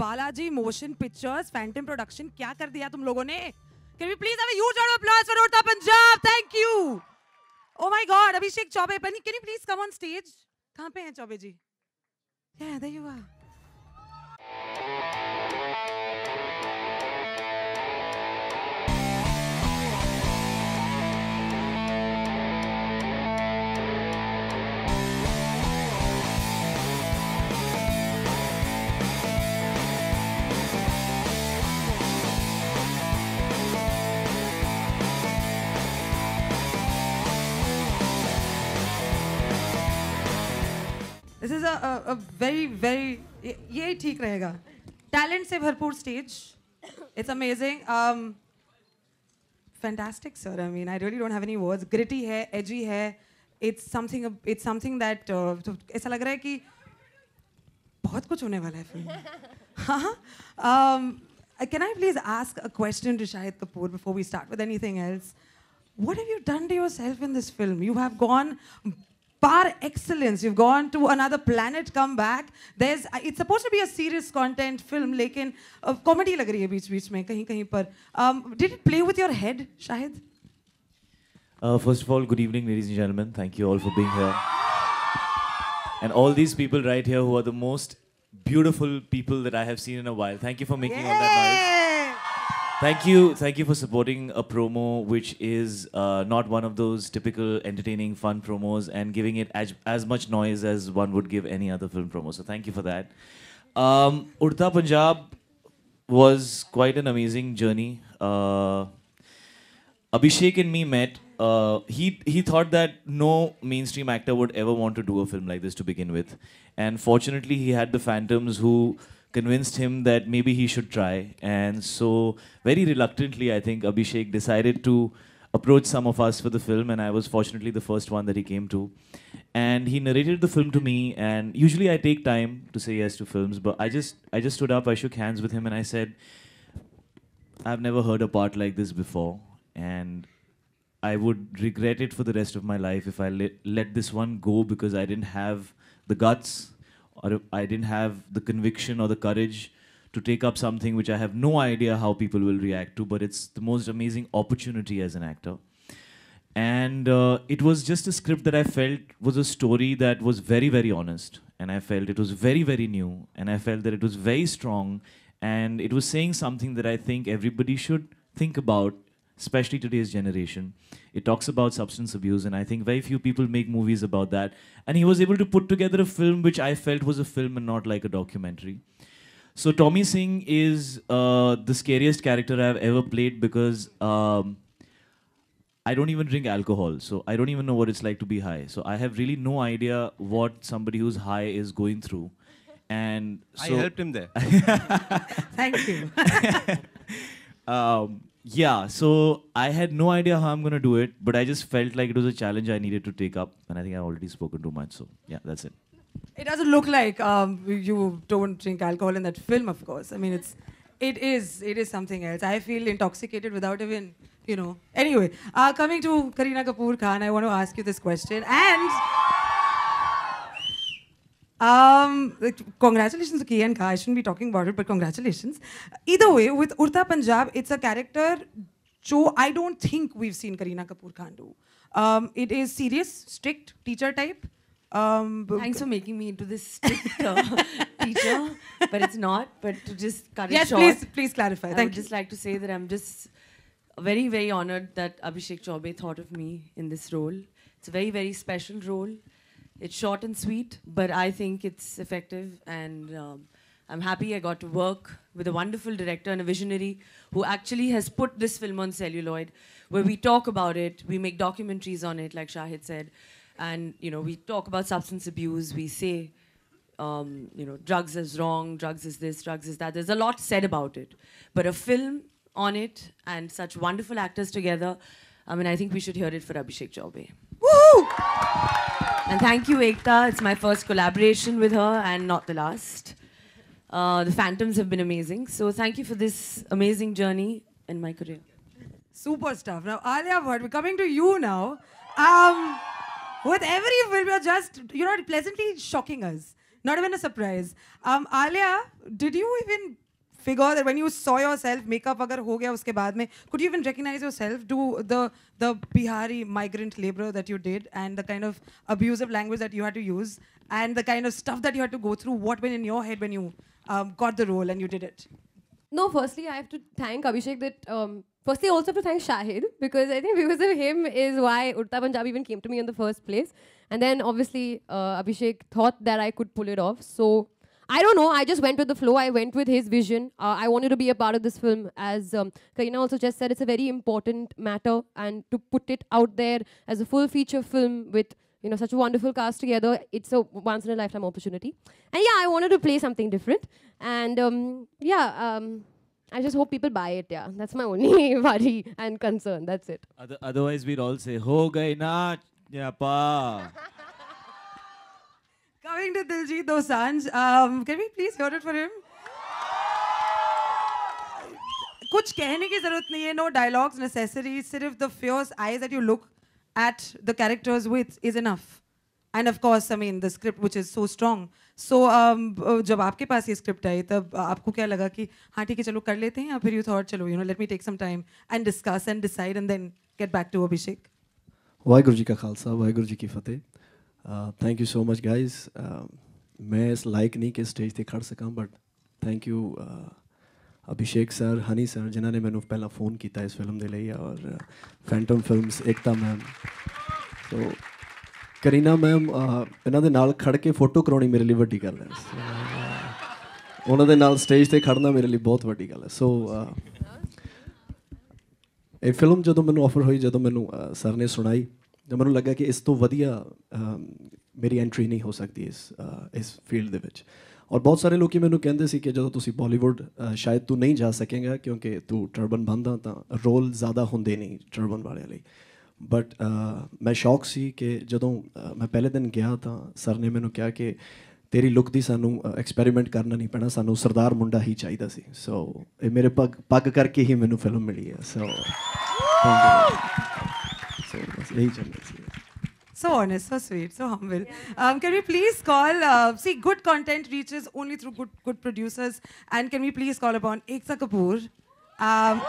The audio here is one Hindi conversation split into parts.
Balaji motion pictures phantom production क्या कर दिया तुम लोगों ने can we please have a huge round of applause for Udta Punjab thank you oh my God Abhishek Chaubey can you please come on stage कहां पे हैं चौबे जी या there you are This is a, very, very... ये ठीक रहेगा. Talent से भरपूर stage. It's amazing. Um, fantastic, sir. I mean, I really don't have any words. Gritty hai, edgy hai. It's something, it's something that... ऐसा लग रहा है कि बहुत कुछ होने वाला है film. um, uh, can I please ask a question to Shahid Kapoor before we start with anything else? What have you done to yourself in this film? You have gone par excellence. You've gone to another planet, come back. There's uh, it's supposed to be a serious content film, लेकिन uh, comedy लग रही है बीच-बीच में कहीं Um, did it play with your head, Shahid? Uh, first of all, good evening, ladies and gentlemen. Thank you all for being here. And all these people right here who are the most beautiful people that I have seen in a while. Thank you for making Yay! all that noise. Thank you, thank you for supporting a promo which is uh, not one of those typical entertaining, fun promos and giving it as, as much noise as one would give any other film promo. So thank you for that. Um, Urta Punjab was quite an amazing journey. Uh, Abhishek and me met. Uh, he he thought that no mainstream actor would ever want to do a film like this to begin with, and fortunately he had the Phantoms who convinced him that maybe he should try. And so, very reluctantly, I think Abhishek decided to approach some of us for the film, and I was fortunately the first one that he came to. And he narrated the film to me, and usually I take time to say yes to films, but I just I just stood up, I shook hands with him, and I said, "I've never heard a part like this before, and I would regret it for the rest of my life if I let, let this one go because I didn't have the guts." or I didn't have the conviction or the courage to take up something which I have no idea how people will react to, but it's the most amazing opportunity as an actor. And uh, it was just a script that I felt was a story that was very, very honest. And I felt it was very, very new. And I felt that it was very strong. And it was saying something that I think everybody should think about especially today's generation. It talks about substance abuse, and I think very few people make movies about that. And he was able to put together a film which I felt was a film and not like a documentary. So Tommy Singh is uh, the scariest character I've ever played because um, I don't even drink alcohol, so I don't even know what it's like to be high. So I have really no idea what somebody who's high is going through. And so I helped him there. Thank you. um, yeah so i had no idea how i'm going to do it but i just felt like it was a challenge i needed to take up and i think i've already spoken too much so yeah that's it it doesn't look like um, you don't drink alcohol in that film of course i mean it's it is it is something else i feel intoxicated without even you know anyway uh, coming to karina kapoor khan i want to ask you this question and um, congratulations to Kian I shouldn't be talking about it, but congratulations. Either way, with Urta Punjab, it's a character jo I don't think we've seen Karina Kapoor Khan do. Um, it is serious, strict, teacher type. Um, Thanks for making me into this strict uh, teacher, but it's not. But to just cut yes, it short, please, please clarify. I would you. just like to say that I'm just very, very honored that Abhishek Chaubey thought of me in this role. It's a very, very special role. It's short and sweet, but I think it's effective, and um, I'm happy I got to work with a wonderful director and a visionary who actually has put this film on celluloid, where we talk about it, we make documentaries on it, like Shahid said, and you know we talk about substance abuse, we say um, you know, drugs is wrong, drugs is this, drugs is that. There's a lot said about it. But a film on it and such wonderful actors together, I mean, I think we should hear it for Abhishek Chaubey. And thank you, Ekta. It's my first collaboration with her and not the last. Uh, the Phantoms have been amazing. So thank you for this amazing journey in my career. Super stuff. Now, Alia Bhatt, we're coming to you now. Um, with every film, you're just, you know, pleasantly shocking us. Not even a surprise. Um, Alia, did you even figure that when you saw yourself, makeup agar ho gaya uske baad mein, could you even recognize yourself Do the, the Bihari migrant laborer that you did and the kind of abusive language that you had to use and the kind of stuff that you had to go through? What went in your head when you um, got the role and you did it? No, firstly, I have to thank Abhishek that. Um, firstly, also to thank Shahid because I think because of him is why Urta Punjab even came to me in the first place. And then obviously, uh, Abhishek thought that I could pull it off. So I don't know. I just went with the flow. I went with his vision. Uh, I wanted to be a part of this film. As um, Karina also just said, it's a very important matter. And to put it out there as a full feature film with you know such a wonderful cast together, it's a once in a lifetime opportunity. And yeah, I wanted to play something different. And um, yeah. Um, I just hope people buy it, yeah. That's my only worry and concern. That's it. Other otherwise, we'd all say, Ho gaye na, yeah, pa. Coming to Diljit Dosanjh, um, can we please hear it for him? कुछ कहने की जरूरत नहीं है नो डायलॉग्स नेसेसरी सिर्फ the fierce eyes that you look at the characters with is enough and of course I mean the script which is so strong so जब आपके पास ये स्क्रिप्ट आई तब आपको क्या लगा कि हाँ ठीक है चलो कर लेते हैं या फिर यू थॉट चलो you know let me take some time and discuss and decide and then get back to Abhishek Waheguru ji का खालसा वाहगुरु जी की फतेह thank you so much guys ਮੈਂ ਇਸ ਲਾਈਕ ਨਹੀਂ ਕਿ ਸਟੇਜ ਤੇ ਖੜ ਸਕਾਂ but thank you Abhishek sir Honey sir ਜਿਨ੍ਹਾਂ ਨੇ ਮੈਨੂੰ ਪਹਿਲਾਂ ਫੋਨ ਕੀਤਾ ਇਸ ਫਿਲਮ ਦੇ ਲਈ ਔਰ phantom films Ekta ma'am so Kareena ma'am ਇਹਨਾਂ ਦੇ ਨਾਲ ਖੜ ਕੇ ਫੋਟੋ ਕਰਾਉਣੀ ਮੇਰੇ ਲਈ ਵੱਡੀ ਗੱਲ ਹੈ ਉਹਨਾਂ ਦੇ ਨਾਲ ਸਟੇਜ ਤੇ ਖੜਨਾ ਮੇਰੇ ਲਈ ਬਹੁਤ ਵੱਡੀ ਗੱਲ ਹੈ ਸੋ ਇਹ ਫਿਲਮ ਜਦੋਂ ਮੈਨੂੰ ਆਫਰ ਹੋਈ ਜਦੋਂ ਮੈਨੂੰ ਸਰ ਨੇ ਸੁਣਾਈ ਮੈਨੂੰ ਲੱਗਾ ਕਿ ਇਸ ਤੋਂ ਵਧੀਆ ਮੇਰੀ ਐਂਟਰੀ ਨਹੀਂ ਹੋ ਸਕਦੀ ਇਸ ਇਸ ਫੀਲਡ ਦੇ ਵਿੱਚ ਔਰ ਬਹੁਤ ਸਾਰੇ ਲੋਕੀ ਮੈਨੂੰ ਕਹਿੰਦੇ ਸੀ ਕਿ ਜਦੋਂ ਤੁਸੀਂ ਬਾਲੀਵੁੱਡ ਸ਼ਾਇਦ ਤੂੰ ਨਹੀਂ ਜਾ ਸਕੇਗਾ ਕਿਉਂਕਿ ਤੂੰ ਟਰਬਨ ਬੰਦਾ ਤਾਂ ਰੋਲ ਜ਼ਿਆਦਾ ਹੁੰਦੇ ਨਹੀਂ ਟਰਬਨ ਵਾਲਿਆਂ ਲਈ ਬਟ ਮੈਂ ਸ਼ੌਕ ਸੀ ਕਿ ਜਦੋਂ ਮੈਂ ਪਹਿਲੇ ਦਿਨ ਗਿਆ ਤਾਂ ਸਰ ਨੇ ਮੈਨੂੰ ਕਿਹਾ ਕਿ ਤੇਰੀ ਲੁੱਕ ਦੀ ਸਾਨੂੰ ਐਕਸਪੈਰੀਮੈਂਟ ਕਰਨਾ ਨਹੀਂ ਪੈਣਾ ਸਾਨੂੰ ਸਰਦਾਰ ਮੁੰਡਾ ਹੀ ਚਾਹੀਦਾ ਸੀ ਸੋ ਇਹ ਮੇਰੇ ਪੱਗ ਪੱਗ ਕਰਕੇ ਹੀ ਮੈਨੂੰ ਫਿਲਮ ਮਿਲੀ ਹੈ ਸੋ ਥੈਂਕ ਯੂ यही चलना चाहिए So honest, so sweet, so humble. Yeah. Um, can we please call? Uh, see, good content reaches only through good good producers. And can we please call upon Ekta Kapoor? Um,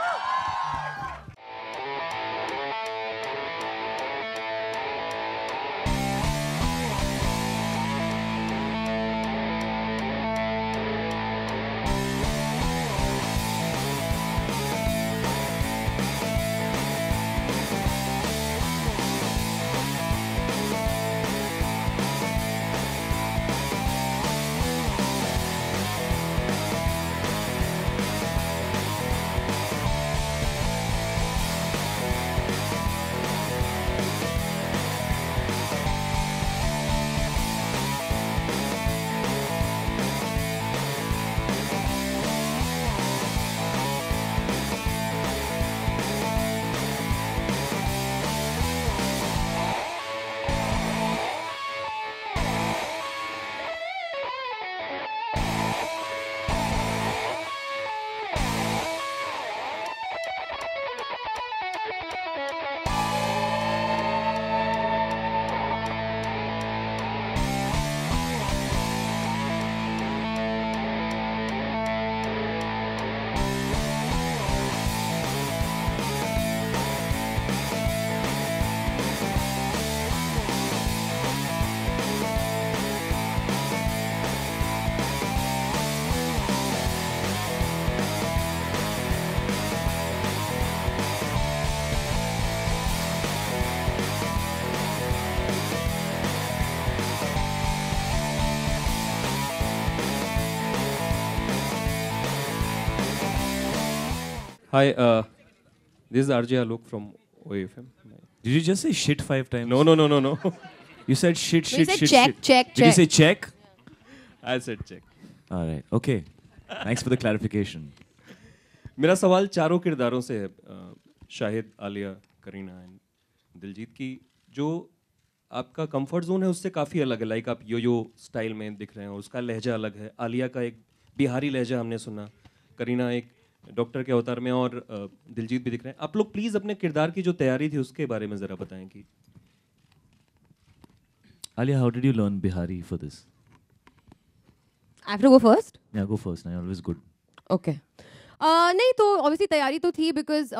Hi, uh, this is RJ Alok from OFM. Did you just say shit five times? No, no, no, no, no. you said shit, shit, said shit, check, shit. Check, Did check. you say check? Yeah. I said check. All right. Okay. Thanks for the clarification. मेरा सवाल चारों किरदारों से है Shahid, Alia, Karina and Diljit. की जो आपका कंफर्ट जोन है उससे काफ़ी अलग है लाइक आप यो यो स्टाइल में दिख रहे हैं और उसका लहजा अलग है आलिया का एक बिहारी लहजा हमने सुना करीना एक डॉक्टर के अवतार में और दिलजीत भी दिख रहे हैं आप लोग प्लीज़ अपने किरदार की जो तैयारी थी उसके बारे में ज़रा बताएं कि Alia how did you learn Bihari for this I have to go first yeah go first I always good okay Uh, नहीं तो ऑब्वियसली तैयारी तो थी because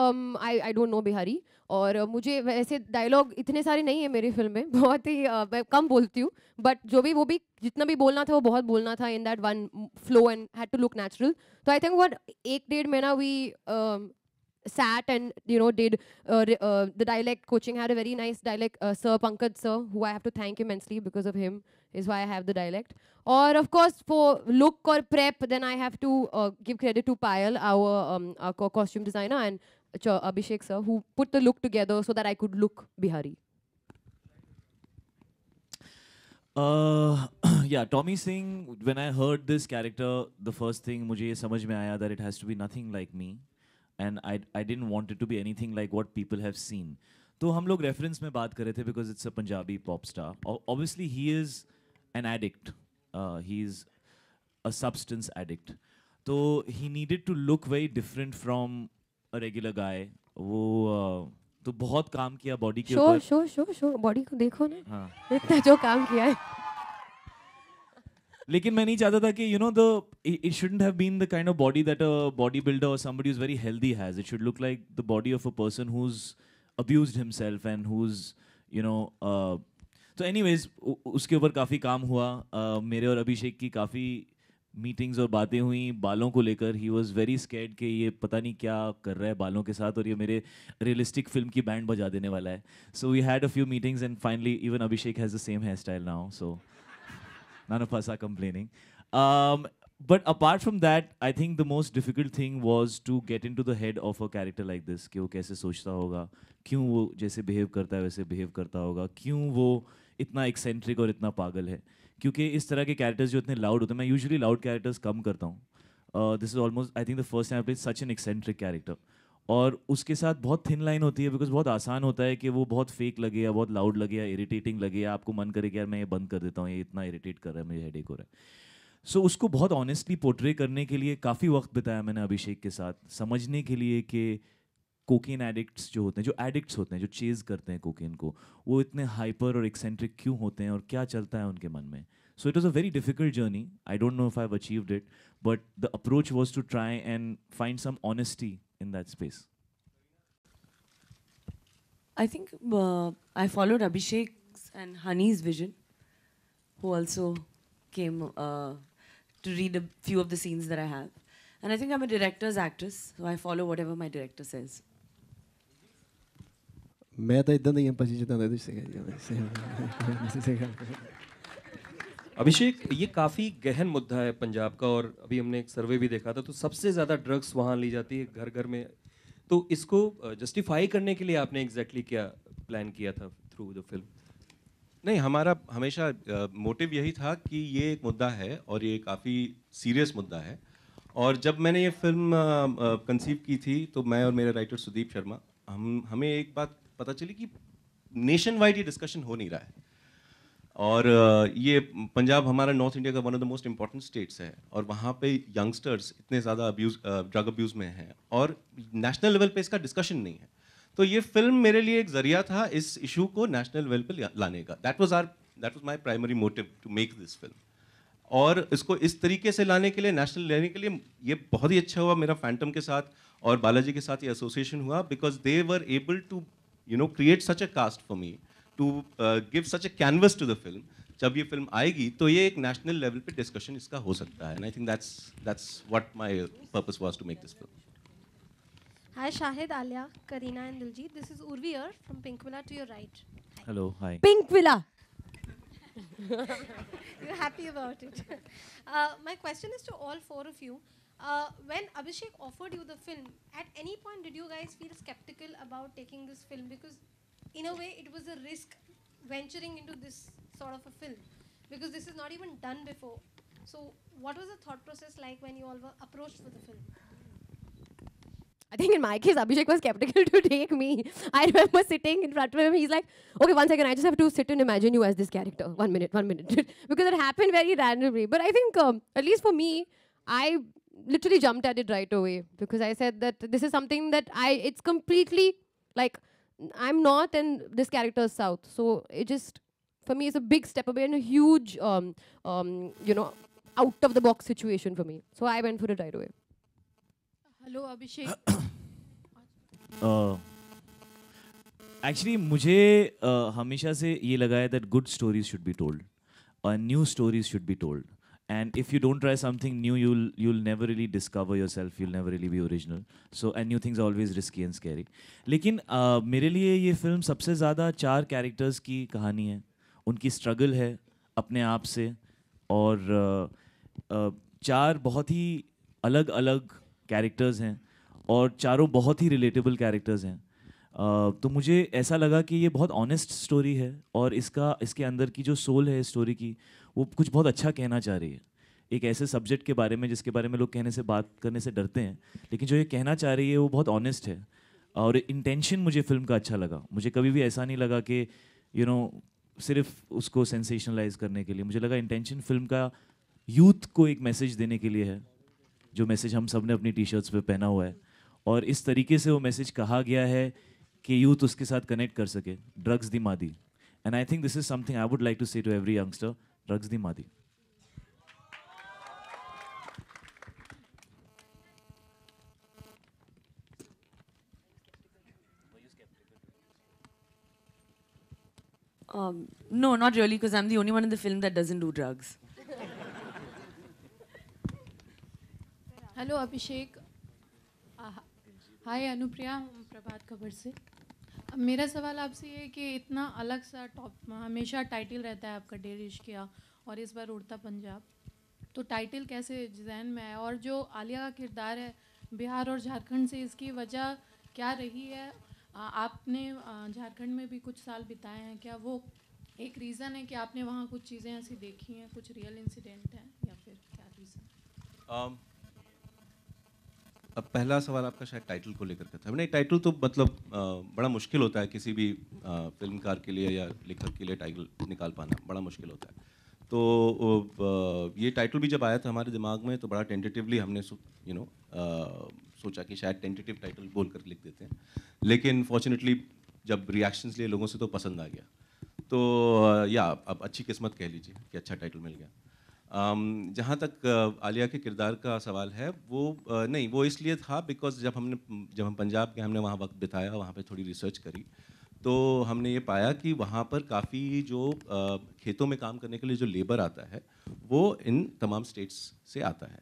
I I don't know Bihari और मुझे वैसे डायलॉग इतने सारे नहीं है मेरी फिल्म में बहुत ही मैं कम बोलती हूँ बट जो भी वो भी जितना भी बोलना था वो बहुत बोलना था in that one flow and had to look natural तो आई थिंक वट एक डेढ़ महीना we sat and you know did uh, uh, the dialect coaching had a very nice dialect uh, sir pankaj sir who i have to thank immensely because of him is why i have the dialect or of course for look or prep then i have to give credit to payal our, um, our costume designer and Abhishek sir, who put the look together so that I could look Bihari? Uh, yeah, Tommy Singh, when I heard this character, the first thing mujhe samajh mein aaya that it has to be nothing like me. And I, I didn't want it to be anything like what people have seen. तो हम लोग रेफरेंस में बात कर रहे थे because it's a Punjabi pop star obviously he is an addict he is a substance addict तो he needed to look very different from regular guy वो तो बहुत काम किया बॉडी के ऊपर शो शो शो बॉडी को देखो ना हाँ. इतना जो काम किया है लेकिन मैं नहीं चाहता था कि you know the it shouldn't have been the kind of body that a body builder और somebody is very healthy has it should look like the body of a person who is abused himself and who is you know तो एनीवेज उसके ऊपर काफ़ी काम हुआ uh, मेरे और अभिषेक की काफ़ी मीटिंग्स और बातें हुई बालों को लेकर ही वॉज़ वेरी स्कैड कि ये पता नहीं क्या कर रहा है बालों के साथ और ये मेरे रियलिस्टिक फिल्म की बैंड बजा देने वाला है so we had a few meetings and finally even Abhishek has the same hair style now so none of are complaining but apart from that I think the most difficult thing was to get in to the head of a character like this कि वो कैसे सोचता होगा क्यों वो जैसे बिहेव करता है वैसे बिहेव करता होगा क्यों वो इतना एक्सेंट्रिक और इतना पागल है क्योंकि इस तरह के कैरेक्टर्स जो इतने लाउड होते हैं मैं यूजुअली लाउड कैरेक्टर्स कम करता हूँ this is almost I think the first time is such an eccentric character और उसके साथ बहुत थिन लाइन होती है बिकॉज बहुत आसान होता है कि वो बहुत फेक लगे या बहुत लाउड लगे या इरीटेटिंग लगे या आपको मन करे कि यार मैं ये बंद कर देता हूँ ये इतना इरीटेट कर रहा है मुझे हेड हो रहा है सो so, उसको बहुत ऑनेस्टली पोर्ट्रे करने के लिए काफ़ी वक्त बिताया मैंने अभिषेक के साथ समझने के लिए कि कोकीन एडिक्ट्स जो होते हैं जो एडिक्ट्स होते हैं जो चेज़ करते हैं कोकीन को वो इतने हाइपर और एक्सेंट्रिक क्यों होते हैं और क्या चलता है उनके मन में so it was a very difficult journey I don't know if I achieved it but the approach was to try and find some honesty in that space I think uh, I followed Abhishek's and Honey's vision, who also came uh, to read a few of the scenes that I have. And I think I'm a director's actress, so I follow whatever my director says. मैं तो इदा ਦਾ ਹੀ अभिषेक ये काफ़ी गहन मुद्दा है पंजाब का और अभी हमने एक सर्वे भी देखा था तो सबसे ज़्यादा ड्रग्स वहाँ ली जाती है घर घर में तो इसको जस्टिफाई करने के लिए आपने एग्जैक्टली exactly क्या प्लान किया था थ्रू द फिल्म नहीं हमारा हमेशा मोटिव यही था कि ये एक मुद्दा है और ये काफ़ी सीरियस मुद्दा है और जब मैंने ये फिल्म कंसीव की थी तो मैं और मेरे राइटर सुदीप शर्मा हम हमें एक बात पता चली कि नेशन वाइड ये डिस्कशन हो नहीं रहा है और ये पंजाब हमारा नॉर्थ इंडिया का one of the most important states है और वहाँ पे यंगस्टर्स इतने ज़्यादा अब्यूज ड्रग अब्यूज़ में हैं और नेशनल लेवल पे इसका डिस्कशन नहीं है तो ये फिल्म मेरे लिए एक जरिया था इस इशू को नेशनल लेवल पे लाने का that was or that was my primary motive to make this film और इसको इस तरीके से लाने के लिए नेशनल लेने के लिए ये बहुत ही अच्छा हुआ मेरा फैंटम के साथ और बालाजी के साथ ये एसोसिएशन हुआ because they were able to you know, create such a cast for me, to uh, give such a canvas to the film, जब ये फिल्म आएगी तो ये एक नेशनल लेवल पे डिस्कशन इसका हो सकता है and I think that's that's what my purpose was to make this film hi Shahid Alia Kareena and Diljit this is Urvi here from Pinkvilla to your right hello hi Pinkvilla you're happy about it uh, my question is to all four of you Uh, when Abhishek offered you the film, at any point did you guys feel skeptical about taking this film? Because in a way, it was a risk venturing into this sort of a film because this is not even done before. So, what was the thought process like when you all were approached for the film? I think in my case, Abhishek was skeptical to take me. I remember sitting in front of him. He's like, okay, one second, I just have to sit and imagine you as this character. One minute, one minute. because it happened very randomly. But I think, um, at least for me, I literally jumped at it right away because I said that this is something that I, it's completely like I'm North and this character is South. So it just, for me, it's a big step away and a huge, um, um, you know, out of the box situation for me. So I went for it right away. Hello, Abhishek. Actually uh, मुझे uh, हमेशा से ये लगा है that good stories should be told new stories should be told and if you don't try something new you'll you'll never really discover yourself you'll never really be original so and new things are always risky and scary lekin uh, mere liye ye film sabse zyada char characters ki kahani hai unki struggle hai apne aap se aur uh, uh, चार बहुत ही अलग अलग कैरेक्टर्स हैं और चारों बहुत ही रिलेटेबल कैरेक्टर्स हैं uh, तो मुझे ऐसा लगा कि ये बहुत ऑनेस्ट स्टोरी है और इसका इसके अंदर की जो सोल है स्टोरी की वो कुछ बहुत अच्छा कहना चाह रही है एक ऐसे सब्जेक्ट के बारे में जिसके बारे में लोग कहने से बात करने से डरते हैं लेकिन जो ये कहना चाह रही है वो बहुत ऑनेस्ट है और इंटेंशन मुझे फिल्म का अच्छा लगा मुझे कभी भी ऐसा नहीं लगा कि यू नो सिर्फ उसको सेंसेशनलाइज करने के लिए मुझे लगा इंटेंशन फिल्म का यूथ को एक मैसेज देने के लिए है जो मैसेज हम सब ने अपनी टी शर्ट्स पर पहना हुआ है और इस तरीके से वो मैसेज कहा गया है कि यूथ उसके साथ कनेक्ट कर सके ड्रग्स दी मादी and I think this is something I would like to say to every youngster drugs रग्सदी मादी Um, no, not really, because I'm the only one in the film that doesn't do drugs. Hello, Abhishek. Uh, hi, Anupriya. I'm Prabhat Kabar se. मेरा सवाल आपसे ये कि इतना अलग सा टॉप हमेशा टाइटल रहता है आपका डेर इश्किया और इस बार उड़ता पंजाब तो टाइटल कैसे जहन में आया और जो आलिया का किरदार है बिहार और झारखंड से इसकी वजह क्या रही है आपने झारखंड में भी कुछ साल बिताए हैं क्या वो एक रीज़न है कि आपने वहाँ कुछ चीज़ें ऐसी देखी हैं कुछ रियल इंसिडेंट हैं या फिर क्या रीज़न अब पहला सवाल आपका शायद टाइटल को लेकर था नहीं टाइटल तो मतलब आ, बड़ा मुश्किल होता है किसी भी फिल्मकार के लिए या लेखक के लिए टाइटल निकाल पाना बड़ा मुश्किल होता है तो ये टाइटल भी जब आया था हमारे दिमाग में तो बड़ा टेंटेटिवली हमने यू नो सोचा कि शायद टेंटेटिव टाइटल बोल कर लिख देते हैं लेकिन फॉर्चुनेटली जब रिएक्शंस लिए लोगों से तो पसंद आ गया तो या अब अच्छी किस्मत कह लीजिए कि अच्छा टाइटल मिल गया जहाँ तक आलिया के किरदार का सवाल है वो नहीं वो इसलिए था बिकॉज जब हमने जब हम पंजाब के हमने वहाँ वक्त बिताया वहाँ पे थोड़ी रिसर्च करी तो हमने ये पाया कि वहाँ पर काफ़ी जो खेतों में काम करने के लिए जो लेबर आता है वो इन तमाम स्टेट्स से आता है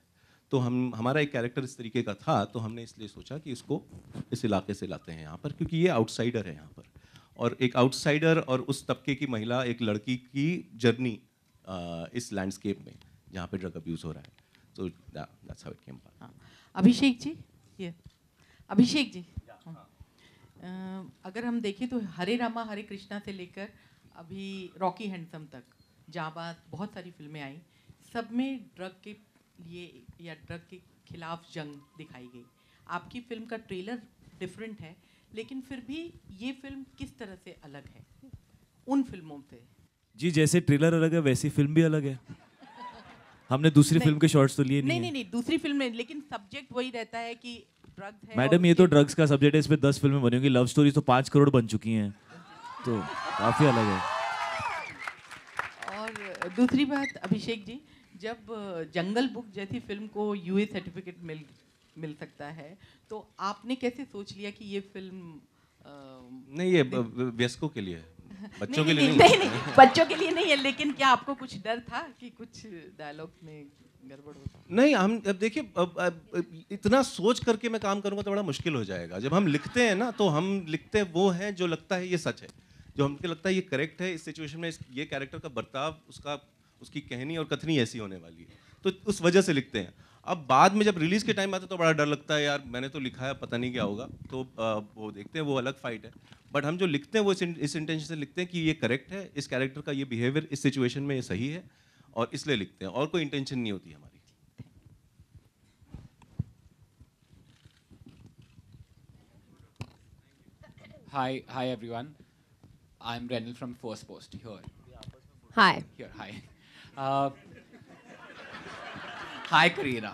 तो हम हमारा एक कैरेक्टर इस तरीके का था तो हमने इसलिए सोचा कि इसको इस इलाके से लाते हैं यहाँ पर क्योंकि ये आउटसाइडर है यहाँ पर और एक आउटसाइडर और उस तबके की महिला एक लड़की की जर्नी इस लैंडस्केप में जहाँ पे ड्रग अब्यूज़ हो रहा है so that's how it came Abhishek ji ये अभिषेक जी हाँ। हाँ। अगर हम देखें तो हरे रामा हरे कृष्णा से लेकर अभी रॉकी हैंडसम तक जाबाद बहुत सारी फिल्में आई सब में ड्रग के लिए या ड्रग के खिलाफ जंग दिखाई गई आपकी फिल्म का ट्रेलर डिफरेंट है लेकिन फिर भी ये फिल्म किस तरह से अलग है उन फिल्मों से जी जैसे ट्रेलर अलग है वैसी फिल्म भी अलग है हमने दूसरी फिल्म के शॉर्ट्स तो लिए नहीं नहीं नहीं, दूसरी फिल्म में लेकिन सब्जेक्ट वही रहता है कि ड्रग्स है मैडम ये तो ड्रग्स का सब्जेक्ट है इस पर दस फिल्में बनी होंगी लव स्टोरी तो पाँच करोड़ बन चुकी हैं तो काफ़ी अलग है और दूसरी बात अभिषेक जी जब जंगल बुक जैसी फिल्म को यूए सर्टिफिकेट मिल मिल सकता है तो आपने कैसे सोच लिया कि ये फिल्म आ, नहीं ये व्यस्कों के लिए है बच्चों के लिए नहीं नहीं बच्चों के लिए नहीं है लेकिन क्या आपको कुछ डर था कि कुछ डायलॉग में नहीं हम अब देखिए अब, अब इतना सोच करके मैं काम करूंगा तो बड़ा मुश्किल हो जाएगा जब हम लिखते हैं ना तो हम लिखते वो हैं जो लगता है ये सच है जो हमको लगता है ये करेक्ट है इस सिचुएशन में ये कैरेक्टर का बर्ताव उसका उसकी कहनी और कथनी ऐसी होने वाली है तो उस वजह से लिखते हैं अब बाद में जब रिलीज के टाइम आता है तो बड़ा डर लगता है यार मैंने तो लिखा है पता नहीं क्या होगा तो वो देखते हैं वो अलग फाइट है बट हम जो लिखते हैं वो इस इस इंटेंशन से लिखते हैं कि ये करेक्ट है इस कैरेक्टर का ये बिहेवियर इस सिचुएशन में ये सही है और इसलिए लिखते हैं और कोई इंटेंशन नहीं होती हमारी Hi, hi everyone. I'm Renal from First Post here. Hi. Here, hi. Uh, hi, Karina.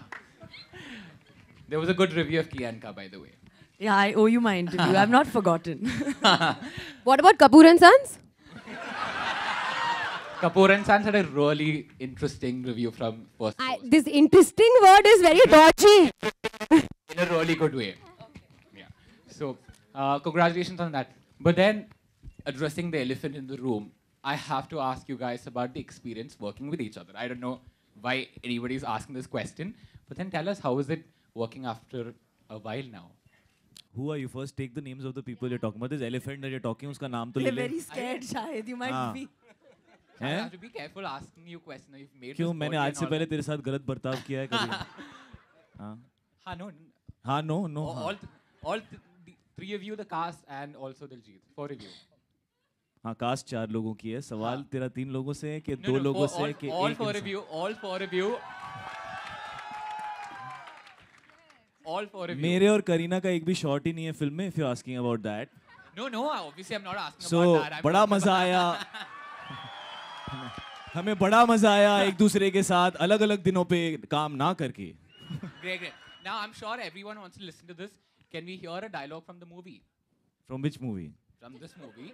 There was a good review of Kianka, by the way. Yeah, I owe you my interview. I've not forgotten. what about Kapoor and Sons? Kapoor and Sons had a really interesting review from first. I, this interesting word is very dodgy. In a really good way. Okay. Yeah. So, uh, congratulations on that. But then, addressing the elephant in the room, I have to ask you guys about the experience working with each other. I don't know why anybody's asking this question, but then tell us how is it working after a while now? who are you first take the names of the people you're talking about this elephant that you're talking उसका नाम तो ले ले very scared शायद you might be हैं have to be careful asking you question you've made क्यों मैंने आज से पहले तेरे साथ गलत बर्ताव किया है कभी हाँ हाँ no हाँ no no all all three of you the cast and also Diljit four of you हाँ कास्ट चार लोगों की है सवाल हाँ. तेरा तीन लोगों से है कि no, दो no, लोगों से है कि all four of you all four of you All four of मेरे you. और करीना का एक भी शॉट ही नहीं है फिल्म में if you asking about that no no obviously I am not asking about that बड़ा मजा आया हमें बड़ा मजा आया एक दूसरे के साथ अलग अलग दिनों पे काम ना करके great great now I am sure everyone wants listen to this can we hear a dialogue from the movie from which movie from this movie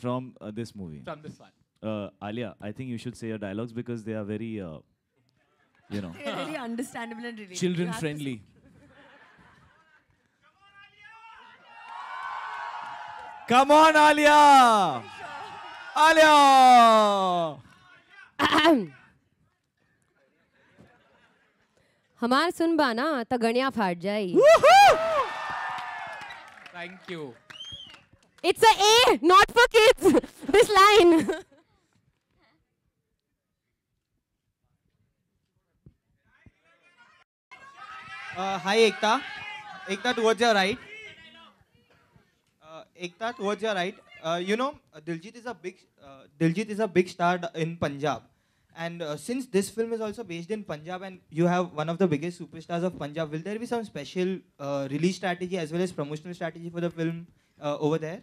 from this movie from this one Alia I think you should say your dialogues because they are very you know. really understandable and relatable. Children friendly. Come on, Alia! Alia! हमार सुन बाना तो गणिया फाट जाई thank you it's a a not for kids this line Uh, hi, Ekta. Ekta, towards your right. Uh, Ekta, towards your right. Uh, you know, Diljit is a big uh, Diljit is a big star in Punjab, and uh, since this film is also based in Punjab, and you have one of the biggest superstars of Punjab, will there be some special uh, release strategy as well as promotional strategy for the film uh, over there?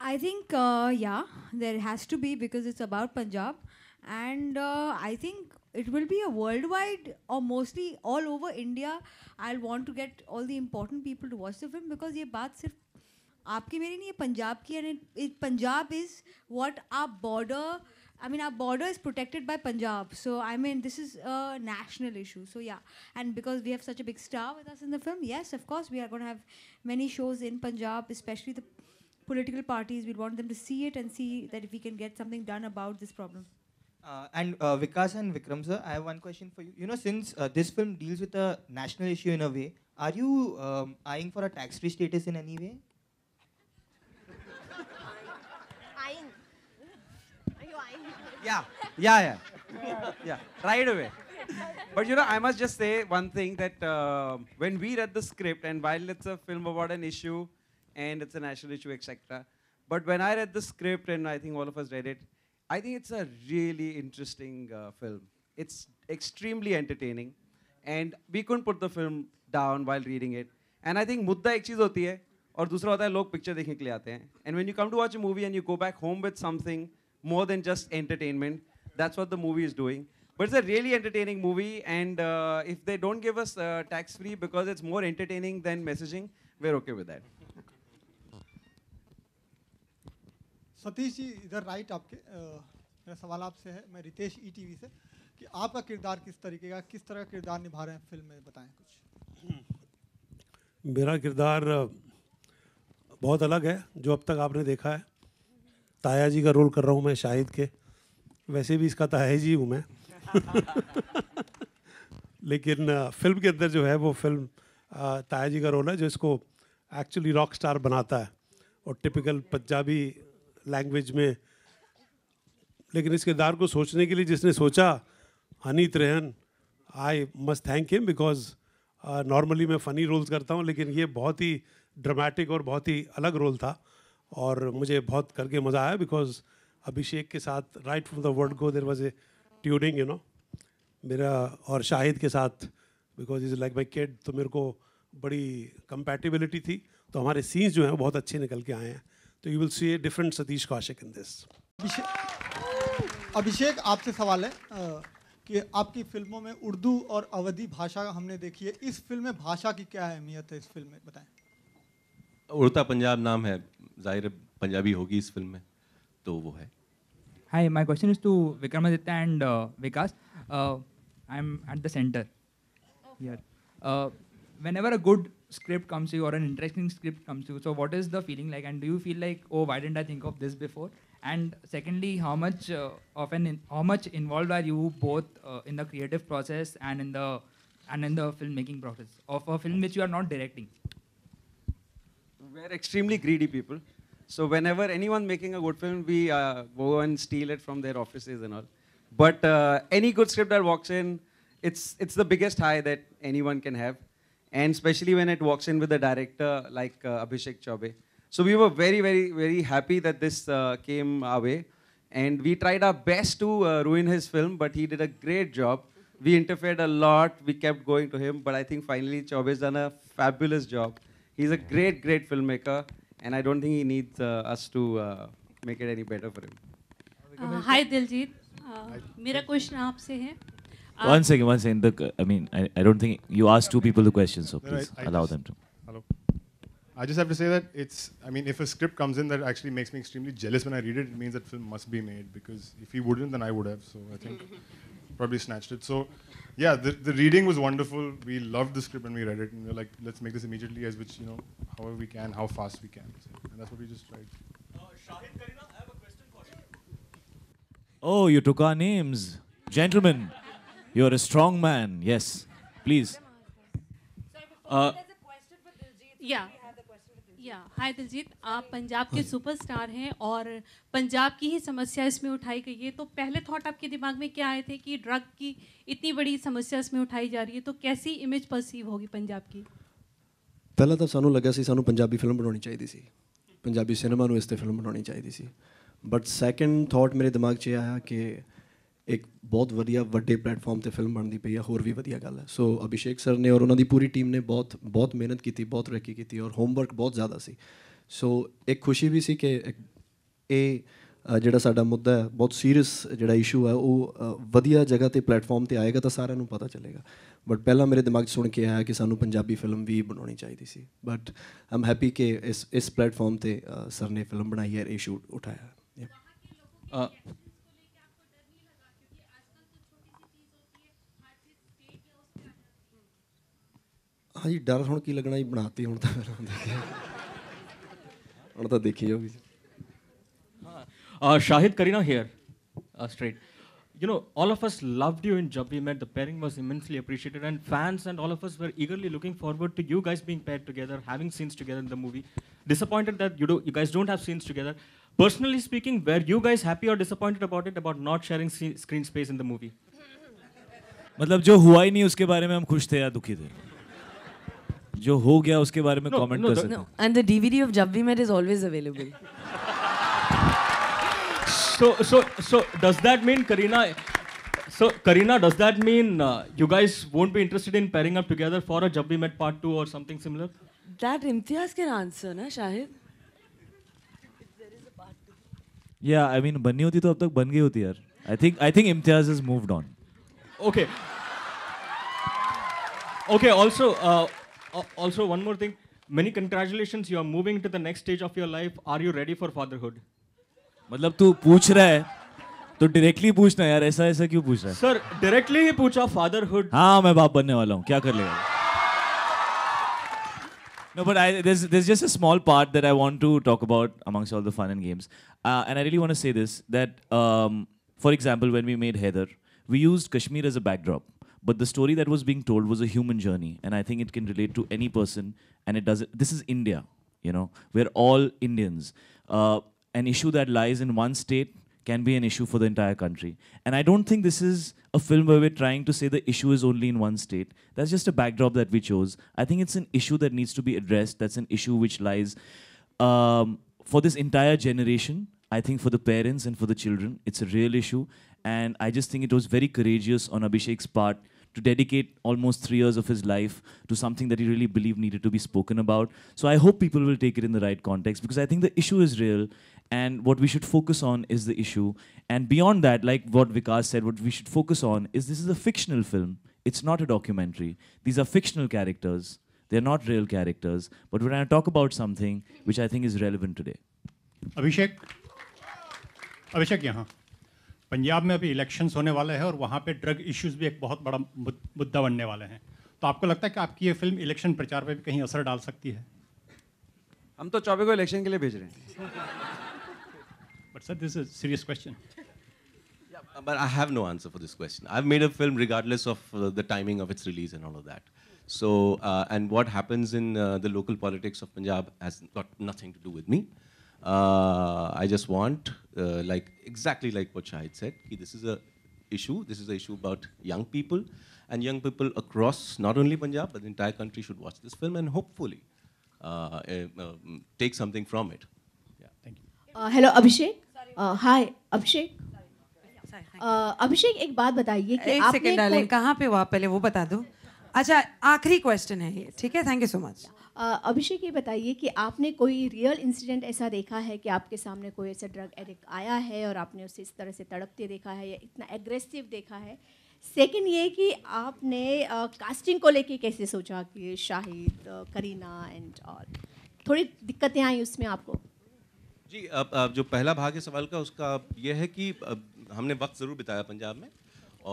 I think uh, yeah, there has to be because it's about Punjab, and I think it will be a worldwide or mostly all over India. I'll want to get all the important people to watch the film because ये बात is आपकी मेरी नहीं Punjab पंजाब की and it Punjab is what I mean, our border is protected by Punjab. So, I mean, this is a national issue. So, yeah. And because we have such a big star with us in the film, yes, of course, we are going to have many shows in Punjab, especially the political parties. We want them to see it and see that if we can get something done about this problem. Uh, and uh, Vikas and Vikram sir, I have one question for you. You know, since uh, this film deals with a national issue in a way, are you um, eyeing for a tax-free status in any way? eyeing? Are you eyeing? Yeah, yeah, yeah, yeah. Right away. But you know, I must just say one thing that uh, when we read the script, and while it's a film about an issue, and it's a national issue, etc. But when I read the script, and I think all of us read it, I think it's a really interesting uh, film. It's extremely entertaining, and we couldn't put the film down while reading it. And I think mutta ek चीज़ होती है और दूसरा होता है लोग पिक्चर देखने के लिए आते हैं and when you come to watch a movie and you go back home with something more than just entertainment that's what But it's a really entertaining movie, and uh, if they don't give us uh, tax free because it's more entertaining than messaging, we're okay with that. Satish ji इधर राइट आपके मेरा सवाल आपसे है मैं रितेश ई e टी से कि आपका किरदार किस तरीके का किस तरह का किरदार निभा रहे हैं फिल्म में बताएं कुछ मेरा किरदार बहुत अलग है जो अब तक आपने देखा है ताया जी का रोल कर रहा हूँ मैं शाहिद के वैसे भी इसका ताया जी हूँ मैं लेकिन फिल्म के अंदर जो है वो फिल्म ताया जी का रोल है जो इसको एक्चुअली रॉक स्टार बनाता है और टिपिकल पंजाबी लैंग्वेज में लेकिन इस किरदार को सोचने के लिए जिसने सोचा Honey Trehan I must thank him because normally मैं फ़नी रोल्स करता हूँ लेकिन ये बहुत ही ड्रामेटिक और बहुत ही अलग रोल था और मुझे बहुत करके मज़ा आया बिकॉज अभिषेक के साथ right from the world go there was a tuning you know मेरा और शाहिद के साथ because is like my kid तो मेरे को बड़ी कंपैटिबिलिटी थी तो हमारे सीन्स जो हैं बहुत अच्छे निकल के आए हैं तो you will see a different Satish Kaushik in this Abhishek आपसे सवाल है कि आपकी फिल्मों में उर्दू और अवधी भाषा हमने देखी है इस फिल्म में भाषा की क्या अहमियत है इस फिल्म में बताएं उड़ता पंजाब नाम है जाहिर पंजाबी होगी इस फिल्म में तो वो है hi my question is to Vikramaditya and Vikas I am at the centre center here. A uh, good script comes to you or an interesting script comes to you so what is the feeling like and do you feel like oh why didn't i think of this before and secondly how much uh, of an in, how much involved are you both uh, in the creative process and in the and in the filmmaking process of a film which you are not directing we're extremely greedy people so whenever anyone making a good film we uh, go and steal it from their offices and all but uh, any good script that walks in it's it's the biggest high that anyone can have and especially when it walks in with a director like uh, Abhishek Chaube. So we were very, very, very happy that this uh, came our way. And we tried our best to uh, ruin his film, but he did a great job. We interfered a lot. We kept going to him, but I think finally Chaube's done a fabulous job. He's a great, great filmmaker, and I don't think he needs uh, us to uh, make it any better for him. Uh, hi, Diljit. मेरा क्वेश्चन आपसे है um, one second, one second. I mean, I, I don't think you asked two people the question, so please I, I allow just, them to. Hello. I just have to say that it's, I mean, if a script comes in that actually makes me extremely jealous when I read it, it means that film must be made because if he wouldn't, then I would have. So I think probably snatched it. So yeah, the, the reading was wonderful. We loved the script when we read it, and we are like, let's make this immediately, as which, you know, however we can, how fast we can. So, and that's what we just tried. Uh, oh, you took our names. Gentlemen. are a strong man. Yes. Please. Uh, yeah. या हाय दिलजीत आप पंजाब के सुपरस्टार हैं और पंजाब की ही समस्या इसमें उठाई गई है तो पहले थॉट आपके दिमाग में क्या आए थे कि ड्रग की इतनी बड़ी समस्या इसमें उठाई जा रही है तो कैसी इमेज परसीव होगी पंजाब की ਪਹਿਲਾਂ ਤਾਂ ਸਾਨੂੰ ਲੱਗਿਆ ਸੀ ਸਾਨੂੰ ਪੰਜਾਬੀ ਫਿਲਮ ਬਣਾਉਣੀ ਚਾਹੀਦੀ ਸੀ ਪੰਜਾਬੀ ਸਿਨੇਮਾ ਨੂੰ ਇਸ ਤੇ ਫਿਲਮ ਬਣਾਉਣੀ ਚਾਹੀਦੀ ਸੀ ਬਟ ਸੈਕੰਡ ਥਾਟ ਮੇਰੇ ਦਿਮਾਗ 'ਚ ਇੱਕ ਬਹੁਤ ਵਧੀਆ ਵੱਡੇ ਪਲੇਟਫਾਰਮ ਤੇ ਫਿਲਮ ਬਣਦੀ ਪਈ ਆ ਹੋਰ ਵੀ ਵਧੀਆ ਗੱਲ ਹੈ ਸੋ ਅਭਿਸ਼ੇਕ ਸਰ ਨੇ ਔਰ ਉਹਨਾਂ ਦੀ ਪੂਰੀ ਟੀਮ ਨੇ ਬਹੁਤ ਬਹੁਤ ਮਿਹਨਤ ਕੀਤੀ ਬਹੁਤ ਰੱਖੀ ਕੀਤੀ ਔਰ ਹੋਮਵਰਕ ਬਹੁਤ ਜ਼ਿਆਦਾ ਸੀ ਸੋ ਇੱਕ ਖੁਸ਼ੀ ਵੀ ਸੀ ਕਿ ਇਹ ਜਿਹੜਾ ਸਾਡਾ ਮੁੱਦਾ ਹੈ ਬਹੁਤ ਸੀਰੀਅਸ ਜਿਹੜਾ ਇਸ਼ੂ ਹੈ ਉਹ ਵਧੀਆ ਜਗ੍ਹਾ ਤੇ ਪਲੇਟਫਾਰਮ ਤੇ ਆਏਗਾ ਤਾਂ ਸਾਰਿਆਂ ਨੂੰ ਪਤਾ ਚੱਲੇਗਾ ਬਟ ਪਹਿਲਾਂ ਮੇਰੇ ਦਿਮਾਗ 'ਚ ਸੁਣ ਕੇ ਆਇਆ ਕਿ ਸਾਨੂੰ ਪੰਜਾਬੀ ਫਿਲਮ ਵੀ ਬਣਾਉਣੀ ਚਾਹੀਦੀ ਸੀ ਬਟ ਆਮ ਹੈਪੀ ਕਿ ਇਸ ਇਸ ਪਲੇਟਫਾਰਮ ਤੇ ਸਰ ਨੇ ਫਿਲਮ ਬਣਾਈ ਹੈ ਇਹ ਸ਼ੂਟ ਉਠਾਇਆ ਹਾਂ ਜੀ ਡਰ ਹੁਣ ਕੀ ਲੱਗਣਾ ਜੀ ਬਣਾਤੀ ਹੁਣ ਤਾਂ ਹੁਣ ਤਾਂ ਦੇਖੀ ਜਾਓਗੀ ਹਾਂ Shahid Kareena here straight. You know, all of us loved you in Jab We Met. The pairing was immensely appreciated, and fans and all of us were eagerly looking forward to you guys being paired together, having scenes together in the movie. Disappointed that you do, you guys don't have scenes together. Personally speaking, were you guys happy or disappointed about it about not sharing screen space in the movie? मतलब जो हुआ ही नहीं उसके बारे में हम खुश थे या दुखी थे जो हो गया उसके बारे में कमेंट कर सकते and the DVD of Jab We Met is always available so so so does that mean Kareena so Kareena does that mean you guys won't be interested in pairing up together for a Jab We Met part two or something similar that Imtiaz can answer ना शाहिद या आई मीन बननी होती तो अब तक बन गई होती यार I think I think Imtiaz is moved on okay okay also Uh, also, one more thing. Many congratulations. You are moving to the next stage of your life. Are you ready for fatherhood? मतलब तू पूछ रहा है तो डायरेक्टली पूछना यार ऐसा ऐसा क्यों पूछ रहा है सर डायरेक्टली ही पूछा फादरहुड हाँ मैं बाप बनने वाला हूँ क्या कर लेगा No, but I, there's there's just a small part that I want to talk about amongst all the fun and games, uh, and I really want to say this that um, for example, when we made Heather, we used Kashmir as a backdrop, but the story that was being told was a human journey, and I think it can relate to any person. And it does This is India, you know. We're all Indians. Uh, an issue that lies in one state can be an issue for the entire country. And I don't think this is a film where we're trying to say the issue is only in one state. That's just a backdrop that we chose. I think it's an issue that needs to be addressed. That's an issue which lies um, for this entire generation. I think for the parents and for the children, it's a real issue. And I just think it was very courageous on Abhishek's part to dedicate almost three years of his life to something that he really believed needed to be spoken about. So I hope people will take it in the right context because I think the issue is real and what we should focus on is the issue. And beyond that, like what Vikas said, what we should focus on is this is a fictional film. It's not a documentary. These are fictional characters. They're not real characters. But we're going to talk about something which I think is relevant today. Abhishek? Abhishek, yeah. Punjab में अभी इलेक्शंस होने वाले हैं और वहाँ पे ड्रग इश्यूज भी एक बहुत बड़ा मुद्दा बनने वाले हैं तो आपको लगता है कि आपकी ये फिल्म इलेक्शन प्रचार पर भी कहीं असर डाल सकती है हम तो चौबे को इलेक्शन के लिए भेज रहे हैं this is serious question But I have no answer for this question. I've made a film regardless of uh, the timing of its release and all of that. So, uh, and what happens in uh, the local politics of Punjab has got nothing to do with me. Uh, Uh, I just want, uh, like exactly like what Shahid said, this is a issue. This is an issue about young people, and young people across not only Punjab but the entire country should watch this film and hopefully uh, eh, um, take something from it. Yeah, thank you. Uh, hello, Abhishek. Uh, hi, Abhishek. Abhishek एक बात बताइए कि एक सेकंड डालें कहाँ पे हुआ पहले वो बता दो अच्छा आखिरी क्वेश्चन है ये ठीक है thank you so much Abhishek ये बताइए कि आपने कोई रियल इंसिडेंट ऐसा देखा है कि आपके सामने कोई ऐसा ड्रग एडिक्ट आया है और आपने उसे इस तरह से तड़पते देखा है या इतना एग्रेसिव देखा है सेकंड ये कि आपने कास्टिंग को लेके कैसे सोचा कि शाहिद करीना एंड ऑल थोड़ी दिक्कतें आई उसमें आपको जी अब, जो पहला भाग है सवाल का उसका यह है कि हमने वक्त ज़रूर बिताया पंजाब में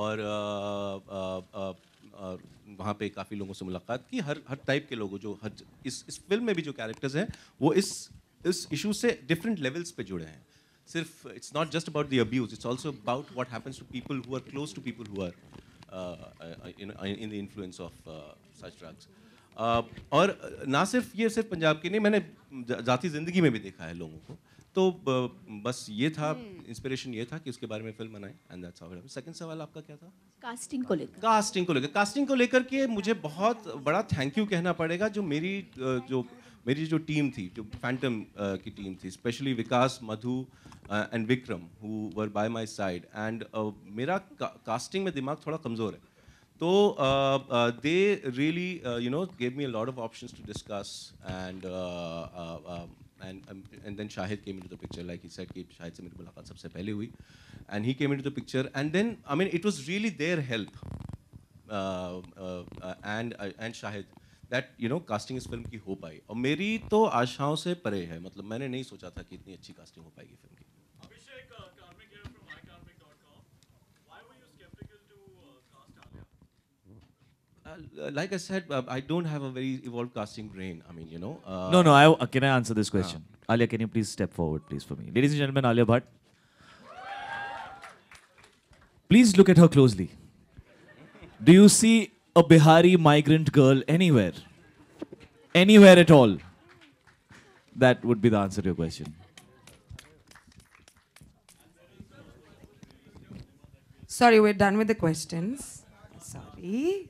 और आ, आ, वहाँ पे काफ़ी लोगों से मुलाकात की हर हर टाइप के लोगों जो हर इस इस फिल्म में भी जो कैरेक्टर्स हैं वो इस इस इशू से डिफरेंट लेवल्स पे जुड़े हैं सिर्फ it's not just about the abuse it's also about what happens to people who are close to people who are in the influence of such drugs और ना सिर्फ ये सिर्फ पंजाब के नहीं मैंने जाती ज़िंदगी में भी देखा है लोगों को तो बस ये था इंस्पिरेशन हम्म। ये था कि उसके बारे में फिल्म बनाएं एंड दैट्स हाउ सेकंड सवाल आपका क्या था कास्टिंग को लेकर कास्टिंग को लेकर कास्टिंग को लेकर के मुझे बहुत बड़ा थैंक यू कहना पड़ेगा जो मेरी जो मेरी जो टीम थी जो फैंटम की टीम थी specially Vikas Madhu and Vikram who were by my side and मेरा कास्टिंग में दिमाग थोड़ा कमज़ोर है तो they really you know gave me a lot of options to discuss and and then Shahid came into the picture like he said कि शाहिद से मेरी मुलाकात सबसे पहले हुई and he came into the picture and then I mean it was really their help and and Shahid that you know casting इस फिल्म की हो पाई और मेरी तो आशाओं से परे है मतलब मैंने नहीं सोचा था कि इतनी अच्छी कास्टिंग हो पाएगी फिल्म की Uh, like I said, uh, I don't have a very evolved casting brain. I mean, you know. Uh, no, no. I, can I answer this question? Uh, Alia, can you please step forward, please, for me, ladies and gentlemen, Alia Bhatt. Please look at her closely. Do you see a Bihari migrant girl anywhere? Anywhere at all? That would be the answer to your question. Sorry, we're done with the questions. Sorry.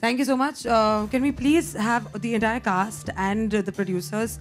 Thank you so much. Uh, can we please have the entire cast and uh, the producers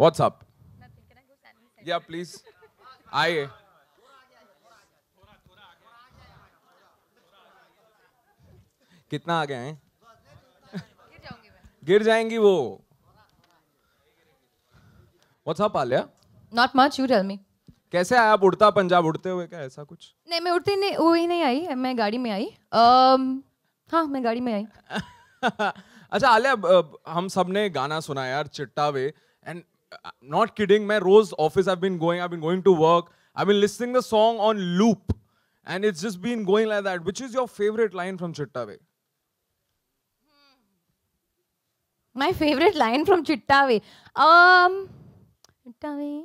What's up? Yeah, please. I. कितना आ गए हैं गिर जाएंगी वो what's up Alia not much you tell me कैसे आया आप उड़ता पंजाब उड़ते हुए क्या ऐसा कुछ नहीं मैं उड़ती नहीं वो ही नहीं आई मैं गाड़ी में आई um, हाँ मैं गाड़ी में आई अच्छा आलिया हम सब ने गाना सुना यार चिट्टा वे not kidding, my Rose office, I've been going, I've been going to work, I've been listening the song on loop, and it's just been going like that. Which is your favorite line from Chittawe? My favorite line from Chittawe. Um, Chittawe,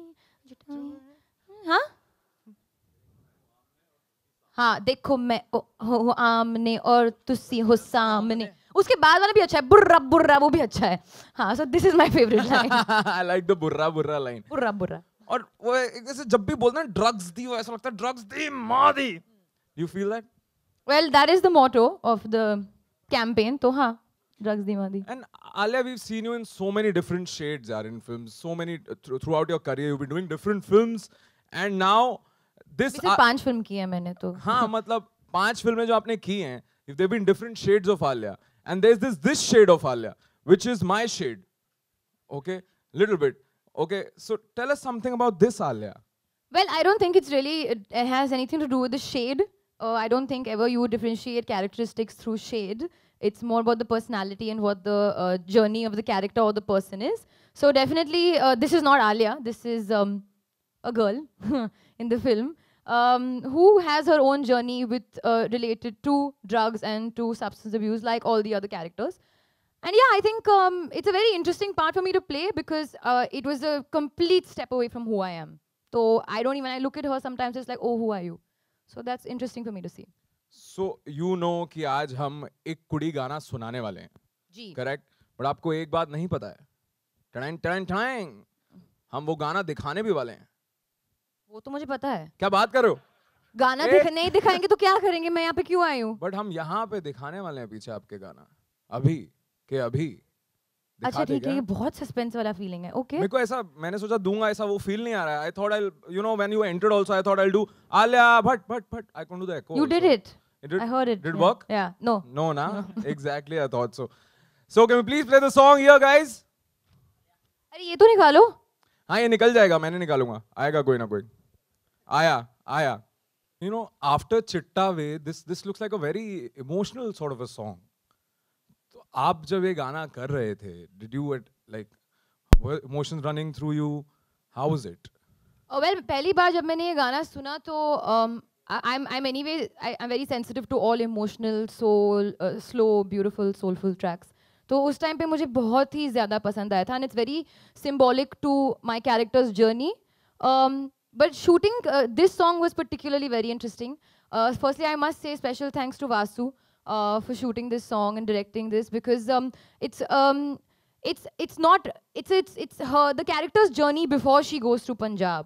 Chittawe, huh? हाँ देखो मैं ओ, हो आमने और तुसी हो सामने उसके बाद वाला भी अच्छा है बुर्रा बुर्रा वो भी अच्छा है हाँ so this is my favourite line I like the बुर्रा बुर्रा लाइन बुर्रा बुर्रा और वो एक जैसे जब भी बोलते हैं ड्रग्स दी वो ऐसा लगता है ड्रग्स दी मा दी you feel that well that is the motto of the campaign तो हाँ ड्रग्स दी मा दी and Alia we have seen you in so many different shades or in films so many throughout your career you been doing different films and now this पांच फिल्म की है मैंने तो हाँ मतलब पांच फिल्में जो आपने की हैं if they been different shades of Alia And there's this this shade of Alia, which is my shade. Okay, little bit. Okay, so tell us something about this Alia. Well, I don't think it's really it has anything to do with the shade. Uh, I don't think ever you differentiate characteristics through shade. It's more about the personality and what the uh, journey of the character or the person is. So definitely, uh, this is not Alia. This is um, a girl in the film. um, who has her own journey with uh, related to drugs and to substance abuse, like all the other characters. And yeah, I think um, it's a very interesting part for me to play because uh, it was a complete step away from who I am. So I don't even, I look at her sometimes, it's like, oh, who are you? So that's interesting for me to see. So you know कि आज हम एक कुड़ी गाना सुनाने वाले हैं जी Correct. But आपको एक बात नहीं पता है टन टन टन हम वो गाना दिखाने भी वाले हैं वो तो मुझे पता है क्या बात करो गाना दिख, नहीं दिखाएंगे तो क्या करेंगे मैं यहाँ पे क्यों आई हूँ बट हम यहाँ पे दिखाने वाले हैं पीछे आपके गाना अभी के अभी अच्छा ठीक है ये बहुत सस्पेंस वाला फीलिंग है ओके मेरे को ऐसा मैंने सोचा दूंगा ऐसा वो फील नहीं आ रहा I thought I you know when you entered also I thought I do Alia Bhatt Bhatt Bhatt I can't do the echo you did it I heard it did work yeah no no ना exactly I thought so so can we please play the song here guys अरे ये तो निकालो. हां ये निकल जाएगा. मैंने निकालूंगा. आएगा कोई ना कोई. Aya, Aya. You know, after Chittave, this this looks like a very emotional sort of a song. तो आप जब ये गाना कर रहे थे, did you at like were emotions running through you? How was it? Oh, well, पहली बार जब मैंने ये गाना सुना तो um, I'm I'm anyway I, I'm very sensitive to all emotional, soul, uh, slow, beautiful, soulful tracks. तो उस टाइम पे मुझे बहुत ही ज़्यादा पसंद आया था and it's very symbolic to my character's journey but shooting uh, this song was particularly very interesting. Uh, firstly, I must say special thanks to Vasu uh, for shooting this song and directing this because um, it's um, it's it's not it's it's it's her the character's journey before she goes to Punjab.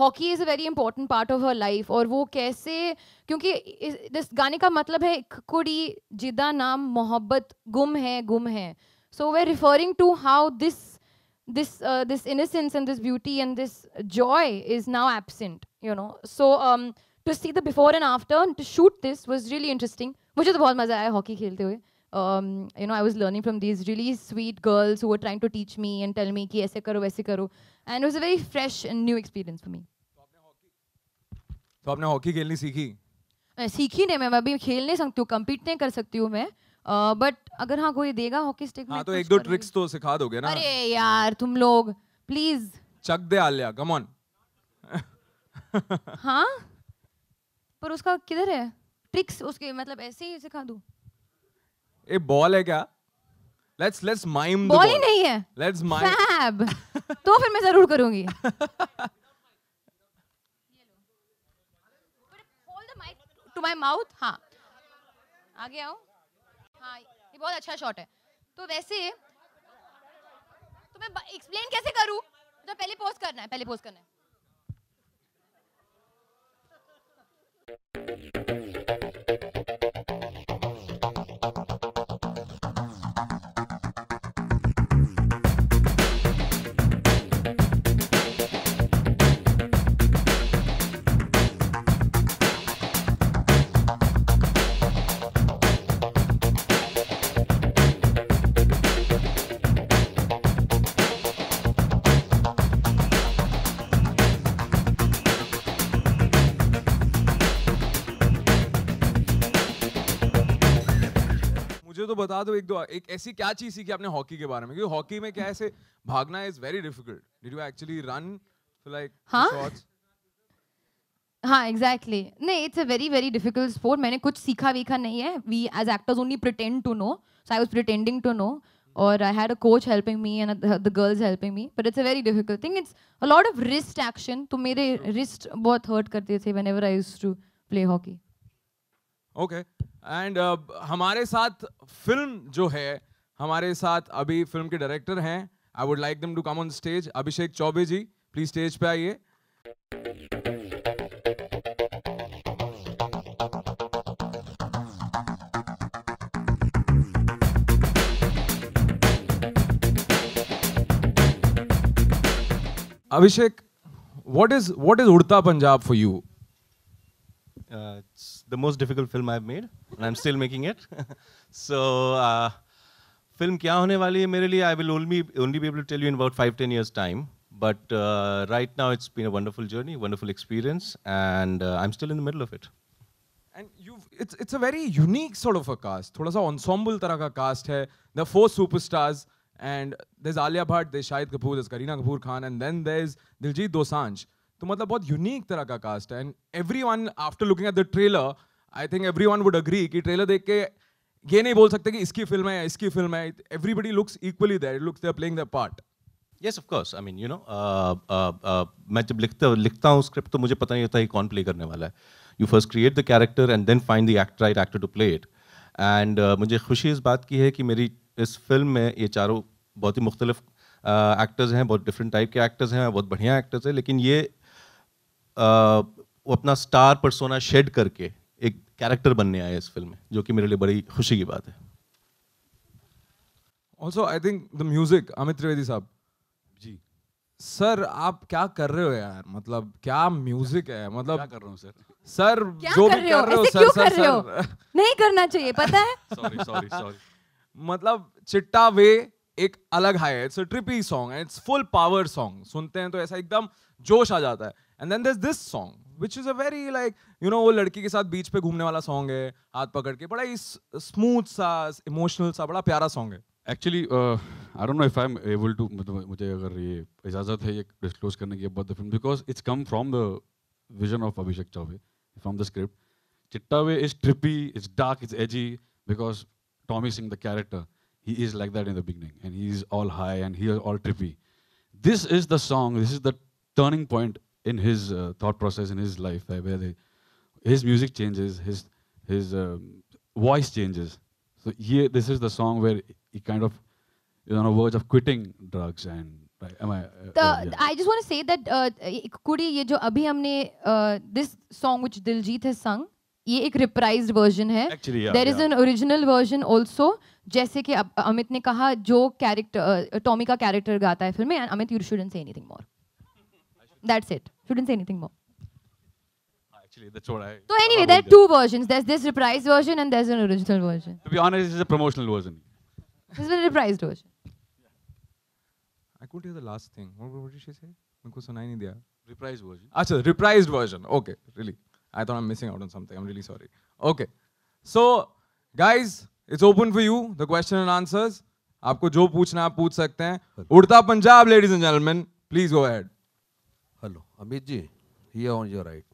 Hockey is a very important part of her life Or how? कैसे this इस, इस गाने का kudi jida naam, जिदा नाम मोहब्बत गुम so we're referring to how this this uh, this innocence and this beauty and this joy is now absent you know so um, to see the before and after and to shoot this was really interesting मुझे तो बहुत मजा आया हॉकी खेलते हुए um, you know, I was learning from these really sweet girls who were trying to teach me and tell me ki aise karo, aise karo. And it was a very fresh and new experience for me. तो आपने हॉकी खेलनी सीखी सीखी नहीं मैं अभी खेल नहीं सकती हूँ कम्पीट नहीं कर सकती हूँ मैं बट अगर हाँ कोई देगा हॉकी स्टिक हाँ, तो, तो एक दो ट्रिक्स तो सिखा दोगे ना अरे यार तुम लोग प्लीज चक दे आलिया कम ऑन हाँ पर उसका किधर है ट्रिक्स उसके मतलब ऐसे ही सिखा दूं ए बॉल है क्या लेट्स लेट्स माइम बॉल ही नहीं है लेट्स माइम फैब तो फिर मैं जरूर करूंगी टू माय माउथ हाँ आगे आओ हाँ ये बहुत अच्छा शॉट है तो वैसे तो मैं एक्सप्लेन कैसे करूँ तो पहले पोस्ट करना है पहले पोस्ट करना है तो बता दो एक दो एक ऐसी क्या चीज सीखी आपने हॉकी के बारे में क्योंकि हॉकी में क्या ऐसे भागना is very difficult did you actually run like हाँ एग्जैक्टली हाँ, exactly. नहीं it's a very very difficult sport मैंने कुछ सीखा वीखा नहीं है we as actors only pretend to know so I was pretending to know और I had a coach helping me and the girls helping me but it's a very difficult thing it's a lot of wrist action तो मेरे रिस्ट बहुत हर्ट करते थे whenever I used to play hockey. Okay. And uh, हमारे साथ फिल्म जो है हमारे साथ अभी फिल्म के डायरेक्टर हैं I would like them to come on stage Abhishek Chaubey ji please stage पे आइए Abhishek what is what is Udta Punjab for you the most difficult film I've made, and I'm still making it. so, uh, film kya hone wali hai mere liye, I will only only be able to tell you in about five ten years time. But uh, right now, it's been a wonderful journey, wonderful experience, and uh, I'm still in the middle of it. And you've it's it's a very unique sort of a cast. थोड़ा सा ensemble तरह का cast है. The four superstars. And there's Alia Bhatt, there's Shahid Kapoor, there's Kareena Kapoor Khan, and then there's Diljit Dosanjh. तो मतलब बहुत यूनिक तरह का कास्ट है and everyone after looking at the trailer I think everyone would agree कि ट्रेलर देख के ये नहीं बोल सकते कि इसकी फिल्म है इसकी फिल्म है everybody looks equally there looks they playing the part yes of course I mean you know मैं जब लिखता लिखता हूँ स्क्रिप्ट तो मुझे पता नहीं होता है कौन प्ले करने वाला है you first create the character and then find the actor I actor to play it एंड मुझे खुशी इस बात की है कि मेरी इस फिल्म में ये चारों बहुत ही मुख्तलिफ एक्टर्स uh, हैं बहुत डिफरेंट टाइप के एक्टर्स हैं बहुत बढ़िया एक्टर्स हैं लेकिन ये वो अपना स्टार परसोना शेड करके एक कैरेक्टर बनने आए इस फिल्म में जो कि मेरे लिए बड़ी खुशी की बात है also I think the music Amit Trivedi sahab ji sir आप क्या कर रहे हो यार मतलब क्या म्यूजिक है मतलब क्या कर रहा हूँ सर सर जो कर भी कर रहे हो सर सर, सर नहीं करना चाहिए पता है सॉरी सॉरी सॉरी मतलब चिट्टा वे एक अलग हाई है इट्स अ ट्रिपी सॉन्ग है इट्स फुल पावर सॉन्ग सुनते हैं तो ऐसा एकदम जोश आ जाता है and then this this song which is a very like you know वो लड़की के साथ बीच पे घूमने वाला सॉन्ग है हाथ पकड़ के बड़ा ही स्मूथ सा इमोशनल सा बड़ा प्यारा सॉन्ग है actually I don't know if I am able to मुझे अगर ये इजाज़त है ये डिस्क्लोज करने की about the film because it's come from the vision of Abhishek Chaubey from the script Chittave is trippy, it's dark, it's edgy because Tommy Singh, the character, he is like that in the beginning and he is all high and he is all trippy. This is the song, this is the turning point in his uh, thought process in his life uh, where they, his music changes his his um, voice changes so here this is the song where he kind of is on a verge of quitting drugs and I just want say that कुड़ी ये जो अभी हमने दिस सॉन्ग विच दिलजीत है संग ये एक रिप्राइज वर्जन है there is an original version also जैसे कि अमित ने कहा जो कैरेक्टर टॉमी का कैरेक्टर गाता है फिल्म में and Amit you shouldn't say anything more That's it. Shouldn't say anything more. Actually, that's what I. So anyway, there are two versions. There's this reprised version and there's an original version. To be honest, this is a promotional version. This is a reprised version. I couldn't hear the last thing. What, what did she say? मुझको सुनाई नहीं दिया reprised version अच्छा reprised version okay really I thought I'm missing out on something I'm really sorry okay so guys it's open for you the question and answers You can ask whatever you want. Urta Punjab, ladies and gentlemen please go ahead Amit जी ये ऑन योर राइट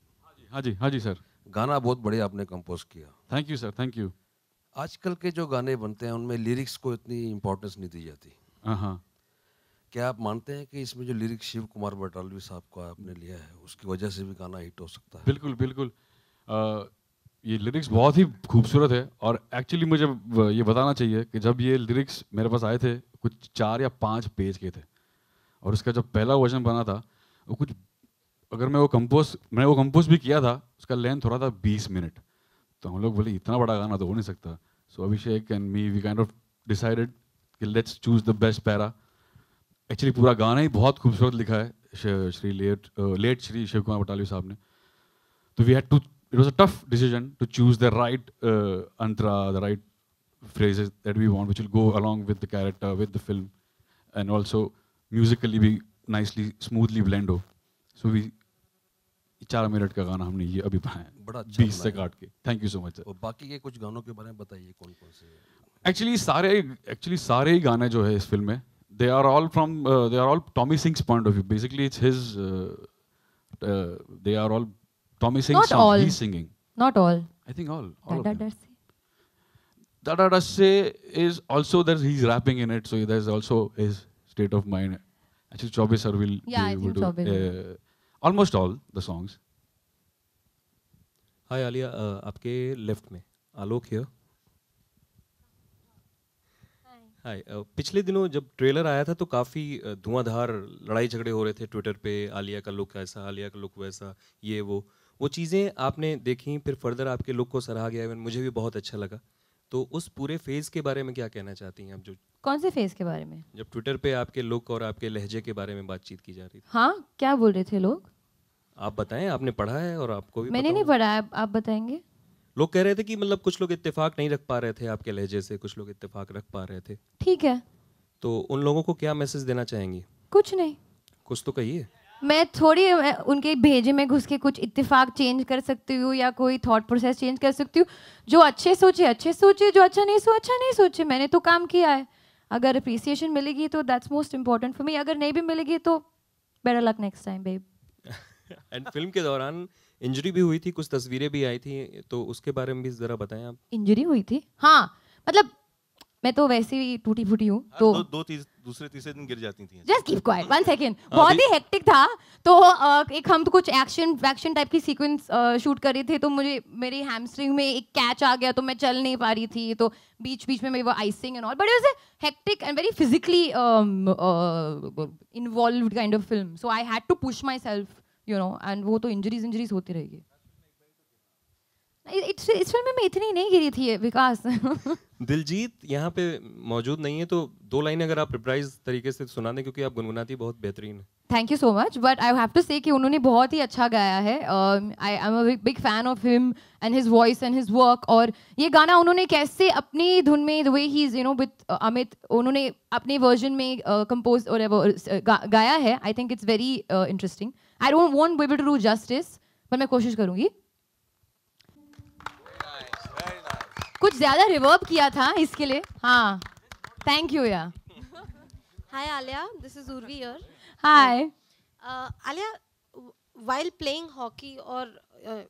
हाँ जी हाँ जी सर हाँ गाना बहुत बढ़िया आपने कंपोज किया thank you sir thank you आजकल के जो गाने बनते हैं उनमें लिरिक्स को इतनी इम्पोर्टेंस नहीं दी जाती हाँ क्या आप मानते हैं कि इसमें जो लिरिक्स शिव कुमार बटालवी साहब का आपने लिया है उसकी वजह से भी गाना हिट हो सकता है बिल्कुल बिल्कुल आ, ये लिरिक्स बहुत ही खूबसूरत है और एक्चुअली मुझे ये बताना चाहिए कि जब ये लिरिक्स मेरे पास आए थे कुछ चार या पाँच पेज के थे और उसका जब पहला वर्जन बना था वो कुछ अगर मैं वो कंपोज मैंने वो कंपोज भी किया था उसका लेंथ हो रहा था बीस मिनट तो हम लोग बोले इतना बड़ा गाना तो हो नहीं सकता so Abhishek and me we kind of decided कि let's choose the best para actually पूरा गाना ही बहुत खूबसूरत लिखा है श्री लेट लेट श्री शिव कुमार बटालवी साहब ने तो we had to it was a tough decision to choose the right antara the right phrases that we want, which will go along with the character with the film and also musically भी नाइसली स्मूथली ब्लेंड हो सो वी चार मिनट का गाना हमने ये अभी पाया बड़ा अच्छा बीस से काट के थैंक यू सो मच और बाकी के कुछ गानों के बारे में बताइए कौन कौन से एक्चुअली सारे एक्चुअली सारे ही गाने जो है इस फिल्म में they are all from they are all Tommy Singh's point of view basically it's his they are all Tommy Singh song he singing not all I think all all of Dada is also also he is rapping in it so there is also his state of mind actually sir sir will be able to. Uh, almost all the songs hi Alia आपके लेफ्ट में आलोक हियर हाय uh, पिछले दिनों जब ट्रेलर आया था तो काफ़ी uh, धुआंधार लड़ाई झगड़े हो रहे थे ट्विटर पे आलिया का लुक ऐसा आलिया का लुक वैसा ये वो वो चीज़ें आपने देखी फिर फर्दर आपके लुक को सराहा गया इवन मुझे भी बहुत अच्छा लगा तो उस पूरे फेज के बारे में क्या कहना चाहती हैं आप जो कौन से फेज के बारे में जब ट्विटर पे आपके लुक और आपके लहजे के बारे में बातचीत की जा रही थी हाँ क्या बोल रहे थे लोग आप बताएं आपने पढ़ा है और आपको भी मैंने नहीं पढ़ा है आप बताएंगे लोग कह रहे थे कि मतलब कुछ लोग इत्तेफाक नहीं रख पा रहे थे आपके लहजे से कुछ लोग इत्तेफाक रख पा रहे थे ठीक है तो उन लोगों को क्या मैसेज देना चाहेंगी कुछ नहीं कुछ तो कहिए मैं थोड़ी उनके भेजे में घुस के कुछ इत्तेफाक चेंज कर सकती हूँ या कोई थॉट प्रोसेस चेंज कर सकती हूँ जो अच्छे सोचे अच्छे सोचे जो अच्छा नहीं सोचा अच्छा नहीं सोचे मैंने तो काम किया है अगर अप्रिसिएशन मिलेगी तो that's most important for me अगर नहीं भी मिलेगी तो better luck next time babe and film के दौरान इंजरी भी हुई थी कुछ तस्वीरें भी आई थी तो उसके बारे में भी जरा बताएं आप इंजरी हुई थी हाँ मतलब मैं तो वैसे ही टूटी फूटी हूँ हाँ, तो दो, दो तीस, दूसरे तीसरे दिन गिर जाती थी just keep quiet one second बहुत ही हेक्टिक था तो एक हम तो कुछ एक्शन एक्शन टाइप की सीक्वेंस शूट कर रहे थे तो मुझे मेरी हैमस्ट्रिंग में एक कैच आ गया तो मैं चल नहीं पा रही थी तो बीच बीच में मेरी वो icing and all but it was a hectic and very physically involve kind of film so I had to push myself you know and वो तो इंजरीज इंजरीज होती रहेगी इस फिल्म में मैं इतनी नहीं गिरी थी विकास दिलजीत यहाँ पे मौजूद नहीं है तो दो लाइन अगर आप रिप्राइज तरीके से सुना दें क्योंकि आप गुनगुनाती बहुत बेहतरीन है thank you so much but I have to say कि उन्होंने बहुत ही अच्छा गाया है I am a big fan of him and his voice and his work और ये गाना उन्होंने कैसे अपनी धुन में the way he is you know with Amit उन्होंने अपने वर्जन में कंपोज uh, और uh, गाया है I think it's very interesting I don't want be able to do justice पर मैं कोशिश करूँगी कुछ ज्यादा रिवर्ब किया था इसके लिए हाँ थैंक यू या hi Alia this is Urvi here hi Alia while playing hockey or uh,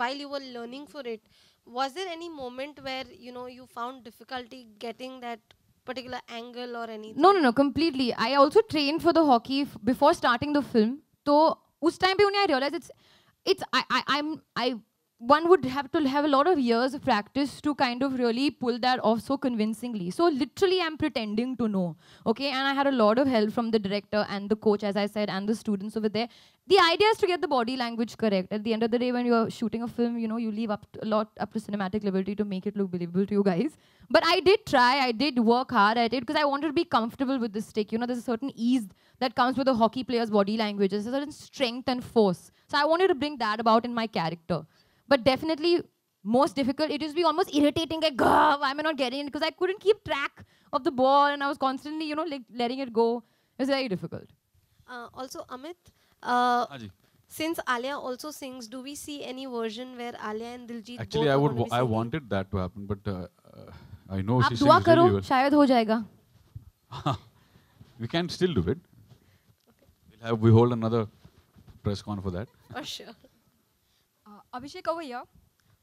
while you were learning for it was there any moment where you know you found difficulty getting that particular angle or anything no no no completely i also trained for the hockey before starting the film so us time pe only i realized it's it's i i i'm i one would have to have a lot of years of practice to kind of really pull that off so convincingly. So literally, I'm pretending to know, okay? And I had a lot of help from the director and the coach, as I said, and the students over there. The idea is to get the body language correct. At the end of the day, when you're shooting a film, you know, you leave up a lot up to cinematic liberty to make it look believable to you guys. But I did try, I did work hard at it because I wanted to be comfortable with the stick. You know, there's a certain ease that comes with a hockey player's body language. There's a certain strength and force. So I wanted to bring that about in my character. But definitely most difficult. It used to be almost irritating, like, why am I not getting it? Because I couldn't keep track of the ball and I was constantly, you know, like letting it go. It was very difficult. Uh, also, Amit, uh, since Alia also sings, do we see any version where Alia and Diljit Actually, I would, I wanted that to happen, but uh, uh I know Aap she sings karo, really well. ho jayega. we can still do it. Okay. We'll have, we hold another press con for that. For oh, sure. Abhishek over here.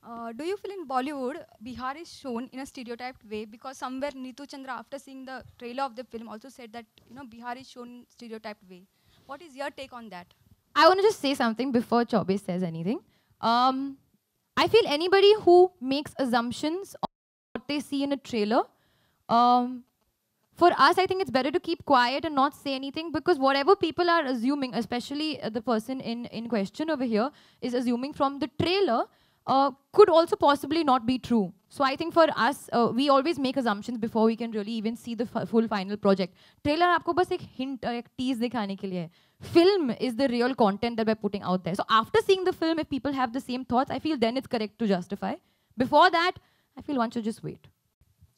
Uh, do you feel in Bollywood, Bihar is shown in a stereotyped way? Because somewhere Nitu Chandra, after seeing the trailer of the film, also said that you know Bihar is shown in stereotyped way. What is your take on that? I want to just say something before Chobe says anything. Um, I feel anybody who makes assumptions on what they see in a trailer um, for us, I think it's better to keep quiet and not say anything because whatever people are assuming, especially uh, the person in, in question over here, is assuming from the trailer, uh, could also possibly not be true. So I think for us, uh, we always make assumptions before we can really even see the full final project. Trailer आपको bas ek hint ek uh, tease दिखाने ke liye Film is the real content that we're putting out there. So after seeing the film, if people have the same thoughts, I feel then it's correct to justify. Before that, I feel one should just wait.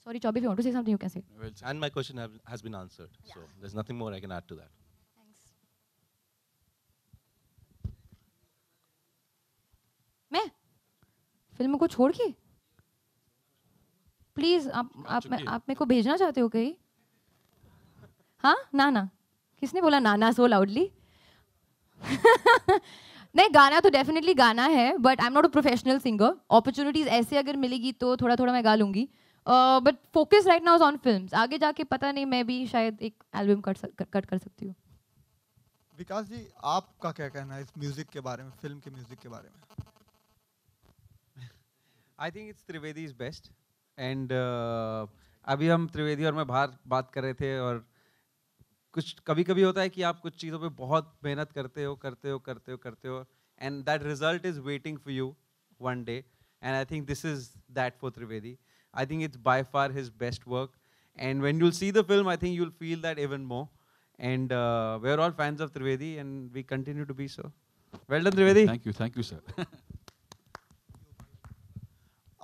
Sorry, Chobi, if you want to say something, you can say. Well, and my question have, has been answered. Yeah. So there's nothing more I can add to that. Thanks. मैं फिल्म को छोड़ के प्लीज़ आप आप मैं, आप मेरे को भेजना चाहते हो कहीं हाँ नाना किसने बोला नाना सो लाउडली नहीं गाना तो डेफिनेटली गाना है but I am not a professional singer opportunities ऐसे अगर मिलेगी तो थोड़ा थोड़ा मैं गा लूँगी but focus right now on film आगे जाके पता नहीं मैं भी शायद एक एल्बम कट कट कर सकती हूँ विकास जी आपका क्या कहना है इस म्यूजिक के बारे में फिल्म के म्यूजिक के बारे में I think it's Trivedi is best and अभी हम त्रिवेदी और मैं बाहर बात कर रहे थे और कुछ कभी कभी होता है कि आप कुछ चीज़ों पे बहुत मेहनत करते हो करते हो करते हो करते हो and that result is waiting for you one day and I think this is that for Trivedi I think it's by far his best work. And when you'll see the film, I think you'll feel that even more. And uh, we're all fans of Trivedi, and we continue to be so. Well done, Trivedi. Thank you, thank you, sir.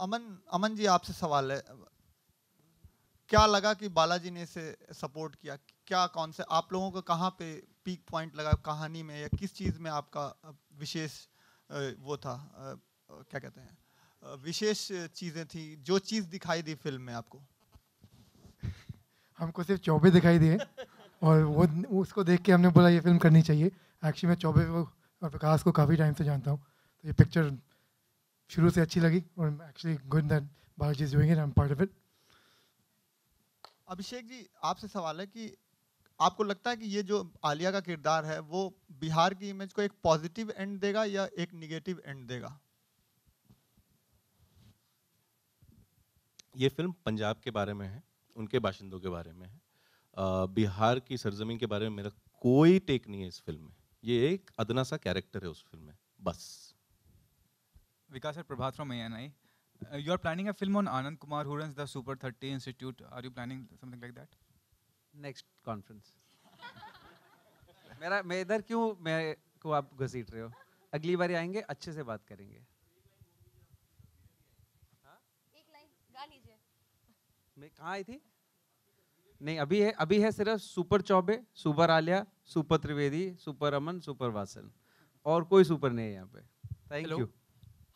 Aman Aman ji आपसे सवाल है क्या लगा कि बालाजी ने इसे सपोर्ट किया क्या कौन से आप लोगों को कहाँ पे पीक पॉइंट लगा कहानी में या किस चीज़ में आपका विशेष वो था क्या कहते हैं विशेष चीज़ें थी जो चीज़ दिखाई दी फिल्म में आपको हमको सिर्फ चौबे दिखाई दिए और वो उसको देख के हमने बोला ये फिल्म करनी चाहिए एक्चुअली मैं चौबे को और विकास को काफ़ी टाइम से जानता हूँ तो ये पिक्चर शुरू से अच्छी लगी और actually good that Balaji doing it I am part of it Abhishek ji आपसे सवाल है कि आपको लगता है कि ये जो आलिया का किरदार है वो बिहार की इमेज को एक पॉजिटिव एंड देगा या एक निगेटिव एंड देगा ये फिल्म पंजाब के बारे में है उनके बाशिंदों के बारे में है आ, बिहार की सरजमीन के बारे में मेरा कोई टेक नहीं है इस फिल्म में ये एक अदना सा कैरेक्टर है उस फिल्म में बस Vikas sir Prabhat from A N I you are planning a film on Anand Kumar who runs the super 30 institute are you planning something like that next conference मेरा मैं इधर क्यों मैं को आप घसीट रहे हो अगली बार आएंगे अच्छे से बात करेंगे में कहाँ आई थी नहीं अभी है अभी है सिर्फ super Chaubey super Alia super Trivedi super Aman super Vasan और कोई सुपर नहीं है यहाँ पे thank you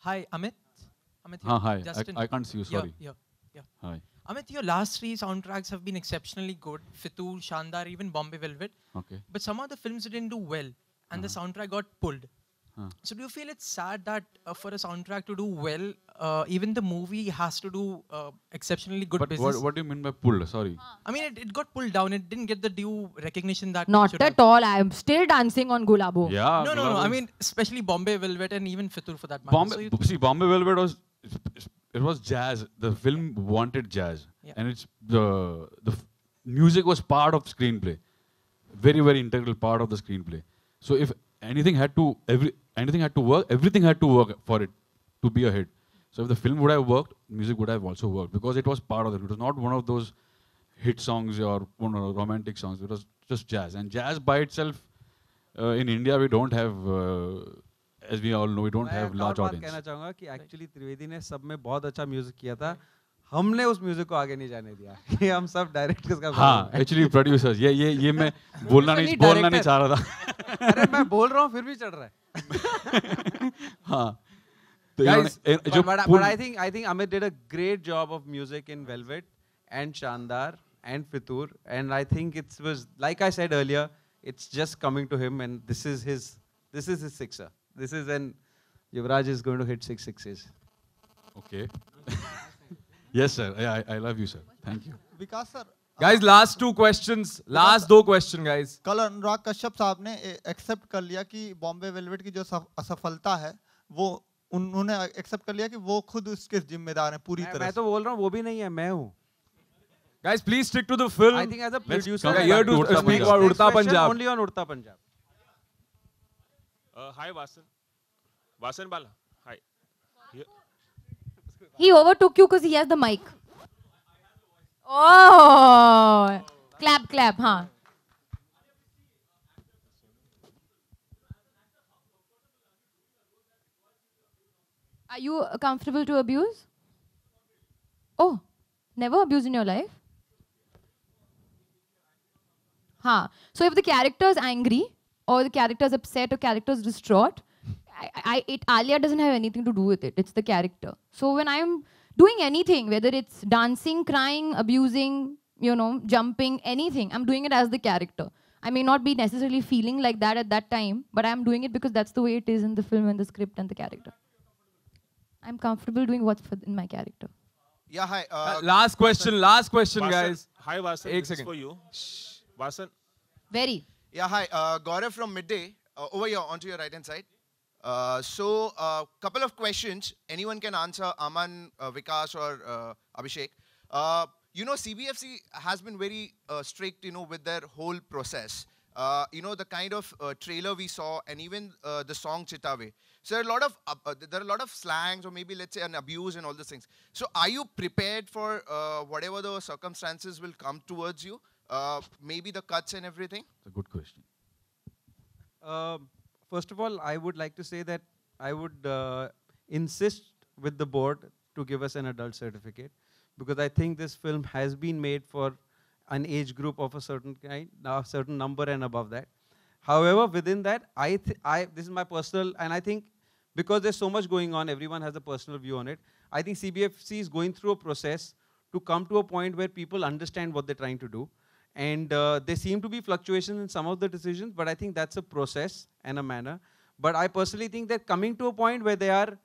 hi Amit Amit हाँ hi I can't see you sorry hi Amit, your last three soundtracks have been exceptionally good. Fitur, Shandar, even Bombay Velvet. Okay. But some of the films didn't do well, and uh -huh. the soundtrack got pulled. Uh -huh. So do you feel it's sad that uh, for a soundtrack to do well, uh, even the movie has to do uh, exceptionally good but business. What, what, do you mean by pulled? Sorry. I mean, it, it got pulled down. It didn't get the due recognition that. Not at all. I am still dancing on Gulabo. Yeah. No, no, no. I mean, especially Bombay Velvet and even Fitur for that matter. Bombay, so see, Bombay Velvet was it was jazz. The film wanted jazz, yeah. and it's the the music was part of screenplay, very very integral part of the screenplay. So if anything had to every anything had to work, everything had to work for it to be a hit. So if the film would have worked, music would have also worked because it was part of it. It was not one of those hit songs or one of romantic songs. It was just jazz, and jazz by itself uh, in India we don't have. Uh, as we all know, we don't have large audience. कहना चाहूँगा कि actually त्रिवेदी ने सब में बहुत अच्छा म्यूजिक किया था हमने उस म्यूजिक को आगे नहीं जाने दिया ये हम सब डायरेक्ट इसका हाँ एक्चुअली प्रोड्यूसर्स ये ये ये मैं बोलना नहीं बोलना नहीं चाह रहा था अरे मैं बोल रहा हूँ फिर भी चढ़ रहा है हाँ तो eh, uh, एक्सेप्ट कर लिया कि बॉम्बे वेलवेट की जो असफलता है वो उन्होंने एक्सेप्ट कर लिया कि वो खुद उसके जिम्मेदार हैं पूरी तरह मैं तो बोल रहा हूँ वो भी नहीं है मैं हूँ guys please stick to the film I think as a producer here to speak about Udta Punjab only on उड़ता पंजाब हाय Vasan Vasan Bala hi he overtook you because he has the mic oh clap clap हां Are you comfortable to abuse? Oh, never abused in your life? Huh. So if the character is angry, or the character is upset, or character is distraught, I, I, it Alia doesn't have anything to do with it. It's the character. So when I'm doing anything, whether it's dancing, crying, abusing, you know, jumping, anything, I'm doing it as the character. I may not be necessarily feeling like that at that time, but I'm doing it because that's the way it is in the film and the script and the character. I'm comfortable doing what's in my character. Yeah, hi. Uh, uh last question, Vasan. last question, Vasan. guys. Hi, Vasan. Ek this for you. Shh. Vasan. Very. Yeah, hi. Uh, Gaurav from Midday. Uh, over here, onto your right-hand side. Uh, so, a uh, couple of questions. Anyone can answer, Aman, uh, Vikas, or uh, Abhishek. Uh, you know, CBFC has been very strict, you know, with their whole process. you know, the kind of trailer we saw and even the song Chitave. So there are a lot of uh, uh, there are a lot of slangs, or maybe let's say an abuse and all those things. So are you prepared for uh, whatever the circumstances will come towards you? Uh, maybe the cuts and everything. It's a good question. Um, first of all, I would like to say that I would uh, insist with the board to give us an adult certificate because I think this film has been made for an age group of a certain kind, a certain number and above that. However, within that, I, I this is my personal, and I think because there's so much going on, everyone has a personal view on it. I think CBFC is going through a process to come to a point where people understand what they're trying to do. And uh, there seem to be fluctuations in some of the decisions, but I think that's a process and a manner. But I personally think that coming to a point where they are,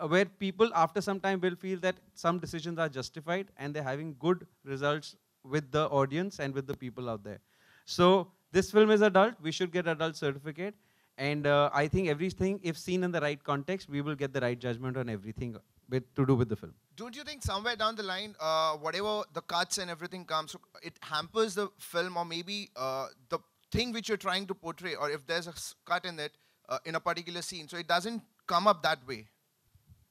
uh, where people after some time will feel that some decisions are justified and they're having good results with the audience and with the people out there. So this film is adult. We should get adult certificate. And uh, I think everything, if seen in the right context, we will get the right judgment on everything with, to do with the film. Don't you think somewhere down the line, uh, whatever the cuts and everything comes, it hampers the film or maybe uh, the thing which you're trying to portray or if there's a cut in it, uh, in a particular scene, so it doesn't come up that way?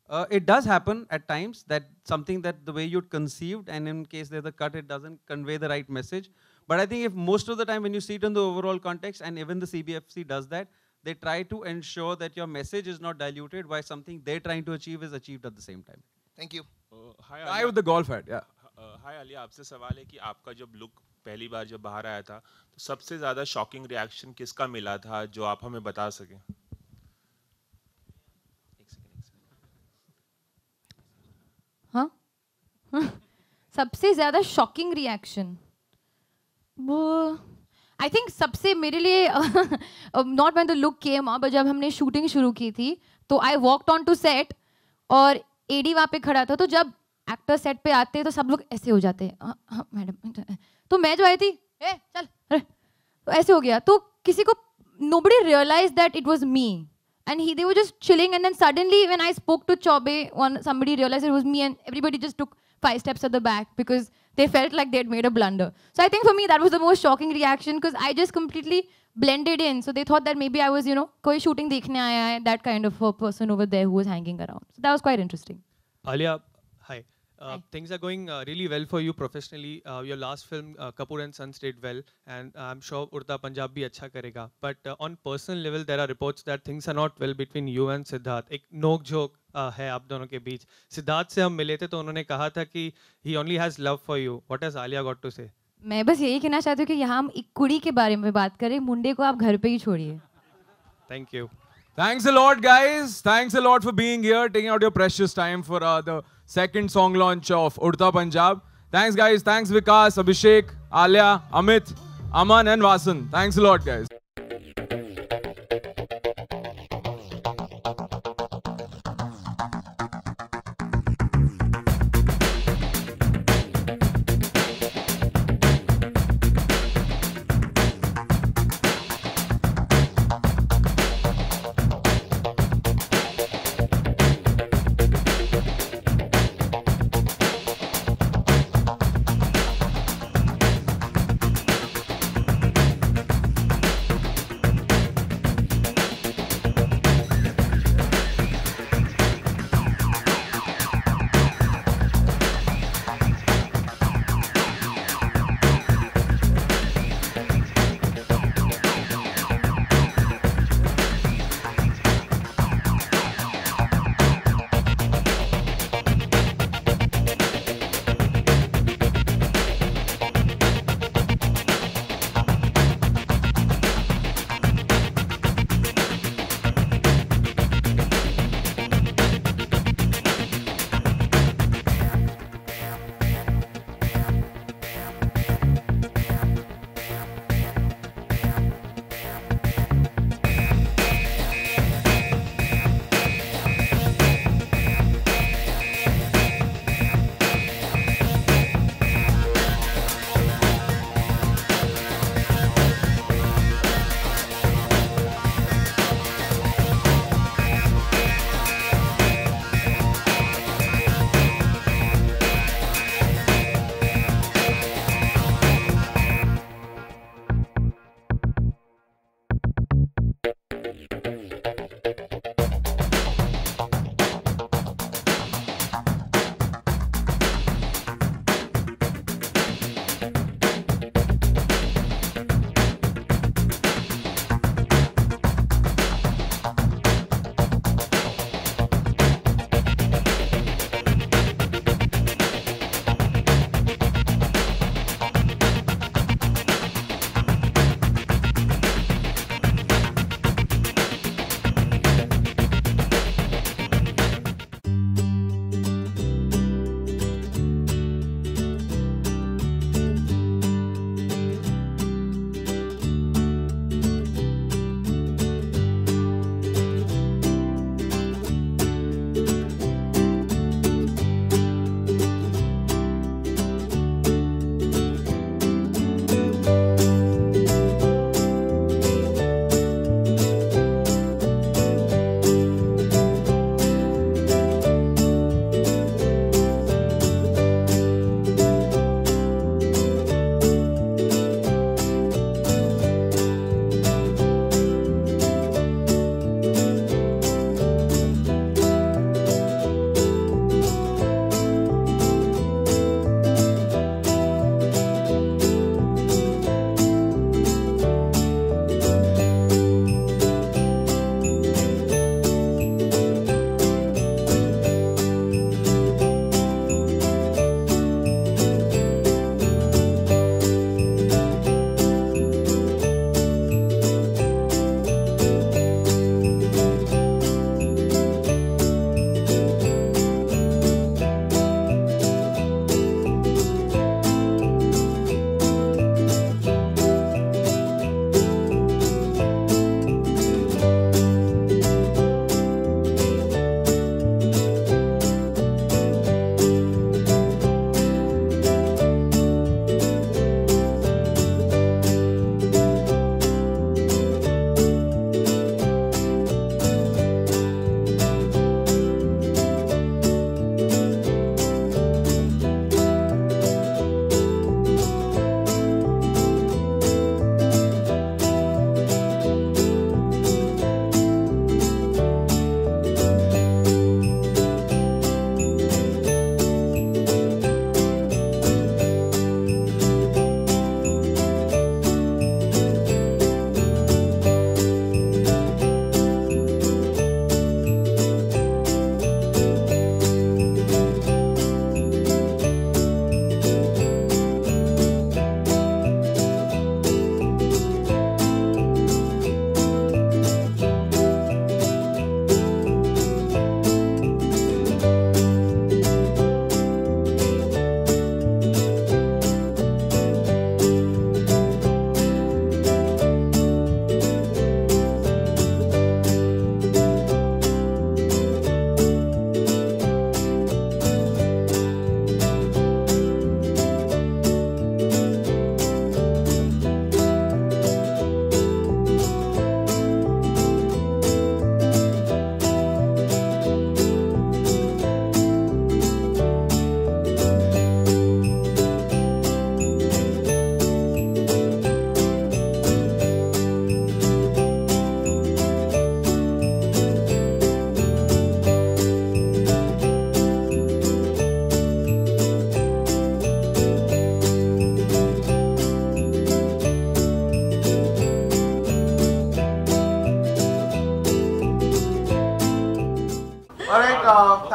Uh, it does happen at times that something that the way you'd conceived and in case there's a cut, it doesn't convey the right message. But I think if most of the time when you see it in the overall context and even the CBFC does that, they try to ensure that your message is not diluted by something they're trying to achieve is achieved at the same time. Thank you. Uh, hi, I with the golf hat. Yeah. Uh, hi, Alia आपसे सवाल है कि आपका जब लुक पहली बार जब बाहर आया था तो सबसे ज़्यादा शॉकिंग रिएक्शन किसका मिला था जो आप हमें बता सकें हाँ सबसे ज़्यादा शॉकिंग रिएक्शन वो आई थिंक सबसे मेरे लिए not man the look came but जब हमने शूटिंग शुरू की थी तो I walked on to set और एडी वहाँ पे खड़ा था तो जब एक्टर सेट पे आते हैं तो सब लोग ऐसे हो जाते हैं मैडम तो, तो मैं जो आई थी ए चल अरे तो ऐसे हो गया तो किसी को nobody realise that it was me and he they वो just chilling and then suddenly when I spoke to Chaubey on somebody realise it was me and everybody just took five steps at the back because they felt like they had made a blunder. So I think for me that was the most shocking reaction because I just completely blended in. So they thought that maybe I was, you know, koi shooting dekhne aaya hai, that kind of a person over there who was hanging around. So that was quite interesting. Alia, Uh, things are going uh, really well for you professionally. Uh, your last film, uh, Kapoor and Sons, did well, and I'm sure Urta Punjab bhi acha karega. But uh, on personal level, there are reports that things are not well between you and Siddharth. Ek nok joke uh, hai aap dono ke beech. Siddharth se hum mile the, to unhone kaha tha ki he only has love for you. What has Alia got to say? मैं बस यही कहना चाहती हूँ कि यहाँ हम एक कुड़ी के बारे में बात करें मुंडे को आप घर पे ही छोड़िए thank you thanks a lot guys thanks a lot for being here taking out your precious time for the second song launch of Urta Punjab. Thanks, guys. Thanks, Vikas, Abhishek, Alia, Amit, Aman, and Vasan. Thanks a lot, guys.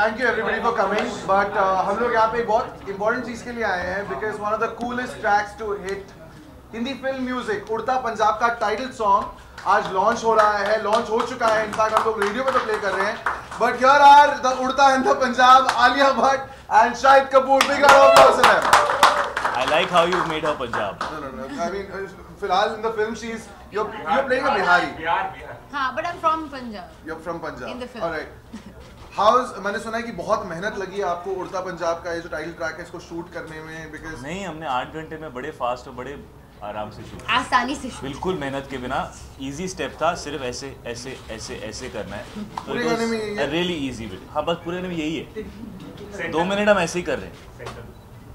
Thank you everybody for coming but हम लोग यहाँ पे बहुत इंपॉर्टेंट चीज़ के लिए आए हैं because one of the coolest tracks to hit Hindi film music Udta Punjab का टाइटल सॉन्ग आज लॉन्च हो रहा है लॉन्च हो चुका है इनफैक्ट हम लोग रेडियो पे तो प्ले कर रहे हैं but here are the Udta in the Punjab Alia Bhatt and Shahid Kapoor big round I like how you made her Punjab. No, no, no. I mean, Filhal uh, in the film, she's you're, you're playing a Bihari. Bihar, Bihar. Ha, हाँ, but I'm from Punjab. You're from Punjab. In the film. All right. House मैंने सुना है कि बहुत मेहनत लगी है आपको उड़ता पंजाब का ये जो टाइटल ट्रैक है इसको शूट करने में बिकॉज नहीं हमने आठ घंटे में बड़े फास्ट और बड़े आराम से शूट आसानी से बिल्कुल मेहनत के बिना इजी स्टेप था सिर्फ ऐसे ऐसे ऐसे ऐसे करना है पूरे गाने में यही रियली इजी हाँ बस पूरे गाने में यही है दो मिनट हम ऐसे ही कर रहे हैं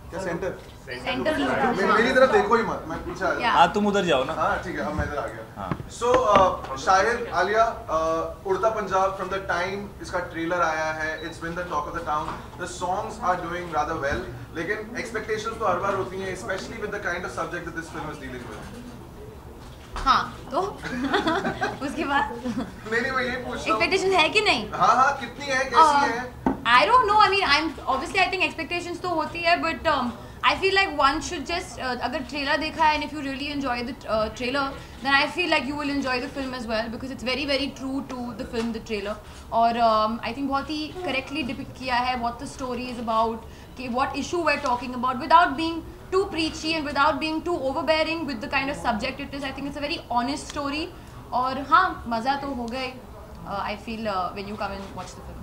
क्या सेंटर सेंटर मेरी तरफ देखो ही मत मैं पीछे आ हाँ, तुम उधर जाओ ना हाँ ठीक है अब मैं इधर आ गया सो हाँ। uh, शायद Alia uh, Udta Punjab from the time इसका ट्रेलर आया है it's been the talk of the town the songs are doing rather well लेकिन एक्सपेक्टेशंस तो हर बार होती हैं specially with the kind of subject that this film is dealing with हाँ तो उसके बाद नहीं मैं ये पूछ एक्सपेक्टेशन है कि नहीं हाँ हाँ कितनी है कैसी uh, है I don't know I mean I am obviously I think expectations तो होती है but I feel like one should just अगर ट्रेलर देखा है and if you really enjoy the trailer then I feel like you will enjoy the film as well because it's very very true to the film the trailer और आई um, थिंक बहुत ही करेक्टली डिपिक्ट किया है what the story is about कि what issue we talking about without being too preachy and without being too overbearing with the kind of subject it is I think it's a very honest story और हाँ मज़ा तो हो गए I feel when you come and watch the film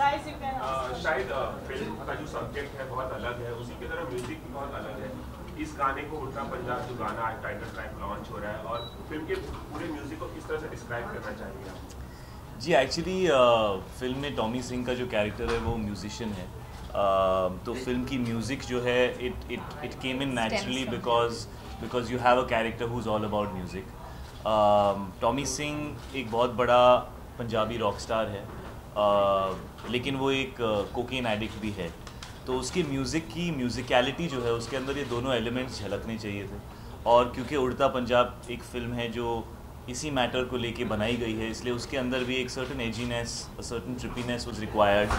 Uh, शायद फिल्म uh, का अच्छा जो सब्जेक्ट है बहुत अलग है उसी की तरह म्यूजिक बहुत अलग है इस गाने को उल्टा पंजाब जो गाना आज टाइगर लॉन्च हो रहा है और फिल्म के पूरे म्यूजिक को किस तरह से डिस्क्राइब करना चाहिए जी एक्चुअली फिल्म uh, में टॉमी सिंह का जो कैरेक्टर है वो म्यूजिशियन है तो फिल्म की म्यूज़िक जो है it it it came in naturally because because you have a character who is all about music Tommy Singh एक बहुत बड़ा पंजाबी रॉक स्टार है लेकिन वो एक कोकीन एडिक्ट भी है तो उसकी म्यूज़िक की म्यूज़िकलिटी जो है उसके अंदर ये दोनों एलिमेंट्स झलकने चाहिए थे और क्योंकि उड़ता पंजाब एक फिल्म है जो इसी मैटर को लेके बनाई गई है इसलिए उसके अंदर भी एक certain edginess certain trippiness was required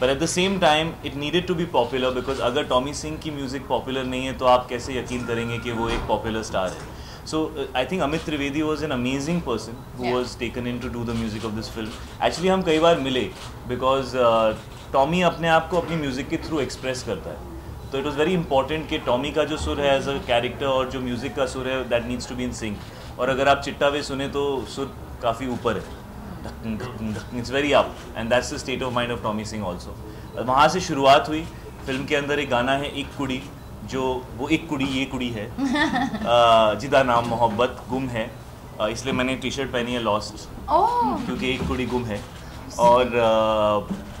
पर at the same time it needed to be popular because अगर टॉमी सिंह की म्यूज़िक पॉपुलर नहीं है तो आप कैसे यकीन करेंगे कि वो एक पॉपुलर स्टार है So uh, I think Amit Trivedi was an amazing person who yeah. was taken in to do the music of this film. Actually हम कई बार मिले because टॉमी uh, अपने आप को अपनी म्यूजिक के थ्रू एक्सप्रेस करता है तो इट वॉज़ वेरी इंपॉर्टेंट कि टॉमी का जो सुर है एज अ कैरेक्टर और जो म्यूजिक का सुर है that needs to be in sync और अगर आप चिट्टा वे सुने तो सुर काफ़ी ऊपर है it's very up and that's the state of mind of Tommy Singh also वहाँ से शुरुआत हुई फिल्म के अंदर एक गाना है एक कुड़ी जो वो एक कुड़ी ये कुड़ी है जिदा नाम मोहब्बत गुम है इसलिए मैंने टी शर्ट पहनी है लॉस्ट क्योंकि एक कुड़ी गुम है और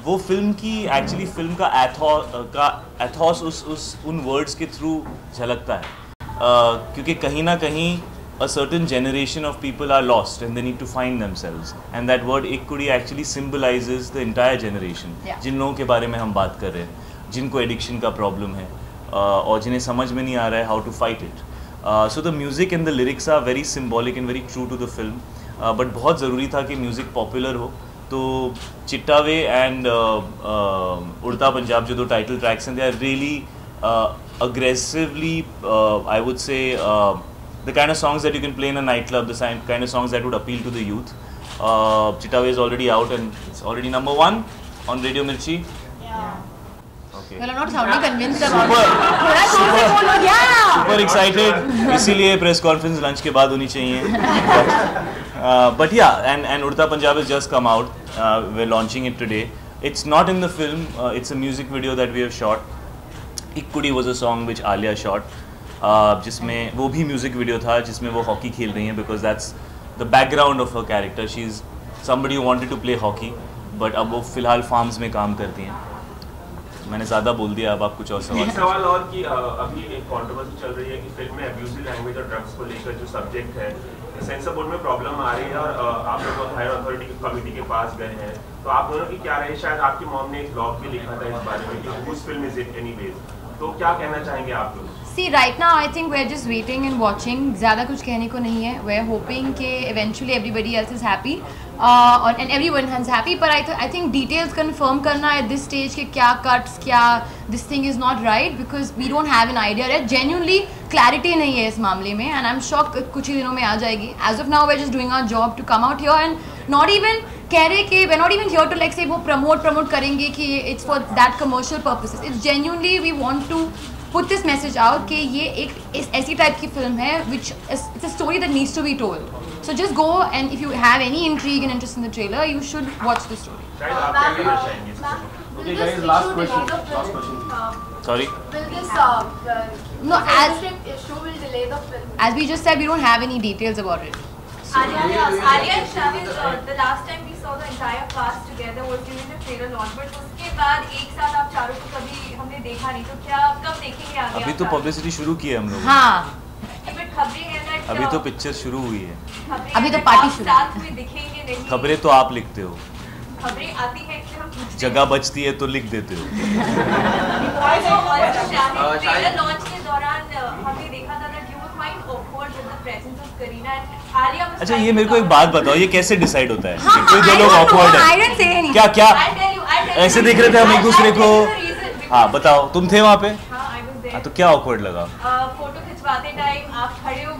वो फिल्म की एक्चुअली फिल्म का एथो का एथॉस उस उस उन वर्ड्स के थ्रू झलकता है क्योंकि कहीं ना कहीं a certain generation of people are lost and they need to find themselves and that word Ek Kudi actually symbolise the entire generation जिन लोगों के बारे में हम बात कर रहे हैं जिनको एडिक्शन का प्रॉब्लम है Uh, और जिन्हें समझ में नहीं आ रहा है how to fight it so the music and the lyrics are very symbolic and very true to the film but बहुत ज़रूरी था कि म्यूज़िक पॉपुलर हो तो चिट्टावे and uh, uh, Udta Punjab जो दो टाइटल ट्रैक्स हैं they are really aggressively I would say the kind of songs that you can play in a night club the kind of songs that would appeal to the youth Chitta ve is already out and already number one on radio Mirchi super excited इसीलिए प्रेस कॉन्फ्रेंस लंच के बाद होनी चाहिए but yeah and and Udta Punjab is just come out we launching it today it's not in the film it's a music video that we have shot Kudi was a song which Alia shot जिसमें वो भी म्यूजिक वीडियो था जिसमें वो हॉकी खेल रही हैं because that's the background of her character she is somebody wanted to play hockey but अब वो फिलहाल फार्म्स में काम करती हैं मैंने ज़्यादा बोल दिया अब आप कुछ और सवाल सवाल और कि अभी एक चल रही है कि फिल्म में अब्यूजिव लैंग्वेज और ड्रग्स को लेकर जो सब्जेक्ट है सेंसर बोर्ड में प्रॉब्लम आ रही है और आप लोग हायर अथॉरिटी कमेटी के पास गए हैं तो आप दोनों की क्या शायद आपकी मॉम ने एक ब्लॉग भी लिखा था इस बारे में कि फिल्म इज इट एनी तो क्या कहना चाहेंगे आप लोग सी राइट ना I think we are just waiting and watching ज़्यादा कुछ कहने को नहीं है वे आर होपिंग के eventually everybody else is happy और and everyone has happy पर I I think details confirm करना एट दिस स्टेज के क्या कट्स क्या this thing is not right because we don't have an idea rate genuinely clarity नहीं है इस मामले में एंड आई एम शॉक कुछ ही दिनों में आ जाएगी as of now we just doing our job to come out your and not even कह रहे कि we not even here to like say वो प्रमोट प्रमोट करेंगे कि it's for that commercial purposes it's genuinely we want to put this message out कि ये एक ऐसी टाइप की फिल्म है which it's a story that needs to be told. So just go and if you have any intrigue and interest in the trailer, you should watch the story. Okay, guys, last question. Last question. Sorry. Will this uh, no as issue will delay the film? As we just said, we don't have any details about it. Uh, तो अभी तो पब्लिसिटी शुरू की है हम लोग। हाँ। अभी तो पिक्चर uh, शुरू हुई है अभी तो पार्टी खबरें तो आप लिखते हो खबरें आती है जगह बचती है तो लिख देते हो लॉन्च uh, हाँ, के दौरान हमने देखा था अच्छा ये मेरे को एक बात बताओ ये कैसे डिसाइड होता है हाँ, कोई दो लोग ऑकवर्ड है क्या क्या ऐसे देख रहे थे हम एक दूसरे को हाँ बताओ तुम थे वहाँ पे हाँ, हाँ तो क्या ऑकवर्ड लगा फोटो uh, खिंचवाते टाइम आप खड़े हो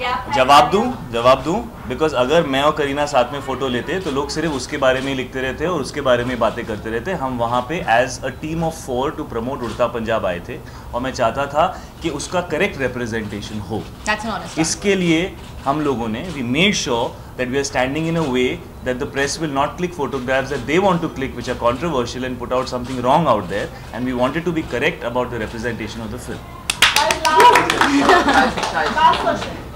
जवाब दू जवाब दू बिकॉज अगर मैं और करीना साथ में फोटो लेते तो लोग सिर्फ उसके बारे में लिखते रहते और उसके बारे में बातें करते रहते हम वहाँ पे as a team of four to promote Udta Punjab आए थे और मैं चाहता था कि उसका करेक्ट रिप्रेजेंटेशन हो इसके लिए हम लोगों ने we made sure that we are standing in a way that the press will not click photograph that they want to click which are controversial and put out something wrong out there and we wanted to be correct about the representation of the film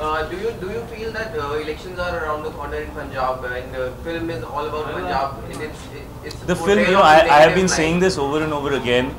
Uh, do you do you feel that uh, elections are around the corner in Punjab and uh, film is all about Punjab and it's it's the film you know I, I have been saying this over and over again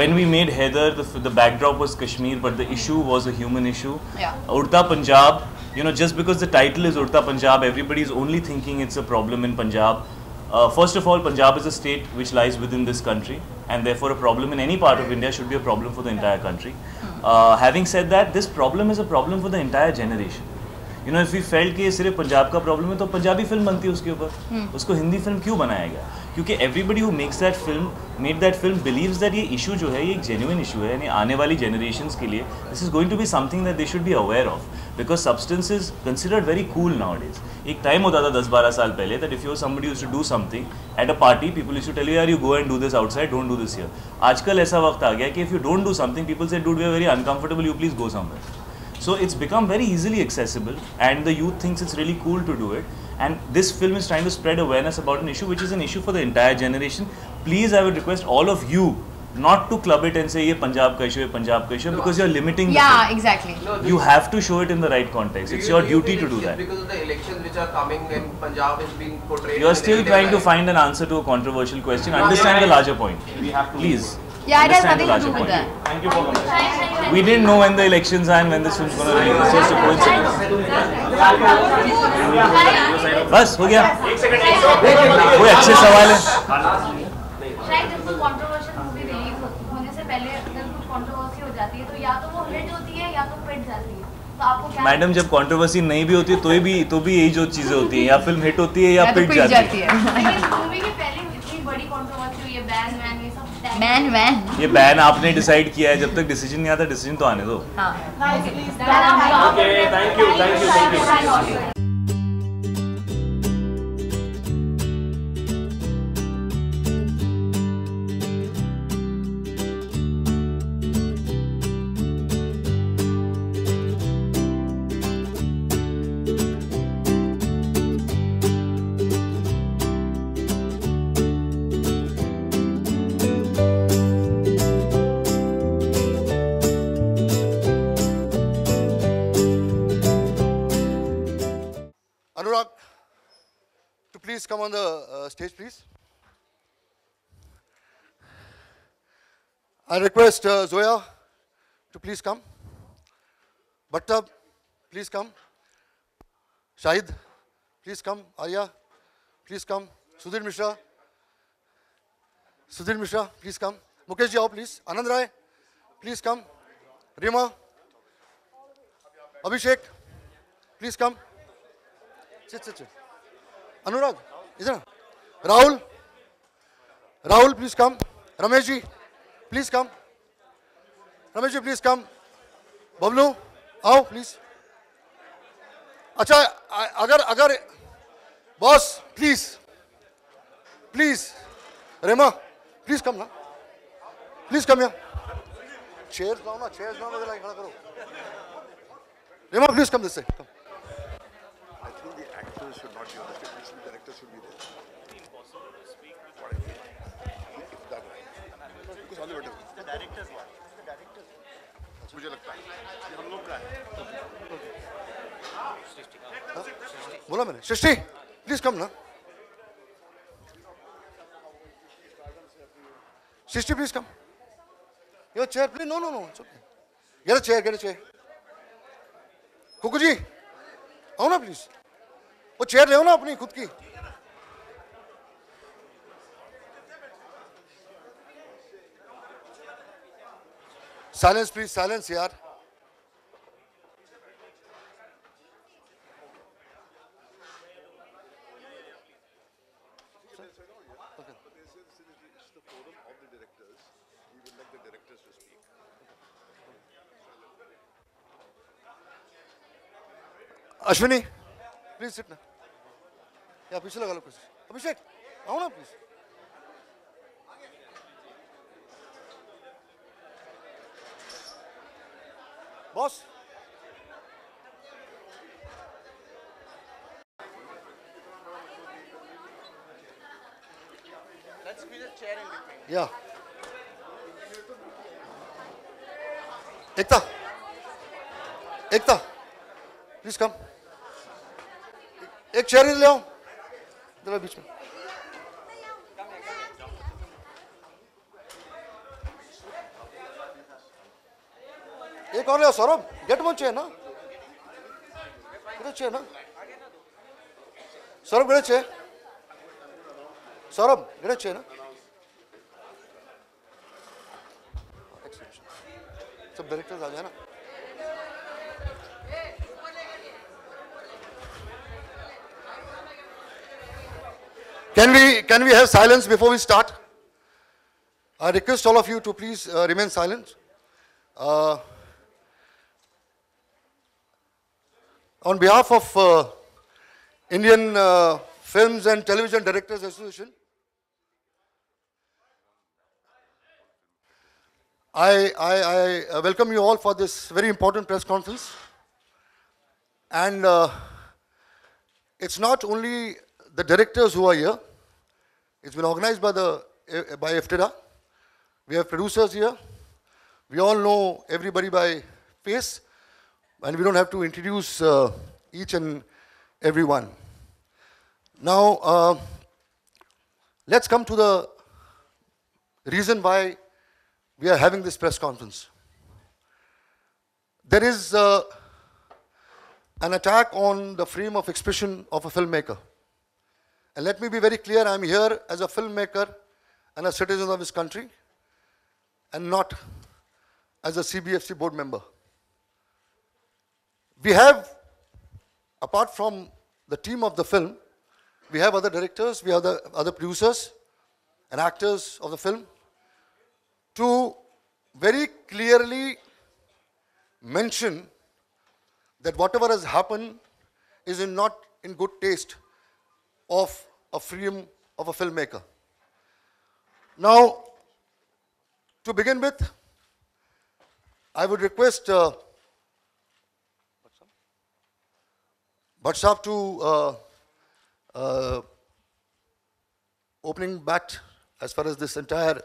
when we made Heather the, the backdrop was Kashmir but the issue was a human issue yeah. Urta Punjab you know just because the title is Urta Punjab everybody is only thinking it's a problem in Punjab uh, first of all, Punjab is a state which lies within this country, and therefore, a problem in any part of India should be a problem for the entire country. Hmm. Having set that this problem is a problem for the entire generation you know if we felt कि ये सिर्फ पंजाब का प्रॉब्लम है तो पंजाबी फिल्म बनती है उसके ऊपर hmm. उसको हिंदी फिल्म क्यों बनाया गया क्योंकि everybody who makes that film made that film believes that ये इशू जो है ये एक जेन्यून इशू है यानी आने वाली जनरेशन के लिए this is going to be something that they should be aware of because substance is considered very cool nowadays एक टाइम होता था दस बारह साल पहले that if you somebody use to do something at a party people use to you are you go and do this outside don't do this here आजकल ऐसा वक्त आ गया कि if you don't do something people से do do very uncomfortable you please go somewhere so it's become very easily accessible and the youth things it's really cool to do it and this film is trying to spread awareness about an issue which is an issue for the entire generation please I would request all of you not to club it and say ye Punjab ka issue, hai Punjab ka issue, no. because you are limiting. Yeah, the exactly. No, you have to show it in the right context. Do it's you, your do duty to do that. Because of the elections which are coming and Punjab is being portrayed. you are still trying to find an answer to a controversial question. No, Understand yeah. the larger point, we have to please. Yeah, it has nothing to do with that. Thank you for coming. We didn't know when the elections are and when this going to release. It's just a coincidence. बस हो गया कोई अच्छे सवाल है मैडम जब कंट्रोवर्सी नहीं भी होती है तो भी तो भी यही जो चीजें होती है या फिल्म हिट होती है या, या तो पिट जाती, है ये बैन आपने डिसाइड किया है जब तक डिसीजन नहीं आता डिसीजन तो आने दो thank you thank you thank you come on the uh, stage, please. I request uh, Zoya to please come. Bhatta, please come. Shahid, please come. Arya, please come. Sudhir Mishra. Sudhir Mishra, please come. Mukesh Jao, please. Anand Rai, please come. Rima. Abhishek, please come. Sit, sit, sit. Anurag. इधर Rahul Rahul please come Ramesh ji please come Ramesh ji please come Bablu आओ प्लीज अच्छा अगर अगर boss please please Rema please come ना प्लीज कम यहाँ चेयर लाओ ना चेयर लाओ ना खड़ा करो रेमा प्लीज कम दिस से कम बोला मैंने सृष्टि प्लीज कम ना Srishti please come yo chair please no no no get a chair get a chair Kuku ji आओ ना प्लीज वो चेयर ले ना अपनी खुद की साइलेंस प्लीज साइलेंस यार अश्विनी प्लीज सिट ना या पीछे लगा लो कुछ अभिषेक आओ ना प्लीज बॉस या एकता एकता प्लीज कम एक शरीर ले आओ बीच में एक और ले सौरभ गेट में चाहिए ना गड़े चाहिए ना सौरभ गड़े चाहिए सौरभ गड़े चाहिए ना सब डायरेक्टर्स आ जाए ना Can we, can we have silence before we start? I request all of you to please uh, remain silent. Uh, on behalf of uh, Indian uh, Films and Television Directors Association, I, I, I uh, welcome you all for this very important press conference. And uh, it's not only the directors who are here, it's been organized by the eh, by FTDA. We have producers here. We all know everybody by face, and we don't have to introduce uh, each and every one. Now, uh, let's come to the reason why we are having this press conference. There is uh, an attack on the freedom of expression of a filmmaker. And let me be very clear, I'm here as a filmmaker and a citizen of this country and not as a CBFC board member. We have, apart from the team of the film, we have other directors, we have the other producers and actors of the film to very clearly mention that whatever has happened is in not in good taste of a freedom of a filmmaker. Now, to begin with, I would request uh, Bhatsab to uh, uh, opening bat as far as this entire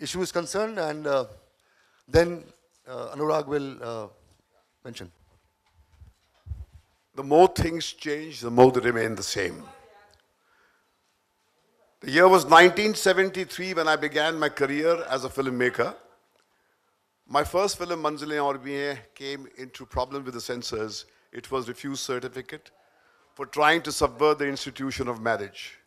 issue is concerned, and uh, then uh, Anurag will uh, mention. The more things change, the more they remain the same. The year was 1973 when I began my career as a filmmaker. My first film, Manzile e Bien, came into problem with the censors. It was refused certificate for trying to subvert the institution of marriage.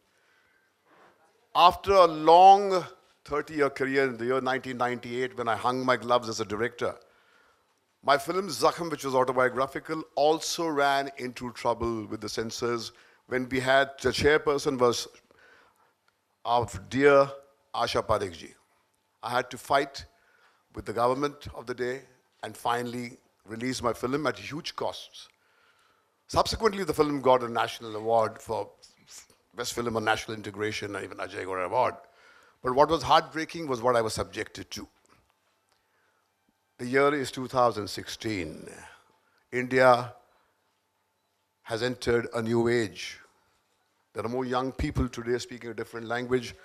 After a long 30-year career in the year 1998, when I hung my gloves as a director, my film Zakham, which was autobiographical, also ran into trouble with the censors when we had the chairperson was our dear Asha Parekh ji. I had to fight with the government of the day and finally release my film at huge costs. Subsequently, the film got a national award for Best Film on National Integration and even Ajay got award. But what was heartbreaking was what I was subjected to. The year is 2016. India has entered a new age there are more young people today speaking a different language,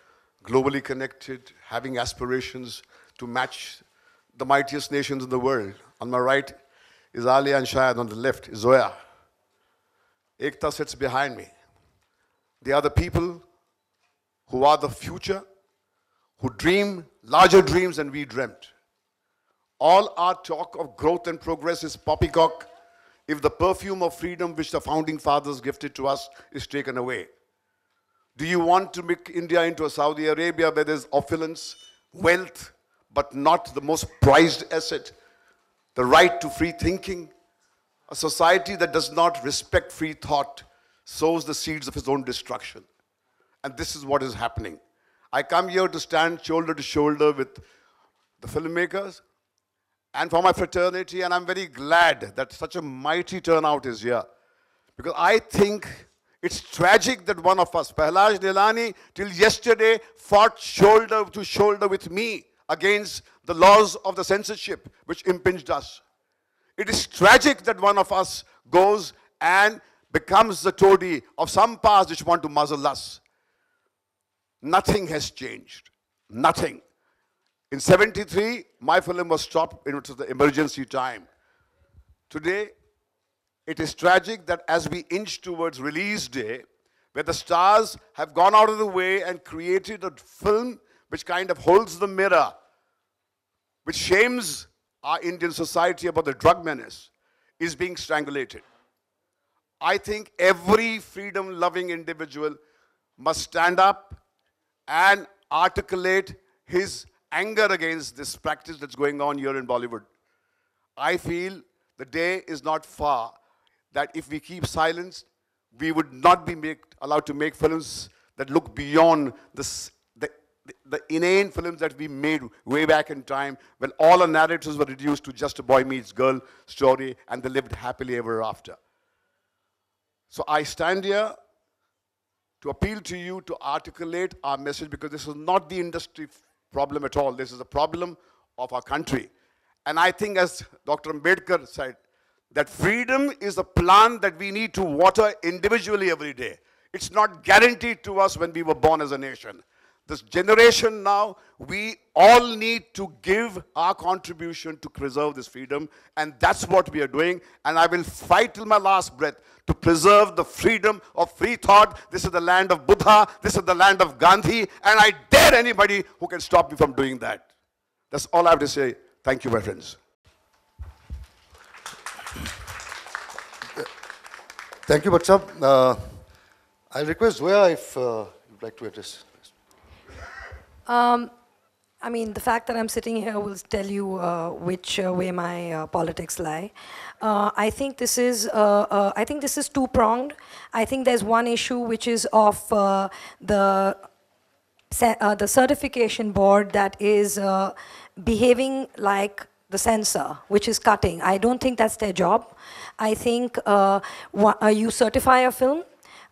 globally connected, having aspirations to match the mightiest nations in the world. On my right is Ali and Shahid, on the left is Zoya. Ekta sits behind me. They are the people who are the future, who dream larger dreams than we dreamt. All our talk of growth and progress is poppycock if the perfume of freedom which the founding fathers gifted to us is taken away. Do you want to make India into a Saudi Arabia where there's opulence, wealth, but not the most prized asset, the right to free thinking? A society that does not respect free thought sows the seeds of its own destruction. And this is what is happening. I come here to stand shoulder to shoulder with the filmmakers and for my fraternity, and I'm very glad that such a mighty turnout is here. Because I think it's tragic that one of us, Pahlaj Delani, till yesterday fought shoulder to shoulder with me against the laws of the censorship which impinged us. It is tragic that one of us goes and becomes the toady of some powers which want to muzzle us. Nothing has changed. Nothing. In 73, my film was stopped in the emergency time. Today, it is tragic that as we inch towards release day, where the stars have gone out of the way and created a film which kind of holds the mirror, which shames our Indian society about the drug menace, is being strangulated. I think every freedom loving individual must stand up and articulate his anger against this practice that's going on here in Bollywood. I feel the day is not far that if we keep silence, we would not be make, allowed to make films that look beyond this, the, the, the inane films that we made way back in time when all our narratives were reduced to just a boy meets girl story and they lived happily ever after. So I stand here to appeal to you to articulate our message because this is not the industry problem at all. This is a problem of our country. And I think as Dr. Ambedkar said, that freedom is a plant that we need to water individually every day. It's not guaranteed to us when we were born as a nation. This generation now, we all need to give our contribution to preserve this freedom, and that's what we are doing. And I will fight till my last breath to preserve the freedom of free thought. This is the land of Buddha, this is the land of Gandhi, and I dare anybody who can stop me from doing that. That's all I have to say. Thank you, my friends. Thank you, Batsab. Uh, I'll request Zoya if uh, you'd like to address. Um, I mean, the fact that I'm sitting here will tell you uh, which uh, way my uh, politics lie. Uh, I think this is uh, uh, I think this is two pronged. I think there's one issue which is of the the certification board that is behaving like the censor, which is cutting. I don't think that's their job. I think uh, uh, you certify a film.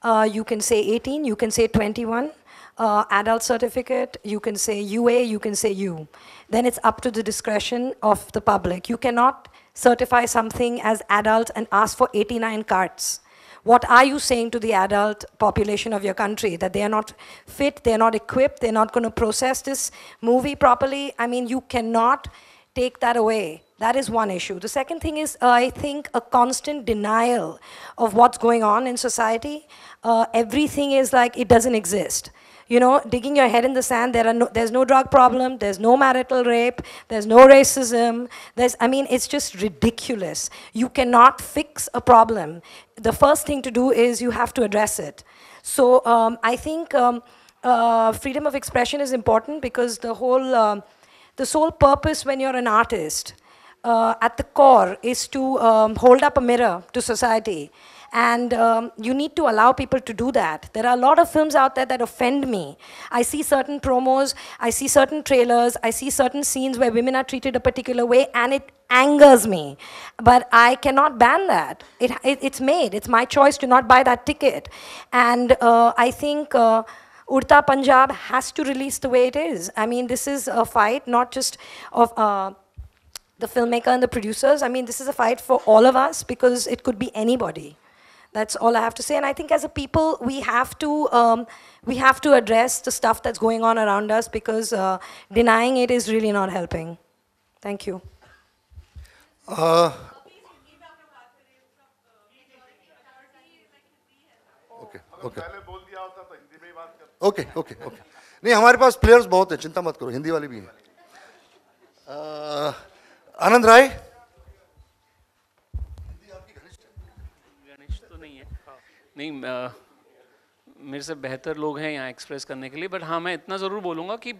Uh, you can say 18, you can say 21, uh, adult certificate, you can say UA, you can say U. Then it's up to the discretion of the public. You cannot certify something as adult and ask for 89 cards. What are you saying to the adult population of your country? That they are not fit, they're not equipped, they're not going to process this movie properly? I mean, you cannot take that away. That is one issue. The second thing is, uh, I think, a constant denial of what's going on in society. Uh, everything is like it doesn't exist. You know, digging your head in the sand. There are no, there's no drug problem. There's no marital rape. There's no racism. There's, I mean, it's just ridiculous. You cannot fix a problem. The first thing to do is you have to address it. So um, I think um, uh, freedom of expression is important because the whole. Um, the sole purpose when you're an artist uh, at the core is to um, hold up a mirror to society. And um, you need to allow people to do that. There are a lot of films out there that offend me. I see certain promos, I see certain trailers, I see certain scenes where women are treated a particular way, and it angers me. But I cannot ban that. It, it, it's made. It's my choice to not buy that ticket. And uh, I think. Uh, Urta Punjab has to release the way it is. I mean, this is a fight not just of uh, the filmmaker and the producers. I mean, this is a fight for all of us because it could be anybody. That's all I have to say. And I think as a people, we have to um, we have to address the stuff that's going on around us because uh, denying it is really not helping. Thank you. Uh, okay. Okay. Okay okay okay नहीं हमारे पास प्लेयर्स बहुत हैं चिंता मत करो हिंदी वाले भी हैं आनंद राय तो नहीं मेरे से बेहतर लोग हैं यहाँ एक्सप्रेस करने के लिए बट हाँ मैं इतना ज़रूर बोलूँगा कि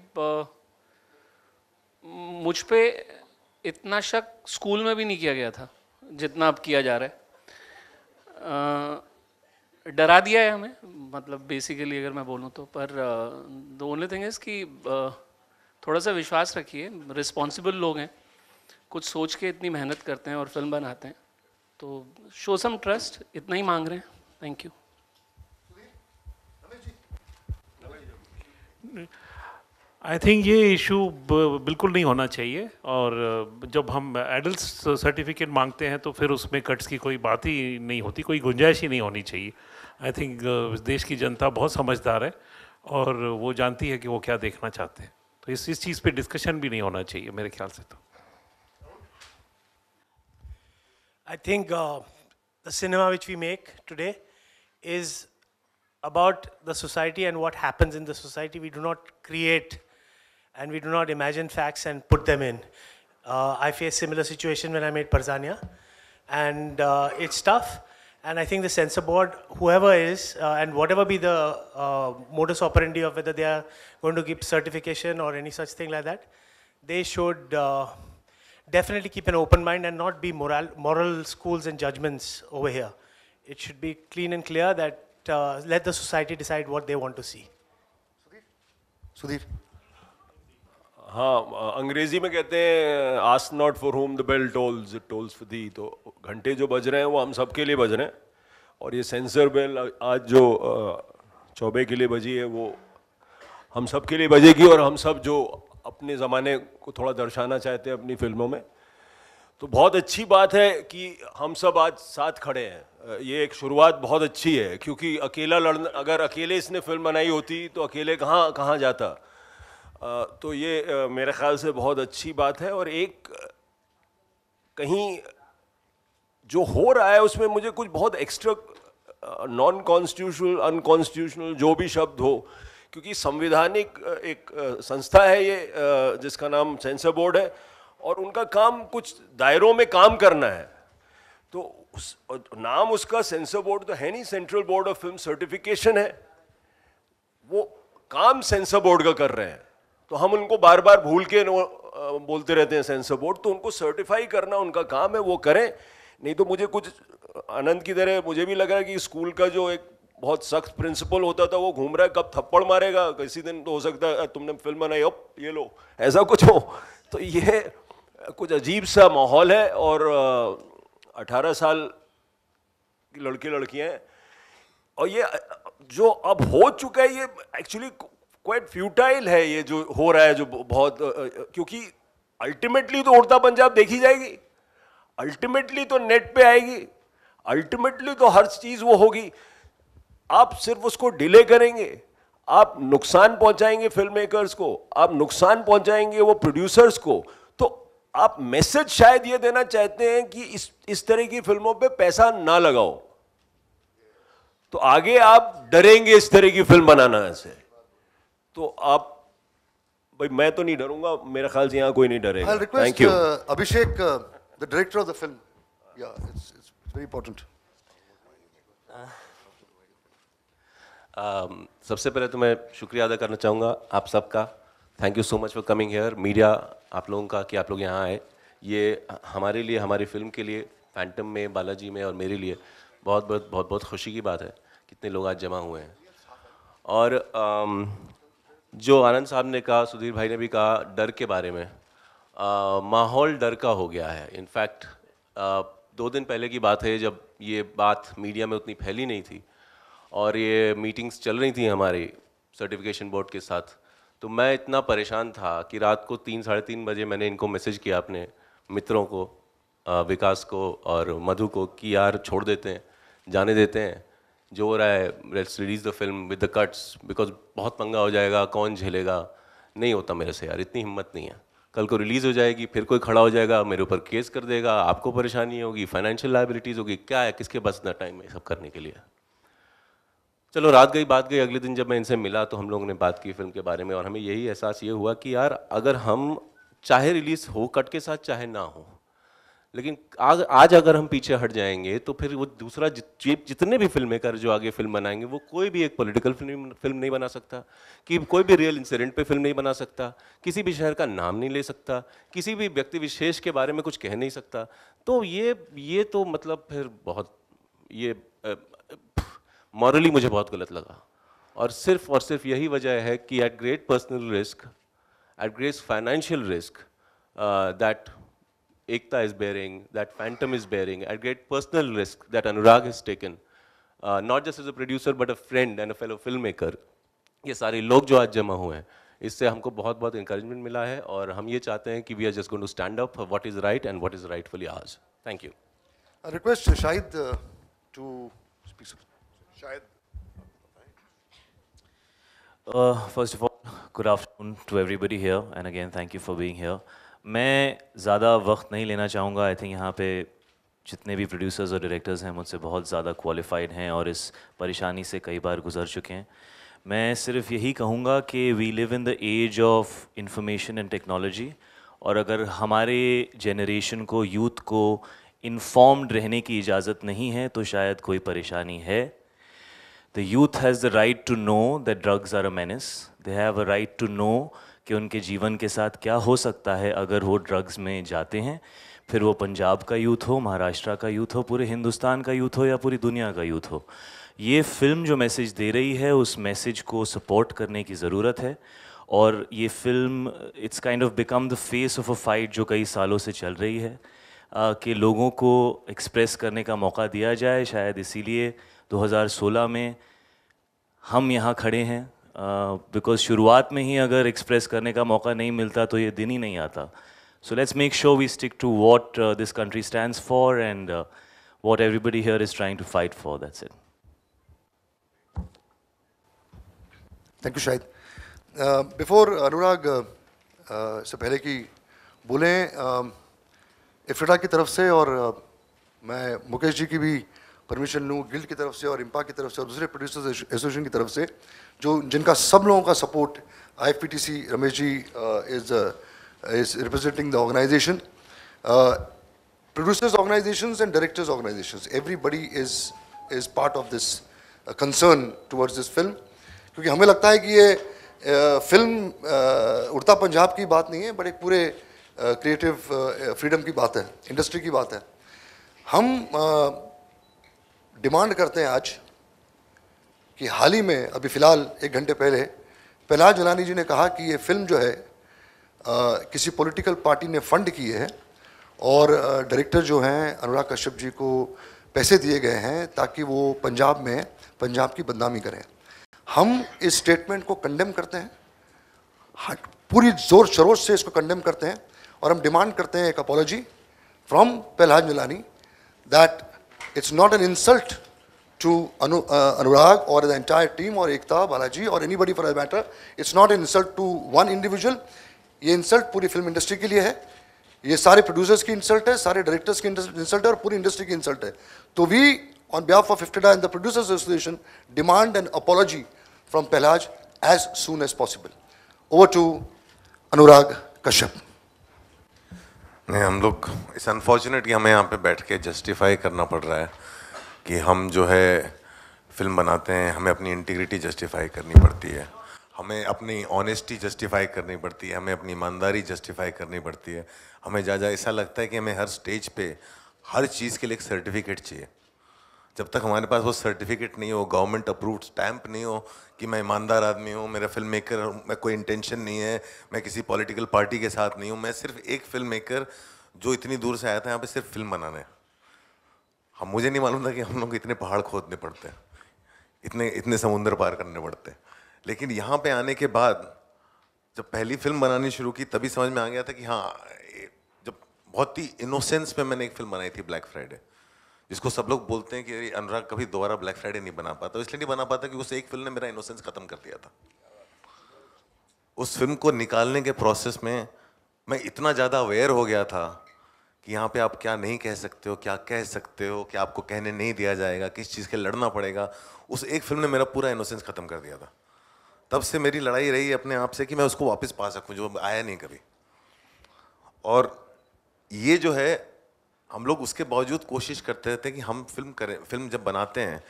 मुझ पर इतना शक स्कूल में भी नहीं किया गया था जितना अब किया जा रहा है डरा दिया है हमें मतलब बेसिकली अगर मैं बोलूँ तो पर द ओनली थिंग इज़ कि uh, थोड़ा सा विश्वास रखिए रिस्पॉन्सिबल लोग हैं कुछ सोच के इतनी मेहनत करते हैं और फिल्म बनाते हैं तो शो सम ट्रस्ट इतना ही मांग रहे हैं थैंक यू आई थिंक ये इशू बिल्कुल नहीं होना चाहिए और जब हम एडल्ट सर्टिफिकेट मांगते हैं तो फिर उसमें कट्स की कोई बात ही नहीं होती कोई गुंजाइश ही नहीं होनी चाहिए आई थिंक देश की जनता बहुत समझदार है और वो जानती है कि वो क्या देखना चाहते हैं तो इस इस चीज़ पे डिस्कशन भी नहीं होना चाहिए मेरे ख्याल से तो I think the cinema which we make today is about the society and what happens in the society we do not create and we do not imagine facts and put them in. Uh, I faced similar situation when I made Parzania, and uh, it's tough. And I think the censor board, whoever is, uh, and whatever be the uh, modus operandi of whether they are going to give certification or any such thing like that, they should uh, definitely keep an open mind and not be moral, moral schools and judgments over here. It should be clean and clear that uh, let the society decide what they want to see. Sudhir. Sudhir. हाँ अंग्रेजी में कहते हैं ask not for whom the bell tolls tolls for thee तो घंटे जो बज रहे हैं वो हम सब के लिए बज रहे हैं और ये सेंसर बेल आज जो चौबे के लिए बजी है वो हम सब के लिए बजेगी और हम सब जो अपने ज़माने को थोड़ा दर्शाना चाहते हैं अपनी फिल्मों में तो बहुत अच्छी बात है कि हम सब आज साथ खड़े हैं ये एक शुरुआत बहुत अच्छी है क्योंकि अकेला लड़ना अगर अकेले इसने फिल्म बनाई होती तो अकेले कहाँ कहाँ जाता तो ये मेरे ख़्याल से बहुत अच्छी बात है और एक कहीं जो हो रहा है उसमें मुझे कुछ बहुत एक्स्ट्रा नॉन कॉन्स्टिट्यूशनल अनकॉन्स्टिट्यूशनल जो भी शब्द हो क्योंकि संविधानिक एक संस्था है ये जिसका नाम सेंसर बोर्ड है और उनका काम कुछ दायरों में काम करना है तो उस नाम उसका सेंसर बोर्ड तो है नहीं central board of film certification है वो काम सेंसर बोर्ड का कर रहे हैं तो हम उनको बार बार भूल के बोलते रहते हैं सेंसर बोर्ड तो उनको सर्टिफाई करना उनका काम है वो करें नहीं तो मुझे कुछ आनंद की तरह मुझे भी लगा कि स्कूल का जो एक बहुत सख्त प्रिंसिपल होता था वो घूम रहा है कब थप्पड़ मारेगा किसी दिन तो हो सकता है तुमने फिल्म बनाई अब ये लो ऐसा कुछ हो तो ये कुछ अजीब सा माहौल है और अठारह साल की लड़के लड़कियाँ हैं और ये जो अब हो चुका है ये एक्चुअली क्वाइट फ्यूटाइल है ये जो हो रहा है जो बहुत क्योंकि अल्टीमेटली तो उड़ता पंजाब देखी जाएगी अल्टीमेटली तो नेट पे आएगी अल्टीमेटली तो हर चीज़ वो होगी आप सिर्फ उसको डिले करेंगे आप नुकसान पहुंचाएंगे फिल्म मेकर्स को आप नुकसान पहुंचाएंगे वो प्रोड्यूसर्स को तो आप मैसेज शायद ये देना चाहते हैं कि इस इस तरह की फिल्मों पे पैसा ना लगाओ तो आगे आप डरेंगे इस तरह की फिल्म बनाना से तो आप भाई मैं तो नहीं डरूंगा मेरे ख्याल से यहाँ कोई नहीं डरेगा thank you Abhishek the director of the film yeah it's it's very important सबसे पहले तो मैं शुक्रिया अदा करना चाहूँगा आप सबका thank you so much for coming here media आप लोगों का कि आप लोग यहाँ आए ये हमारे लिए हमारी फिल्म के लिए फैंटम में बालाजी में और मेरे लिए बहुत बहुत बहुत बहुत खुशी की बात है कितने लोग आज जमा हुए हैं और um, जो आनंद साहब ने कहा सुधीर भाई ने भी कहा डर के बारे में माहौल डर का हो गया है इनफैक्ट दो दिन पहले की बात है जब ये बात मीडिया में उतनी फैली नहीं थी और ये मीटिंग्स चल रही थी हमारी सर्टिफिकेशन बोर्ड के साथ तो मैं इतना परेशान था कि रात को तीन साढ़े तीन बजे मैंने इनको मैसेज किया अपने मित्रों को विकास को और मधु को कि यार छोड़ देते हैं जाने देते हैं जो हो रहा है let's release the film with the cuts because बहुत पंगा हो जाएगा कौन झेलेगा नहीं होता मेरे से यार इतनी हिम्मत नहीं है कल को रिलीज़ हो जाएगी फिर कोई खड़ा हो जाएगा मेरे ऊपर केस कर देगा आपको परेशानी होगी फाइनेंशियल लाइबिलिटीज़ होगी क्या है किसके पास इतना टाइम है सब करने के लिए चलो रात गई बात गई अगले दिन जब मैं इनसे मिला तो हम लोगों ने बात की फिल्म के बारे में और हमें यही एहसास ये हुआ कि यार अगर हम चाहे रिलीज़ हो कट के साथ चाहे ना हो लेकिन आज आज अगर हम पीछे हट जाएंगे तो फिर वो दूसरा जि, जितने भी फिल्म मेकर जो आगे फिल्म बनाएंगे वो कोई भी एक पॉलिटिकल फिल्म फिल्म नहीं बना सकता कि कोई भी रियल इंसिडेंट पे फिल्म नहीं बना सकता किसी भी शहर का नाम नहीं ले सकता किसी भी व्यक्ति विशेष के बारे में कुछ कह नहीं सकता तो ये ये तो मतलब फिर बहुत ये मॉरली मुझे बहुत गलत लगा और सिर्फ और सिर्फ यही वजह है कि at great personal risk at great financial risk that Ekta is bearing, that Phantom is bearing, I get personal risk that Anurag has taken, uh, not just as a producer, but a friend and a fellow filmmaker. ये सारे लोग जो आज जमा हुए हैं इससे हमको बहुत बहुत इंकरेजमेंट मिला है और हम ये चाहते हैं कि we are just going to stand up what is right and what is right for आज thank you request Shahid to Shahid first of all good afternoon to everybody here and again thank you for being here मैं ज़्यादा वक्त नहीं लेना चाहूँगा आई थिंक यहाँ पे जितने भी प्रोड्यूसर्स और डायरेक्टर्स हैं मुझसे बहुत ज़्यादा क्वालिफाइड हैं और इस परेशानी से कई बार गुजर चुके हैं मैं सिर्फ यही कहूँगा कि we live in the age of information and technology और अगर हमारे जेनरेशन को यूथ को इन्फॉर्म्ड रहने की इजाज़त नहीं है तो शायद कोई परेशानी है the youth has the right to know that drugs are a menace they have a right to know कि उनके जीवन के साथ क्या हो सकता है अगर वो ड्रग्स में जाते हैं फिर वो पंजाब का यूथ हो महाराष्ट्र का यूथ हो पूरे हिंदुस्तान का यूथ हो या पूरी दुनिया का यूथ हो ये फिल्म जो मैसेज दे रही है उस मैसेज को सपोर्ट करने की ज़रूरत है और ये film it's kind of become the face of a fight जो कई सालों से चल रही है कि लोगों को एक्सप्रेस करने का मौका दिया जाए शायद इसीलिए 2016 में हम यहाँ खड़े हैं बिकॉज शुरुआत में ही अगर एक्सप्रेस करने का मौका नहीं मिलता तो ये दिन ही नहीं आता so let's make sure we stick to what this country stand for and what everybody here is trying to fight for that's it thank you Shahid before Anurag से पहले कि बोलें um, इफ्रा की तरफ से और uh, मैं मुकेश जी की भी परमिशन लूँ गिल्ड की तरफ से और इम्पा की तरफ से और दूसरे प्रोड्यूसर्स एसोसिएशन की तरफ से जो जिनका सब लोगों का support I P T C Ramesh ji is is representing the organisation producers organisations and directors organisations everybody is is part of this concern towards this film क्योंकि हमें लगता है कि ये film uh, uh, Udta Punjab की बात नहीं है बट एक पूरे क्रिएटिव uh, फ्रीडम की बात है इंडस्ट्री की बात है हम डिमांड करते हैं आज कि हाल ही में अभी फ़िलहाल एक घंटे पहले पहलाज जलानी जी ने कहा कि ये फिल्म जो है आ, किसी पॉलिटिकल पार्टी ने फंड किए हैं और डायरेक्टर जो हैं अनुराग कश्यप जी को पैसे दिए गए हैं ताकि वो पंजाब में पंजाब की बदनामी करें हम इस स्टेटमेंट को कंडेम करते हैं हाँ, पूरी जोर शरोश से इसको कंडेम करते हैं और हम डिमांड करते हैं एक apology from Pahlaj Milani that It's not an insult to Anu, uh, Anurag or the entire team or Ekta, Balaji or anybody for that matter. It's not an insult to one individual. ये इंसल्ट पूरी to the के लिए है ये सारे प्रोड्यूसर्स की इंसल्ट है सारे डायरेक्टर्स की इंसल्ट है और पूरी industry. की insult on behalf of IFTDA and the Producers Association, demand an apology from Pelaj as soon as possible. Over to Anurag Kashyap. नहीं हम लोग इस अनफॉर्चुनेट कि हमें यहाँ पे बैठ के जस्टिफाई करना पड़ रहा है कि हम जो है फिल्म बनाते हैं हमें अपनी इंटीग्रिटी जस्टिफाई करनी पड़ती है हमें अपनी ऑनेस्टी जस्टिफाई करनी पड़ती है हमें अपनी ईमानदारी जस्टिफाई करनी पड़ती है हमें जा जा ऐसा लगता है कि हमें हर स्टेज पे हर चीज़ के लिए एक सर्टिफिकेट चाहिए जब तक हमारे पास वो सर्टिफिकेट नहीं हो गवर्नमेंट अप्रूव्ड स्टैंप नहीं हो कि मैं ईमानदार आदमी हूँ मेरा फिल्म मेकर मैं कोई इंटेंशन नहीं है मैं किसी पॉलिटिकल पार्टी के साथ नहीं हूँ मैं सिर्फ एक फिल्म मेकर जो इतनी दूर से आया था यहाँ पे सिर्फ फिल्म बनाने हम हाँ, मुझे नहीं मालूम था कि हम लोग इतने पहाड़ खोदने पड़ते हैं इतने इतने समुंदर पार करने पड़ते हैं लेकिन यहाँ पे आने के बाद जब पहली फिल्म बनानी शुरू की तभी समझ में आ गया था कि हाँ जब बहुत ही इनोसेंस पे मैंने एक फिल्म बनाई थी ब्लैक फ्राइडे जिसको सब लोग बोलते हैं कि अनुराग कभी दोबारा ब्लैक फ्राइडे नहीं बना पाता तो इसलिए नहीं बना पाता क्योंकि उस एक फिल्म ने मेरा इनोसेंस खत्म कर दिया था उस फिल्म को निकालने के प्रोसेस में मैं इतना ज़्यादा अवेयर हो गया था कि यहाँ पे आप क्या नहीं कह सकते हो क्या कह सकते हो क्या आपको कहने नहीं दिया जाएगा किस चीज़ के लड़ना पड़ेगा उस एक फिल्म ने मेरा पूरा इनोसेंस ख़त्म कर दिया था तब से मेरी लड़ाई रही अपने आप से कि मैं उसको वापस पा सकूँ जो आया नहीं कभी और ये जो है हम लोग उसके बावजूद कोशिश करते रहते हैं कि हम फिल्म करें फिल्म जब बनाते हैं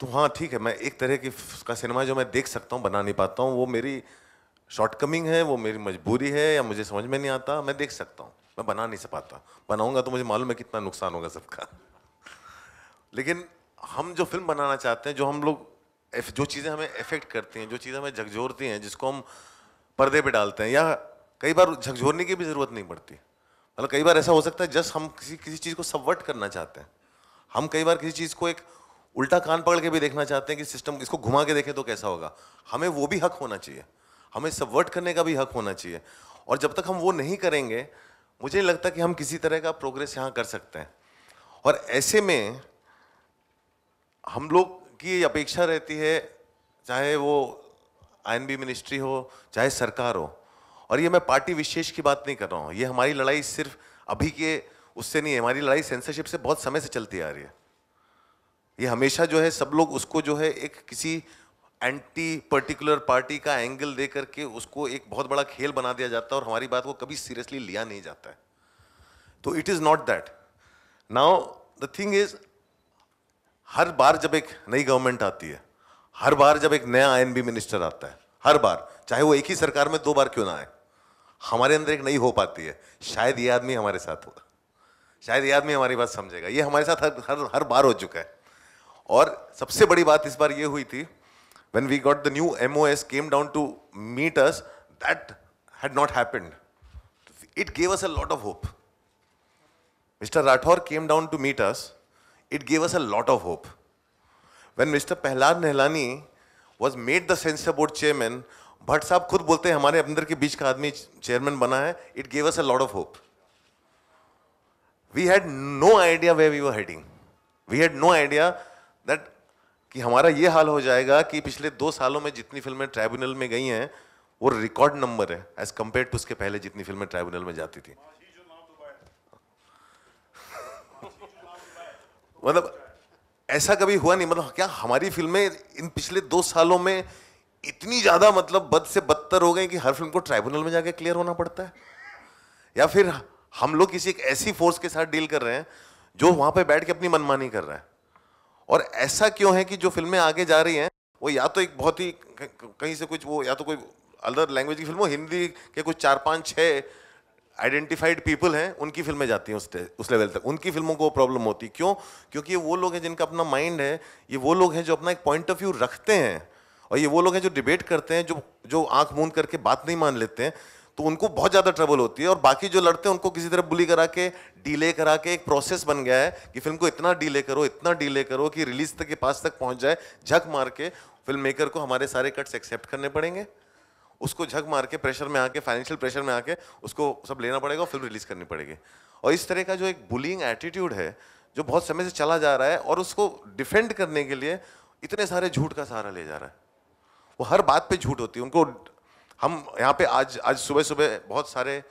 तो हाँ ठीक है मैं एक तरह की का सिनेमा जो मैं देख सकता हूँ बना नहीं पाता हूँ वो मेरी शॉर्टकमिंग है वो मेरी मजबूरी है या मुझे समझ में नहीं आता मैं देख सकता हूँ मैं बना नहीं सक पाता बनाऊँगा तो मुझे मालूम है कितना नुकसान होगा सबका लेकिन हम जो फिल्म बनाना चाहते हैं जो हम लोग जो चीज़ें हमें इफेक्ट करती हैं जो चीज़ें हमें झकझोरती हैं जिसको हम पर्दे पर डालते हैं या कई बार झकझोरने की भी ज़रूरत नहीं पड़ती मतलब कई बार ऐसा हो सकता है जस्ट हम किसी किसी चीज़ को सबवर्ट करना चाहते हैं हम कई बार किसी चीज़ को एक उल्टा कान पकड़ के भी देखना चाहते हैं कि सिस्टम इसको घुमा के देखें तो कैसा होगा हमें वो भी हक होना चाहिए हमें सबवर्ट करने का भी हक होना चाहिए और जब तक हम वो नहीं करेंगे मुझे लगता कि हम किसी तरह का प्रोग्रेस यहाँ कर सकते हैं और ऐसे में हम लोग की अपेक्षा रहती है चाहे वो आई मिनिस्ट्री हो चाहे सरकार हो और ये मैं पार्टी विशेष की बात नहीं कर रहा हूँ ये हमारी लड़ाई सिर्फ अभी के उससे नहीं है हमारी लड़ाई सेंसरशिप से बहुत समय से चलती आ रही है ये हमेशा जो है सब लोग उसको जो है एक किसी एंटी पर्टिकुलर पार्टी का एंगल दे करके उसको एक बहुत बड़ा खेल बना दिया जाता है और हमारी बात को कभी सीरियसली लिया नहीं जाता है तो it is not that now the thing is हर बार जब एक नई गवर्नमेंट आती है हर बार जब एक नया आईएनबी मिनिस्टर आता है हर बार चाहे वो एक ही सरकार में दो बार क्यों ना आए हमारे अंदर एक नई हो पाती है शायद ये आदमी हमारे साथ होगा शायद ये आदमी हमारी बात समझेगा ये हमारे साथ हर हर हर बार हो चुका है और सबसे बड़ी बात इस बार ये हुई थी when we got the new M O S came down to meet us that had not happened it gave us a lot of hope mister Rathore came down to meet us it gave us a lot of hope when mister Prahlad Nahlani was made the censor board chairman Bhatt साहब खुद बोलते हैं हमारे अंदर के बीच का आदमी चेयरमैन बना है it gave us a lot of hope we had no idea way we were heading we had no idea that कि हमारा ये हाल हो जाएगा कि पिछले दो सालों में जितनी फिल्में ट्राइब्यूनल में गई हैं वो रिकॉर्ड नंबर है एज कंपेयर टू उसके पहले जितनी फिल्में ट्राइब्यूनल में जाती थी मतलब ऐसा कभी हुआ नहीं मतलब क्या हमारी फिल्में इन पिछले दो सालों में इतनी ज़्यादा मतलब बद से बदतर हो गए कि हर फिल्म को ट्राइब्यूनल में जाके क्लियर होना पड़ता है या फिर हम लोग किसी एक ऐसी फोर्स के साथ डील कर रहे हैं जो वहां पे बैठ के अपनी मनमानी कर रहा है और ऐसा क्यों है कि जो फिल्में आगे जा रही हैं वो या तो एक बहुत ही कहीं से कुछ वो या तो कोई अदर लैंग्वेज की फिल्म हो हिंदी के कुछ चार पांच छः आइडेंटिफाइड पीपल हैं उनकी फिल्में जाती हैं उस उस लेवल तक उनकी फिल्मों को प्रॉब्लम होती क्यों क्योंकि ये वो लोग हैं जिनका अपना माइंड है ये वो लोग हैं जो अपना एक पॉइंट ऑफ व्यू रखते हैं और ये वो लोग हैं जो डिबेट करते हैं जो जो आंख मूंद करके बात नहीं मान लेते हैं तो उनको बहुत ज़्यादा ट्रबल होती है और बाकी जो लड़ते हैं उनको किसी तरह बुली करा के डिले करा के एक प्रोसेस बन गया है कि फिल्म को इतना डिले करो इतना डिले करो कि रिलीज तक के पास तक पहुंच जाए झक मार के फिल्म मेकर को हमारे सारे कट्स एक्सेप्ट करने पड़ेंगे उसको झक मार के प्रेशर में आके फाइनेंशियल प्रेशर में आके उसको सब लेना पड़ेगा और फिल्म रिलीज़ करनी पड़ेगी और इस तरह का जो एक बुलिंग एटीट्यूड है जो बहुत समय से चला जा रहा है और उसको डिफेंड करने के लिए इतने सारे झूठ का सहारा ले जा रहा है वो हर बात पे झूठ होती है उनको हम यहाँ पे आज आज सुबह सुबह बहुत सारे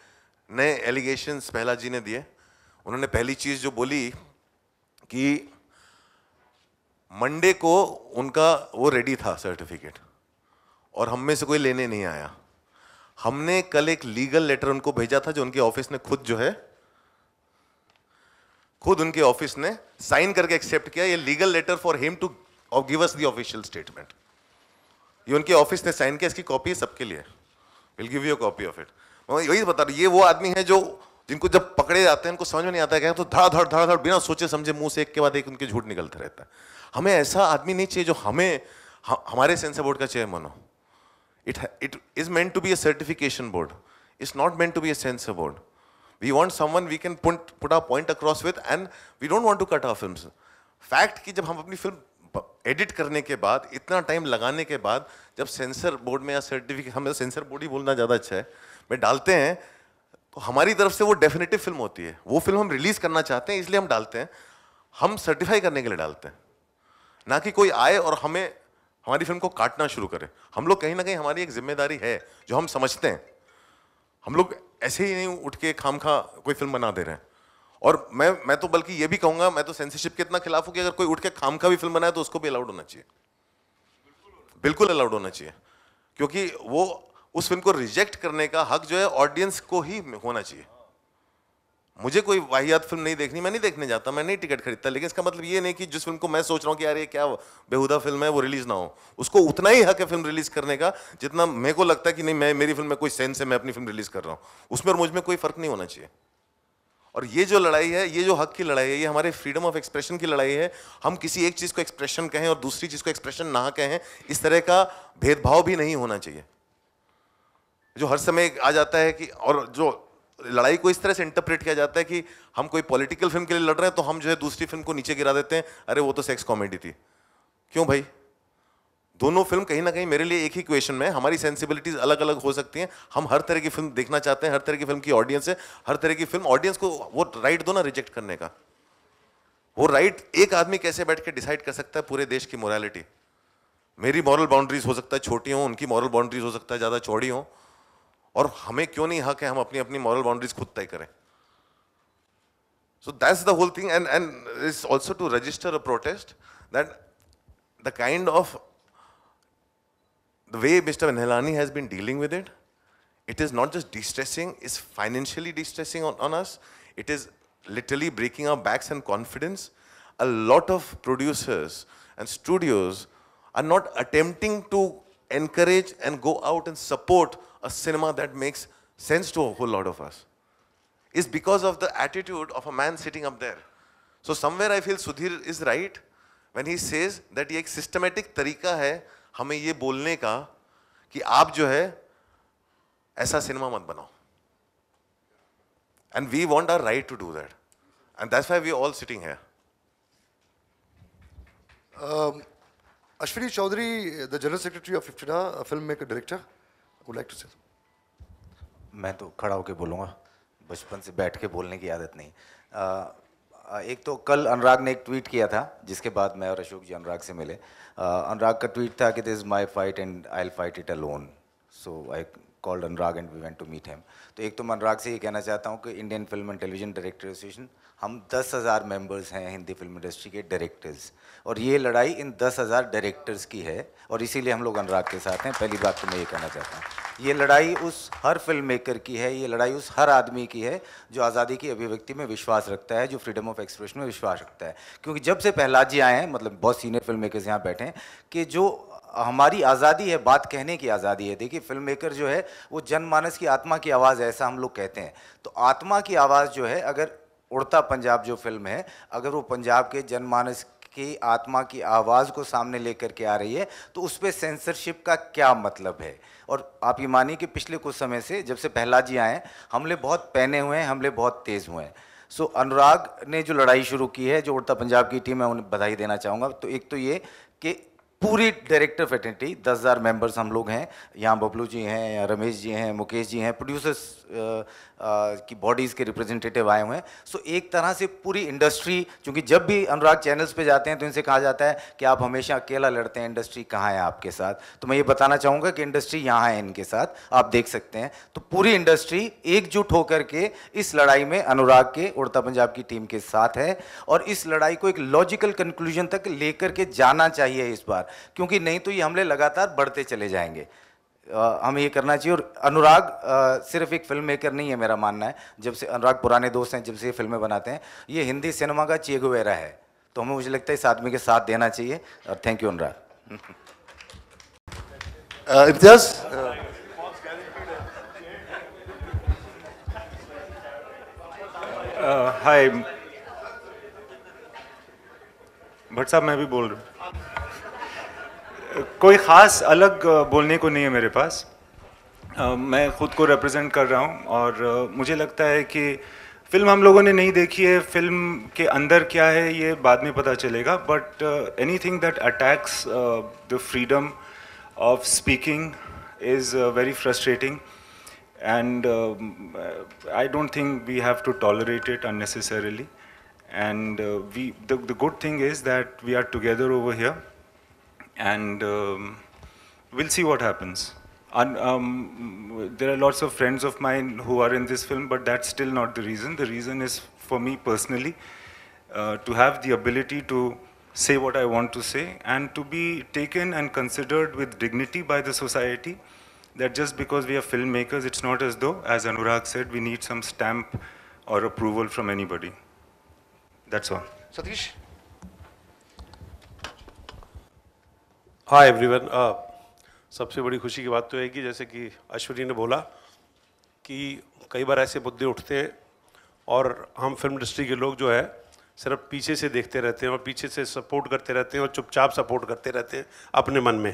नए एलिगेशंस पहला जी ने दिए उन्होंने पहली चीज़ जो बोली कि मंडे को उनका वो रेडी था सर्टिफिकेट और हम में से कोई लेने नहीं आया हमने कल एक लीगल लेटर उनको भेजा था जो उनके ऑफिस ने खुद जो है खुद उनके ऑफिस ने साइन करके एक्सेप्ट किया ये legal letter for him to give us the official statement even के ऑफिस ने साइन किया इसकी कॉपी है सबके लिए will give you copy of it यही बता रहा ये वो आदमी है जो जिनको जब पकड़े जाते हैं उनको समझ में नहीं आता क्या तो धड़ धड़ धड़ धड़ बिना सोचे समझे मुंह से एक के बाद एक उनके झूठ निकलता रहता है हमें ऐसा आदमी नहीं चाहिए जो हमें हमारे सेंसर बोर्ड का चेयरमैन हो it it is meant to be a certification board is not meant to be a censor board we want someone we can put put a point across with and we don't want to cut our film fact कि जब हम अपनी फिल्म एडिट करने के बाद इतना टाइम लगाने के बाद जब सेंसर बोर्ड में या सर्टिफिकेट हमें सेंसर बोर्ड ही बोलना ज़्यादा अच्छा है में डालते हैं तो हमारी तरफ से वो डेफिनेटिव फिल्म होती है वो फिल्म हम रिलीज़ करना चाहते हैं इसलिए हम डालते हैं हम सर्टिफाई करने के लिए डालते हैं ना कि कोई आए और हमें हमारी फिल्म को काटना शुरू करे हम लोग कहीं ना कहीं हमारी एक जिम्मेदारी है जो हम समझते हैं हम लोग ऐसे ही नहीं उठ के खाम खा कोई फिल्म बना दे रहे हैं और मैं मैं तो बल्कि ये भी कहूंगा मैं तो सेंसरशिप के इतना खिलाफ हूं कि अगर कोई उठ के खाम का भी फिल्म बनाए तो उसको भी अलाउड होना चाहिए बिल्कुल अलाउड होना चाहिए क्योंकि वो उस फिल्म को रिजेक्ट करने का हक जो है ऑडियंस को ही होना चाहिए मुझे कोई वाहियात फिल्म नहीं देखनी मैं नहीं देखने जाता मैं नहीं टिकट खरीदता लेकिन इसका मतलब ये नहीं कि जिस फिल्म को मैं सोच रहा हूँ कि यार ये क्या बेहुदा फिल्म है वो रिलीज़ ना हो उसको उतना ही हक है फिल्म रिलीज़ करने का जितना मेरे को लगता है कि नहीं मैं मेरी फिल्म में कोई सेंस है मैं अपनी फिल्म रिलीज़ कर रहा हूँ उसमें और मुझ में कोई फर्क नहीं होना चाहिए और ये जो लड़ाई है ये जो हक की लड़ाई है ये हमारे फ्रीडम ऑफ एक्सप्रेशन की लड़ाई है हम किसी एक चीज़ को एक्सप्रेशन कहें और दूसरी चीज़ को एक्सप्रेशन ना कहें इस तरह का भेदभाव भी नहीं होना चाहिए जो हर समय आ जाता है कि और जो लड़ाई को इस तरह से इंटरप्रेट किया जाता है कि हम कोई पॉलिटिकल फिल्म के लिए लड़ रहे हैं तो हम जो है दूसरी फिल्म को नीचे गिरा देते हैं अरे वो तो सेक्स कॉमेडी थी क्यों भाई दोनों फिल्म कहीं ना कहीं मेरे लिए एक ही क्वेश्चन में हमारी सेंसिबिलिटीज अलग अलग हो सकती हैं हम हर तरह की फिल्म देखना चाहते हैं हर तरह की फिल्म की ऑडियंस है हर तरह की फिल्म ऑडियंस को वो राइट दो ना रिजेक्ट करने का वो राइट एक आदमी कैसे बैठ के डिसाइड कर सकता है पूरे देश की मोरालिटी मेरी मॉरल बाउंड्रीज हो सकता है छोटी हों उनकी मॉरल बाउंड्रीज हो सकता है ज़्यादा चौड़ी हों और हमें क्यों नहीं हक है हम अपनी अपनी मॉरल बाउंड्रीज खुद तय करें so that's the whole thing and and is also to register a protest that the kind of the way Mr. Nhelani has been dealing with it, it is not just distressing, it's financially distressing on, on us. It is literally breaking our backs and confidence. A lot of producers and studios are not attempting to encourage and go out and support a cinema that makes sense to a whole lot of us. It's because of the attitude of a man sitting up there. So somewhere I feel Sudhir is right when he says that ये systematic tarika hai. हमें ये बोलने का कि आप जो है ऐसा सिनेमा मत बनाओ and we want our right to do that and that's why we all sitting है Ashwini Chaudhary the general secretary of IFTDA, film maker director would like to say मैं तो खड़ा होकर बोलूँगा बचपन से बैठ के बोलने की आदत नहीं uh, एक तो कल अनुराग ने एक ट्वीट किया था जिसके बाद मैं और अशोक जी अनुराग से मिले uh, uh, Anurag ka tweet tha ki this is my fight and I'll fight it alone. So I called Anurag and we went to meet him. तो एक तो मैं अनुराग से ये कहना चाहता हूँ कि Indian film and television director association हम दस हज़ार मेम्बर्स हैं हिंदी फिल्म इंडस्ट्री के डायरेक्टर्स और ये लड़ाई इन दस हज़ार डायरेक्टर्स की है और इसीलिए हम लोग अनुराग के साथ हैं पहली बात तो मैं ये कहना चाहता हूँ ये लड़ाई उस हर फिल्म मेकर की है ये लड़ाई उस हर आदमी की है जो आज़ादी की अभिव्यक्ति में विश्वास रखता है जो फ्रीडम ऑफ एक्सप्रेशन में विश्वास रखता है क्योंकि जब से प्रहलाद जी आए हैं मतलब बहुत सीनियर फिल्म मेकर्स यहाँ बैठे हैं कि जो हमारी आज़ादी है बात कहने की आज़ादी है देखिए फिल्म मेकर जो है वो जनमानस की आत्मा की आवाज़ ऐसा हम लोग कहते हैं तो आत्मा की आवाज़ जो है अगर उड़ता पंजाब जो फिल्म है अगर वो पंजाब के जनमानस की आत्मा की आवाज़ को सामने लेकर के आ रही है तो उस पर सेंसरशिप का क्या मतलब है और आप ये मानिए कि पिछले कुछ समय से जब से पहला जी आए हमले बहुत पहने हुए हैं हमले बहुत तेज़ हुए हैं सो so, अनुराग ने जो लड़ाई शुरू की है जो उड़ता पंजाब की टीम है उन्हें बधाई देना चाहूँगा तो एक तो ये कि पूरी डायरेक्टर फैटर्निटी दस हज़ार मेम्बर्स हम लोग हैं यहाँ बबलू जी हैं रमेश जी हैं मुकेश जी हैं प्रोड्यूसर्स की बॉडीज़ के रिप्रेजेंटेटिव आए हुए हैं सो एक तरह से पूरी इंडस्ट्री क्योंकि जब भी अनुराग चैनल्स पे जाते हैं तो इनसे कहा जाता है कि आप हमेशा अकेला लड़ते हैं इंडस्ट्री कहाँ है आपके साथ तो मैं ये बताना चाहूँगा कि इंडस्ट्री यहाँ है इनके साथ आप देख सकते हैं तो पूरी इंडस्ट्री एकजुट होकर के इस लड़ाई में अनुराग के उड़ता पंजाब की टीम के साथ है और इस लड़ाई को एक लॉजिकल कंक्लूजन तक लेकर के जाना चाहिए इस बार क्योंकि नहीं तो ये हमले लगातार बढ़ते चले जाएंगे हमें ये करना चाहिए और अनुराग आ, सिर्फ एक फिल्म मेकर नहीं है मेरा मानना है जब से अनुराग पुराने दोस्त हैं जब से ये फिल्में बनाते हैं ये हिंदी सिनेमा का चेगवेरा है तो हमें मुझे लगता है इस आदमी के साथ देना चाहिए और thank you Anurag Imtiaz hi Bhatt साहब मैं भी बोल रहा हूँ कोई ख़ास अलग बोलने को नहीं है मेरे पास मैं ख़ुद को रिप्रेजेंट कर रहा हूँ और मुझे लगता है कि फिल्म हम लोगों ने नहीं देखी है फिल्म के अंदर क्या है ये बाद में पता चलेगा but any thing that attacks the freedom of speaking is very frustrating and I don't think we have to tolerate it unnecessarily and we the good thing is that we are together over here and um, we'll see what happens. And, um, there are lots of friends of mine who are in this film, but that's still not the reason. The reason is for me personally uh, to have the ability to say what I want to say and to be taken and considered with dignity by the society that just because we are filmmakers, it's not as though, as Anurag said, we need some stamp or approval from anybody. That's all. Satish? Hi everyone uh, सबसे बड़ी खुशी की बात तो है कि जैसे कि अश्विनी ने बोला कि कई बार ऐसे मुद्दे उठते हैं और हम फिल्म इंडस्ट्री के लोग जो है सिर्फ पीछे से देखते रहते हैं और पीछे से सपोर्ट करते रहते हैं और चुपचाप सपोर्ट करते रहते हैं अपने मन में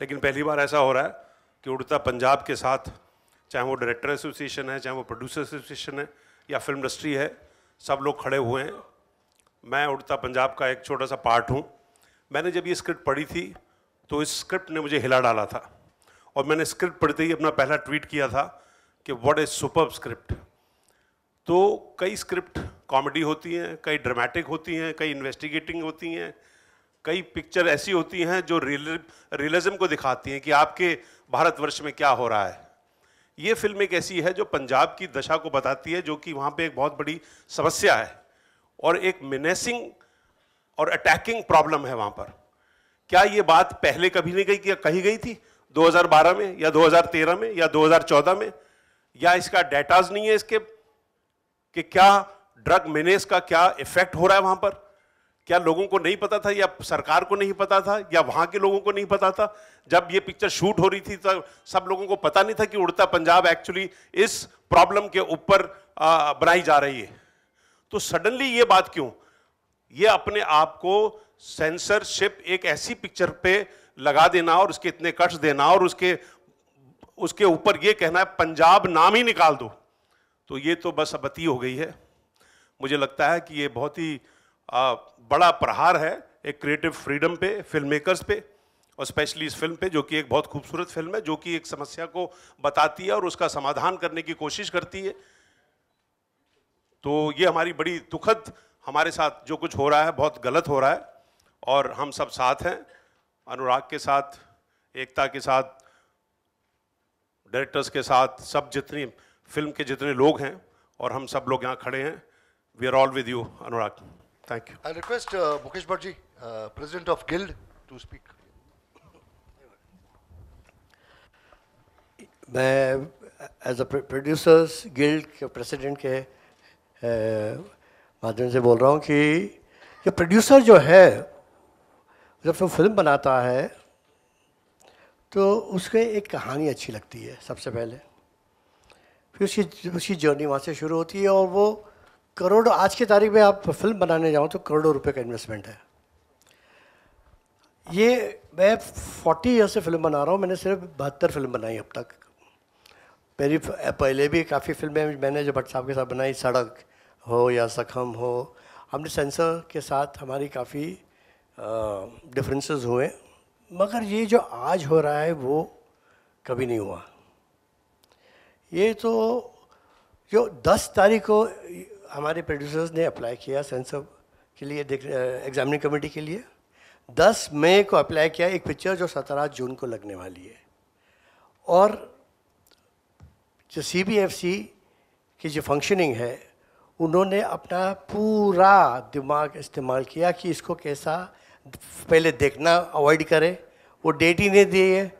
लेकिन पहली बार ऐसा हो रहा है कि उड़ता पंजाब के साथ चाहे वो डायरेक्टर एसोसिएशन है चाहे वो प्रोड्यूसर एसोसिएशन है या फिल्म इंडस्ट्री है सब लोग खड़े हुए हैं मैं उड़ता पंजाब का एक छोटा सा पार्ट हूँ मैंने जब ये स्क्रिप्ट पढ़ी थी तो इस स्क्रिप्ट ने मुझे हिला डाला था और मैंने स्क्रिप्ट पढ़ते ही अपना पहला ट्वीट किया था कि व्हाट इज़ सुपर स्क्रिप्ट तो कई स्क्रिप्ट कॉमेडी होती हैं कई ड्रामेटिक होती हैं कई इन्वेस्टिगेटिंग होती हैं कई पिक्चर ऐसी होती हैं जो रियल रियलिज्म को दिखाती हैं कि आपके भारतवर्ष में क्या हो रहा है ये फिल्म एक ऐसी है जो पंजाब की दशा को बताती है जो कि वहाँ पे एक बहुत बड़ी समस्या है और एक मिनेसिंग और अटैकिंग प्रॉब्लम है वहाँ पर क्या ये बात पहले कभी नहीं गई कही गई थी 2012 में या 2013 में या 2014 में या इसका डेटाज नहीं है इसके कि क्या ड्रग मेनेस का क्या इफेक्ट हो रहा है वहां पर क्या लोगों को नहीं पता था या सरकार को नहीं पता था या वहां के लोगों को नहीं पता था जब ये पिक्चर शूट हो रही थी तब सब लोगों को पता नहीं था कि उड़ता पंजाब एक्चुअली इस प्रॉब्लम के ऊपर बनाई जा रही है तो सडनली ये बात क्यों ये अपने आप को सेंसरशिप एक ऐसी पिक्चर पे लगा देना और उसके इतने कट्स देना और उसके उसके ऊपर ये कहना है पंजाब नाम ही निकाल दो तो ये तो बस अपती हो गई है मुझे लगता है कि ये बहुत ही आ, बड़ा प्रहार है एक क्रिएटिव फ्रीडम पे फिल्म मेकर्स पे और स्पेशली इस फिल्म पे जो कि एक बहुत खूबसूरत फिल्म है जो कि एक समस्या को बताती है और उसका समाधान करने की कोशिश करती है तो ये हमारी बड़ी दुखद हमारे साथ जो कुछ हो रहा है बहुत गलत हो रहा है और हम सब साथ हैं अनुराग के साथ एकता के साथ डायरेक्टर्स के साथ सब जितनी फिल्म के जितने लोग हैं और हम सब लोग यहाँ खड़े हैं we are all with you Anurag thank you I request Mukesh Bhatt ji president of guild to speak मैं एज अ प्रोड्यूसर्स गिल्ड के प्रेसिडेंट के uh, माध्यम से बोल रहा हूँ कि ये प्रोड्यूसर जो है जब वो फिल्म बनाता है तो उसके एक कहानी अच्छी लगती है सबसे पहले फिर उसकी उसकी जर्नी वहाँ से शुरू होती है और वो करोड़ों आज की तारीख में आप फिल्म बनाने जाओ तो करोड़ों रुपए का इन्वेस्टमेंट है ये मैं फोर्टी ईयर से फिल्म बना रहा हूँ मैंने सिर्फ बहत्तर फिल्म बनाई अब तक मेरी पहले भी काफ़ी फिल्में मैंने जो भट्ट साहब के साथ बनाई सड़क हो या सखम हो हमने सेंसर के साथ हमारी काफ़ी डिफरेंसेस हुए मगर ये जो आज हो रहा है वो कभी नहीं हुआ ये तो जो 10 तारीख को हमारे प्रोड्यूसर्स ने अप्लाई किया सेंसर के लिए एग्जामिनिंग कमेटी के लिए 10 मई को अप्लाई किया एक पिक्चर जो 17 जून को लगने वाली है और जो सी बी एफ सी की जो फंक्शनिंग है उन्होंने अपना पूरा दिमाग इस्तेमाल किया कि इसको कैसा पहले देखना अवॉइड करें वो डेट ही नहीं दी है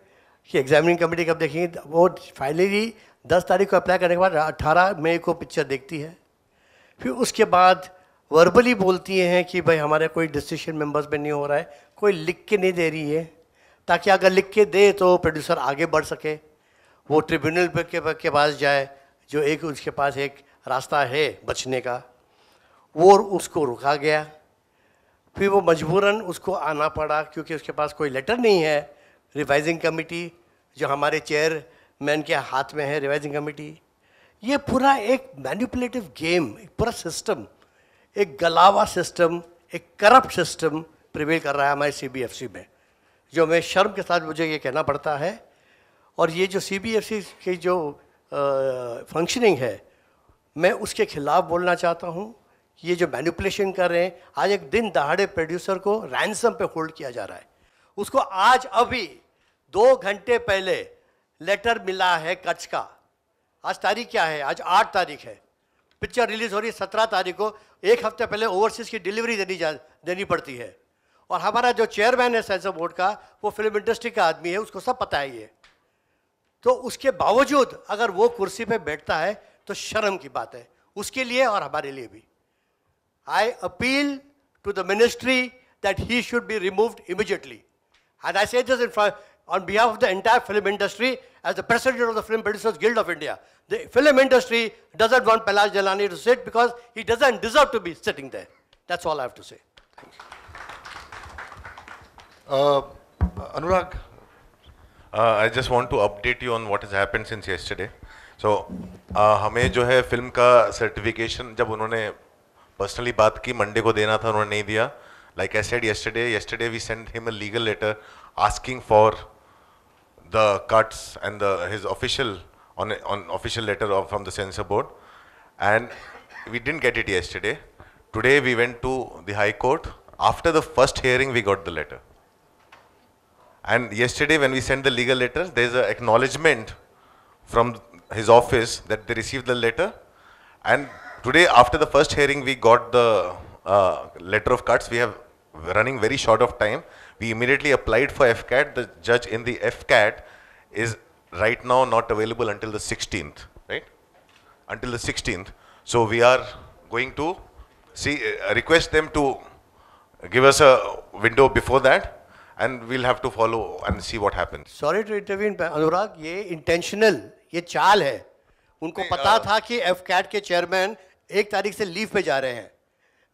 कि एग्जामिनिंग कमेटी कब देखेंगे वो फाइनली दस तारीख को अप्लाई करने के बाद अट्ठारह मई को पिक्चर देखती है फिर उसके बाद वर्बली बोलती हैं कि भाई हमारे कोई डिसीशन मेंबर्स में नहीं हो रहा है कोई लिख के नहीं दे रही है ताकि अगर लिख के दे तो प्रोड्यूसर आगे बढ़ सके वो ट्रिब्यूनल के, के पास जाए जो एक उसके पास एक रास्ता है बचने का वो उसको रुका गया फिर वो मजबूरन उसको आना पड़ा क्योंकि उसके पास कोई लेटर नहीं है रिवाइजिंग कमेटी जो हमारे चेयर मैन के हाथ में है रिवाइजिंग कमेटी ये पूरा एक मैनिपुलेटिव गेम एक पूरा सिस्टम एक गलावा सिस्टम एक करप्ट सिस्टम प्रिवेल कर रहा है हमारे सी में जो हमें शर्म के साथ मुझे ये कहना पड़ता है और ये जो सी की जो फंक्शनिंग है मैं उसके खिलाफ़ बोलना चाहता हूँ ये जो मैनिपुलेशन कर रहे हैं आज एक दिन दहाड़े प्रोड्यूसर को रैंसम पे होल्ड किया जा रहा है उसको आज अभी दो घंटे पहले लेटर मिला है कच्छ का आज तारीख क्या है आज आठ तारीख है पिक्चर रिलीज हो रही है सत्रह तारीख को एक हफ्ते पहले ओवरसीज़ की डिलीवरी देनी जा देनी पड़ती है और हमारा जो चेयरमैन है सेंसर बोर्ड का वो फिल्म इंडस्ट्री का आदमी है उसको सब पता है ये तो उसके बावजूद अगर वो कुर्सी पे बैठता है तो शर्म की बात है उसके लिए और हमारे लिए भी I appeal to the ministry that he should be removed immediately. And I say this front, on behalf of the entire film industry as the president of the Film Producers Guild of India. The film industry doesn't want Palaj Jalani to sit because he doesn't deserve to be sitting there. That's all I have to say. Thanks. Uh, Anurag? Uh, I just want to update you on what has happened since yesterday. So, uh, हमें जो है फिल्म का सर्टिफिकेशन जब उन्होंने personally बात की मंडे को देना था उन्होंने नहीं दिया like I said yesterday, yesterday we sent him a legal letter asking for the cuts and the, his official on on official letter of, from the censor board, and we didn't get it yesterday. Today we went to the High Court. After the first hearing, we got the letter. And yesterday, when we sent the legal letter, there's an acknowledgement from his office that they received the letter, and Today, after the first hearing, we got the uh, letter of cuts. We have running very short of time. We immediately applied for FCAT. The judge in the FCAT is right now not available until the 16th, right? Until the 16th. So we are going to see, uh, request them to give us a window before that and we'll have to follow and see what happens. Sorry to intervene, Anurag, ये intentional, ये चाल है. उनको पता था कि एफ कैट chairman. एक तारीख से लीव पे जा रहे हैं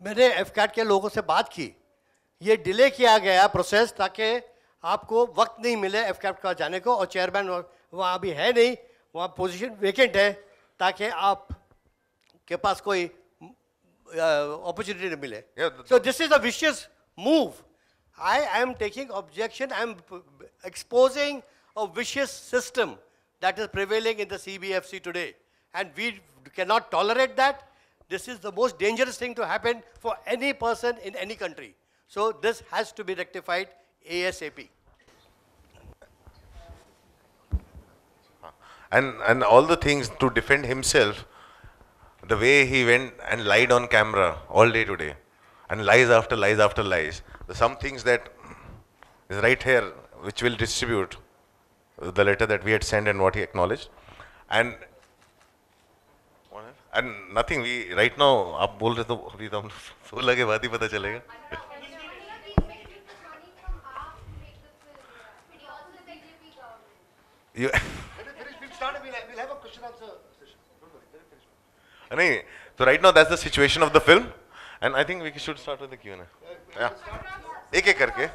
मैंने एफ के लोगों से बात की ये डिले किया गया प्रोसेस ताकि आपको वक्त नहीं मिले एफ का जाने को और चेयरमैन वहाँ अभी है नहीं वहाँ पोजीशन वेकेंट है ताकि आप के पास कोई अपॉर्चुनिटी मिले so this is a vicious move I I am taking objection I am exposing a vicious system that is prevailing in the C B F C today and we can not tolerate that This is the most dangerous thing to happen for any person in any country. So this has to be rectified ASAP. And, and all the things to defend himself, the way he went and lied on camera all day today, and lies after lies after lies. some things that is right here, which will distribute the letter that we had sent and what he acknowledged. And and nothing we right now आप बोल रहे तो अभी तो हम सोलह के बाद ही पता चलेगा नहीं तो right now that's the situation of the film and I think we should start with the Q and एक एक करके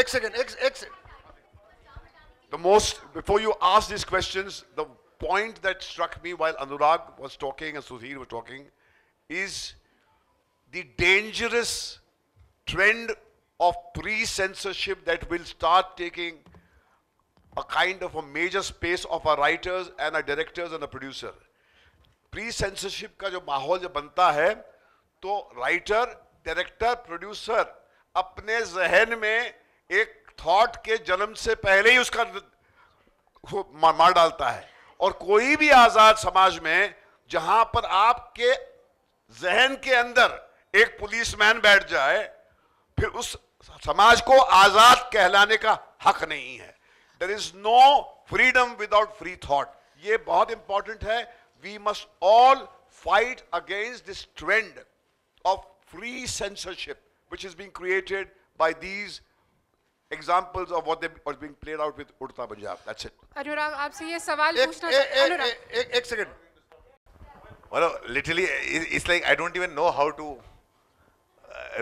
एक सेकंड एक एक The most, before you ask these questions, the point that struck me while Anurag was talking and Sudhir was talking is the dangerous trend of pre-censorship that will start taking a kind of a major space of our writers and our directors and our producer. Pre-censorship ka jo mahol जब banta hai, to writer, director, producer, apne जहन mein ek थॉट के जन्म से पहले ही उसका मार डालता है और कोई भी आजाद समाज में जहां पर आपके जहन के अंदर एक पुलिसमैन बैठ जाए फिर उस समाज को आजाद कहलाने का हक नहीं है there is no freedom without free thought ये बहुत इंपॉर्टेंट है we must all fight against this trend of free censorship which is been created by these examples of what they are being played out with Urta Punjab. That's it. Anurag, आपसे ये सवाल एक, पूछना एक, एक, एक, second. Well, literally, it's like I don't even know how to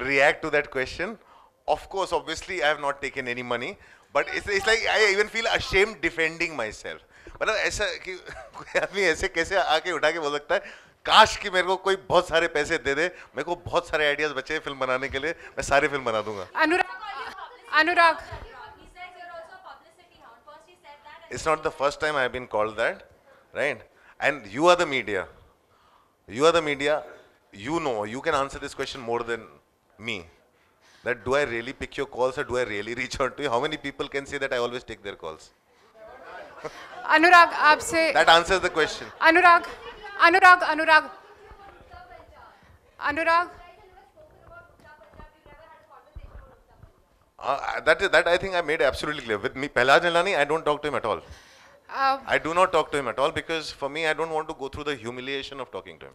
react to that question. Of course, obviously, I have not taken any money, but it's, it's like I even feel ashamed defending myself. मतलब ऐसा कि कोई आदमी ऐसे कैसे आके उठा के बोल सकता है काश कि मेरे को कोई बहुत सारे पैसे दे दे मेरे को बहुत सारे आइडियाज बचे फिल्म बनाने के लिए मैं सारी फिल्म बना दूंगा अनुराग Anurag. It's not the first time I have been called that, right? And you are the media. You are the media. You know, you can answer this question more than me. That do I really pick your calls or do I really reach out to you? How many people can say that I always take their calls? Anurag, aapse. That answers the question. Anurag, Anurag, Anurag. Anurag. Uh, that is that I think I made absolutely clear. With me, Pehlaj Nilani, I don't talk to him at all. Uh, I do not talk to him at all because for me, I don't want to go through the humiliation of talking to him.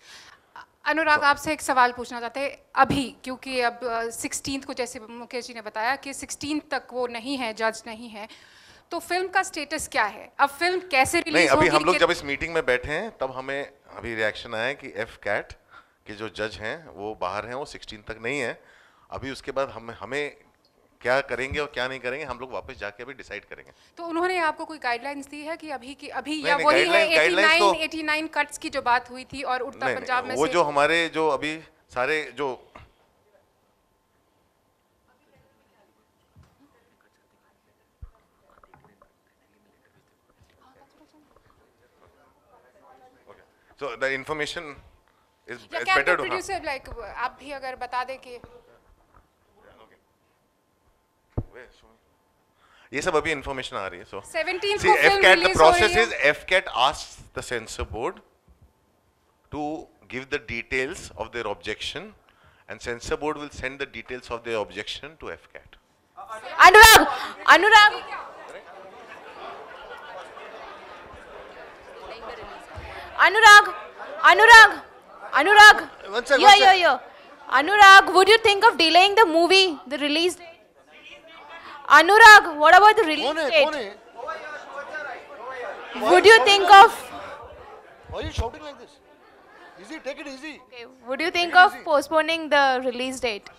Anurag so, आपसे एक सवाल पूछना चाहते हैं अभी क्योंकि अब सिक्सटीन uh, को जैसे मुकेश जी ने बताया कि सिक्सटीन तक वो नहीं है जज नहीं है तो फिल्म का स्टेटस क्या है अब फिल्म कैसे रिलीज नहीं अभी हम लोग जब इस मीटिंग में बैठे हैं तब हमें अभी रिएक्शन आया कि एफ कैट के जो जज हैं वो बाहर हैं वो सिक्सटीन तक नहीं है अभी उसके बाद हम हमें क्या करेंगे और क्या नहीं करेंगे हम लोग वापस जाके अभी डिसाइड करेंगे तो उन्होंने आपको कोई गाइडलाइंस दी है कि अभी की अभी या वही है 89 तो, 89 कट्स की जो बात हुई थी और उड़ता पंजाब में वो जो हमारे जो अभी सारे जो so the information is, is better to आप भी अगर बता दें कि ये सब अभी इन्फॉर्मेशन आ रही है so seventeen the process is F CAT ask the censor board to give the details of their objection and censor board will send the details of their objection to F CAT Anurag Anurag Anurag Anurag Anurag Anurag would you think of delaying the movie the release date Anurag, what about the release date? Would you think of... Why are you shouting like this? Easy, take it easy. Okay, would you think of easy. postponing the release date?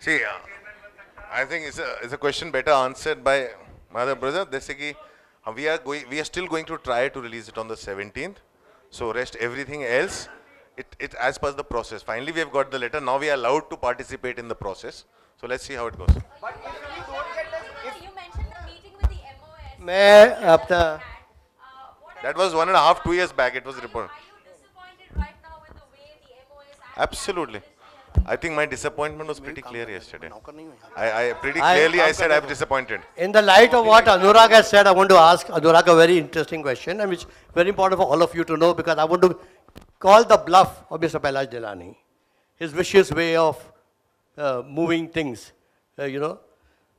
See, uh, I think it's a, it's a question better answered by Mother Brother. They say uh, we are going, we are still going to try to release it on the 17th. So rest everything else, it, it as per the process. Finally, we have got the letter. Now we are allowed to participate in the process. So let's see how it goes. But you mentioned the meeting with the MOS. May after. That uh, was one and a half, two years back. It was reported. Absolutely. I think my disappointment was pretty clear yesterday. I, I pretty clearly I, I said I'm disappointed. In the light of what Anurag has said, I want to ask Anurag a very interesting question and which very important for all of you to know because I want to call the bluff of Mr. Balaj Delani, his vicious way of uh, moving things, uh, you know.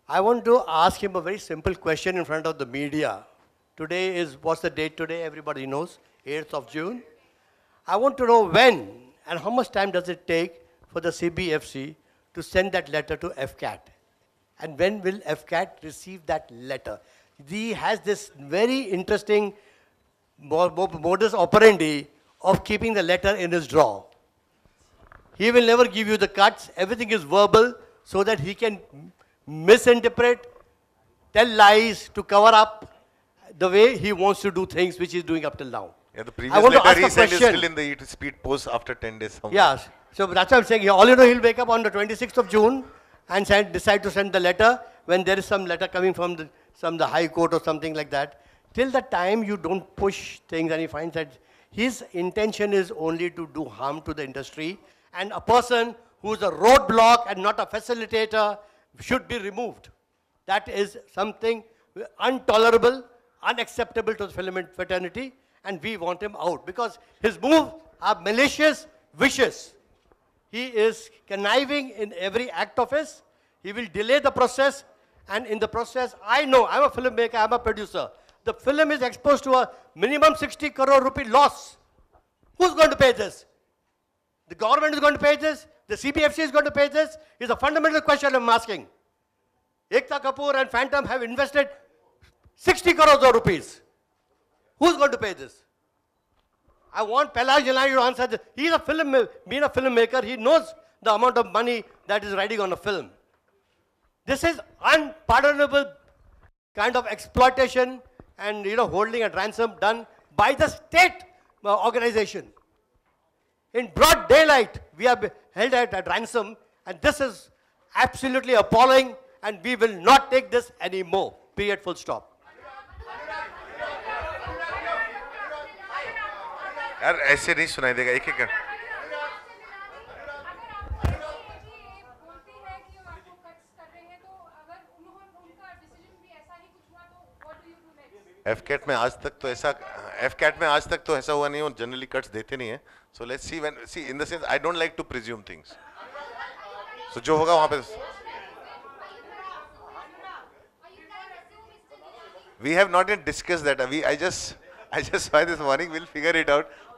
I want to ask him a very simple question in front of the media. Today is, what's the date today? Everybody knows, 8th of June. I want to know when and how much time does it take for the CBFC to send that letter to FCAT. And when will FCAT receive that letter? He has this very interesting modus operandi of keeping the letter in his drawer. He will never give you the cuts. Everything is verbal so that he can misinterpret, tell lies to cover up the way he wants to do things which he's doing up till now. Yeah, the previous letter he sent is still in the speed post after 10 days. Somewhere. Yeah, so that's what I'm saying. All you know, he'll wake up on the 26th of June and send, decide to send the letter when there is some letter coming from the, some the High Court or something like that. Till that time, you don't push things, and he finds that his intention is only to do harm to the industry. And a person who is a roadblock and not a facilitator should be removed. That is something intolerable, unacceptable to the film fraternity, and we want him out because his moves are malicious wishes. He is conniving in every act of his. He will delay the process. And in the process, I know, I'm a filmmaker, I'm a producer. The film is exposed to a minimum 60 crore rupee loss. Who's going to pay this? The government is going to pay this? The CPFC is going to pay this? Is a fundamental question I'm asking. Ekta Kapoor and Phantom have invested 60 crores of rupees. Who's going to pay this? I want Palash Janai to answer this. He's a film, being a filmmaker, he knows the amount of money that is riding on a film. This is unpardonable kind of exploitation and you know holding at ransom done by the state uh, organization. In broad daylight, we are held at, at ransom, and this is absolutely appalling, and we will not take this anymore. Period. Full stop. यार ऐसे नहीं सुनाई देगा एक एक एफ कैट में आज तक तो ऐसा एफ कैट में आज तक तो ऐसा हुआ नहीं और जनरली कट्स देते नहीं है so let's see when see in the sense I don't like to presume things so जो होगा वहां पे we have not in discuss that we I just I just why this morning will figure it out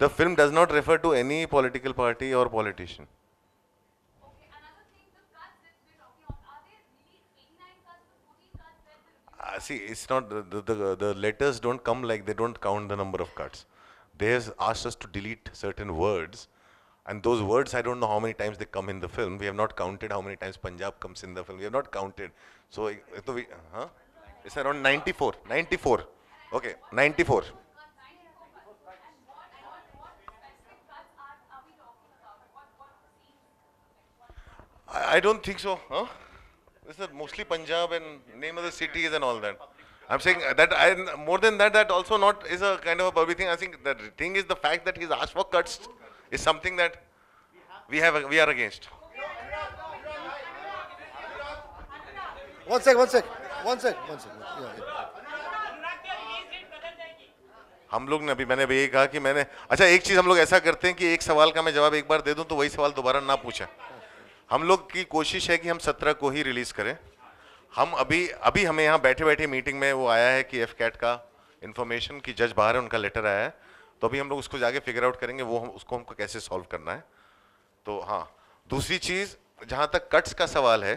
The film does not refer to any political party or politician. see, it's not the, the, the letters don't come like they don't count the number of cuts. They have asked us to delete certain words, and those words I don't know how many times they come in the film. We have not counted how many times Punjab comes in the film. We have not counted. So, we, huh? it's around 94. 94. Okay, 94. I, I don't think so. Huh? This is mostly Punjab and name of the cities and all that. I'm saying that I, more than that, that also not is a kind of a public thing. I think the thing is the fact that he's asked for cuts is something that we have we are against. One sec, one sec, one sec, one sec. Yeah, yeah. हम लोग ने अभी मैंने भी यही कहा कि मैंने अच्छा एक चीज़ हम लोग ऐसा करते हैं कि एक सवाल का मैं जवाब एक बार दे दूं तो वही सवाल दोबारा ना पूछा हम लोग की कोशिश है कि हम सत्रह को ही रिलीज करें हम अभी अभी हमें यहाँ बैठे बैठे मीटिंग में वो आया है कि एफ कैट का इन्फॉर्मेशन की जज बाहर है उनका लेटर आया है तो अभी हम लोग उसको जाके फिगर आउट करेंगे वो हम उसको हमको कैसे सॉल्व करना है तो हाँ दूसरी चीज़ जहाँ तक कट्स का सवाल है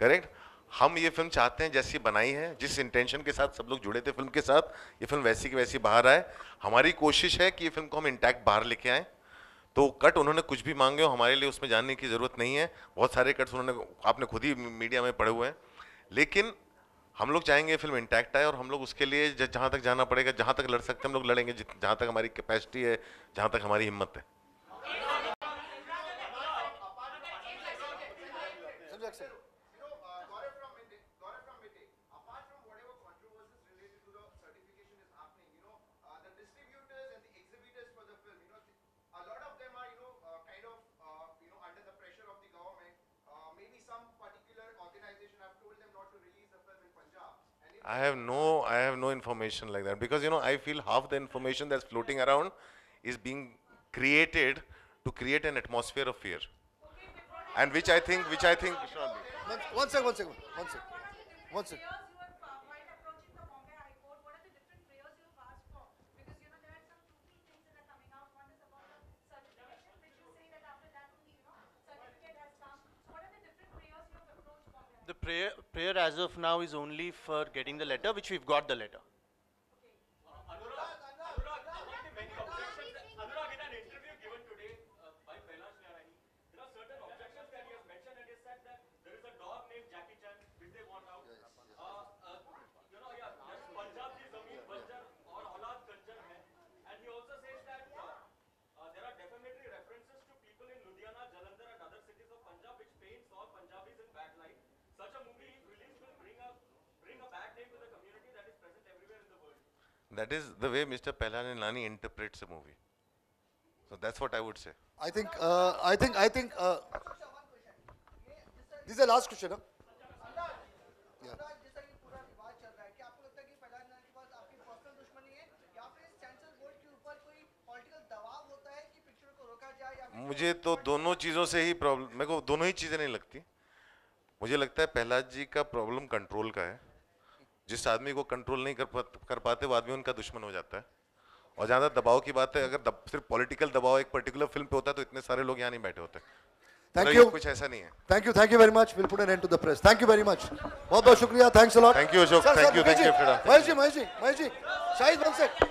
करेक्ट हम ये फिल्म चाहते हैं जैसी बनाई है जिस इंटेंशन के साथ सब लोग जुड़े थे फिल्म के साथ ये फिल्म वैसी की वैसी बाहर आए हमारी कोशिश है कि ये फिल्म को हम इंटैक्ट बाहर लेके आएँ तो कट उन्होंने कुछ भी मांगे हो हमारे लिए उसमें जानने की ज़रूरत नहीं है बहुत सारे कट्स उन्होंने आपने खुद ही मीडिया में पढ़े हुए हैं लेकिन हम लोग चाहेंगे फिल्म इंटैक्ट आए और हम लोग उसके लिए जहाँ तक जाना पड़ेगा जहाँ तक लड़ सकते हैं हम लोग लड़ेंगे जहाँ तक हमारी कैपेसिटी है जहाँ तक हमारी हिम्मत है I have no, I have no information like that because you know I feel half the information that's floating around is being created to create an atmosphere of fear, and which I think, which I think. One second, one second, one second, one second. the prayer, prayer as of now is only for getting the letter, which we've got the letter. That is the way Mr. Pehlanilani interprets a movie. So that's what I would say. I think, uh, I think, I think. Uh, this is the last question, huh? मुझे तो दोनों चीज़ों से ही प्रॉब्लम मेरे को दोनों ही चीज़ें नहीं लगती मुझे लगता है प्रहलाद जी का प्रॉब्लम कंट्रोल का है जिस आदमी को कंट्रोल नहीं कर पा कर पाते वो आदमी उनका दुश्मन हो जाता है और जहाँ तक दबाव की बात है अगर दब, सिर्फ पॉलिटिकल दबाव एक पर्टिकुलर फिल्म पे होता है तो इतने सारे लोग यहाँ नहीं बैठे होते थैंक मतलब यू कुछ ऐसा नहीं है thank you thank you very much will put an end to the press thank you very much बहुत बहुत शुक्रिया thanks a lot thank you Ashok thank you thank you Mahesh ji Mahesh ji Mahesh ji Shahid one set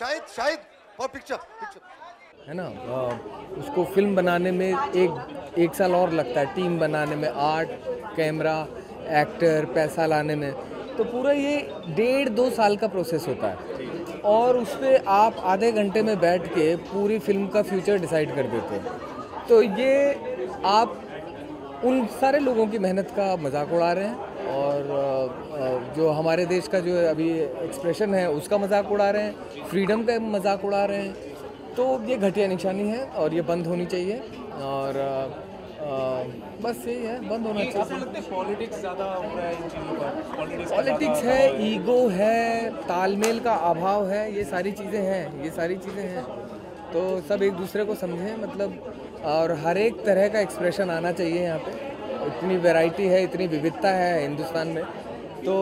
Shahid Shahid for picture picture है ना आ, उसको फिल्म बनाने में एक एक साल और लगता है टीम बनाने में आर्ट कैमरा एक्टर पैसा लाने में तो पूरा ये डेढ़ दो साल का प्रोसेस होता है और उस पर आप आधे घंटे में बैठ के पूरी फिल्म का फ्यूचर डिसाइड कर देते हैं तो ये आप उन सारे लोगों की मेहनत का मजाक उड़ा रहे हैं और जो हमारे देश का जो अभी एक्सप्रेशन है उसका मजाक उड़ा रहे हैं फ्रीडम का मजाक उड़ा रहे हैं तो ये घटिया निशानी है और ये बंद होनी चाहिए और बस यही है बंद होना चाहिए पॉलिटिक्स ज़्यादा है पॉलिटिक्स है ईगो है तालमेल का अभाव है ये सारी चीज़ें हैं ये सारी चीज़ें हैं तो सब एक दूसरे को समझें मतलब और हर एक तरह का एक्सप्रेशन आना चाहिए यहाँ पे इतनी वैरायटी है इतनी विविधता है हिंदुस्तान में तो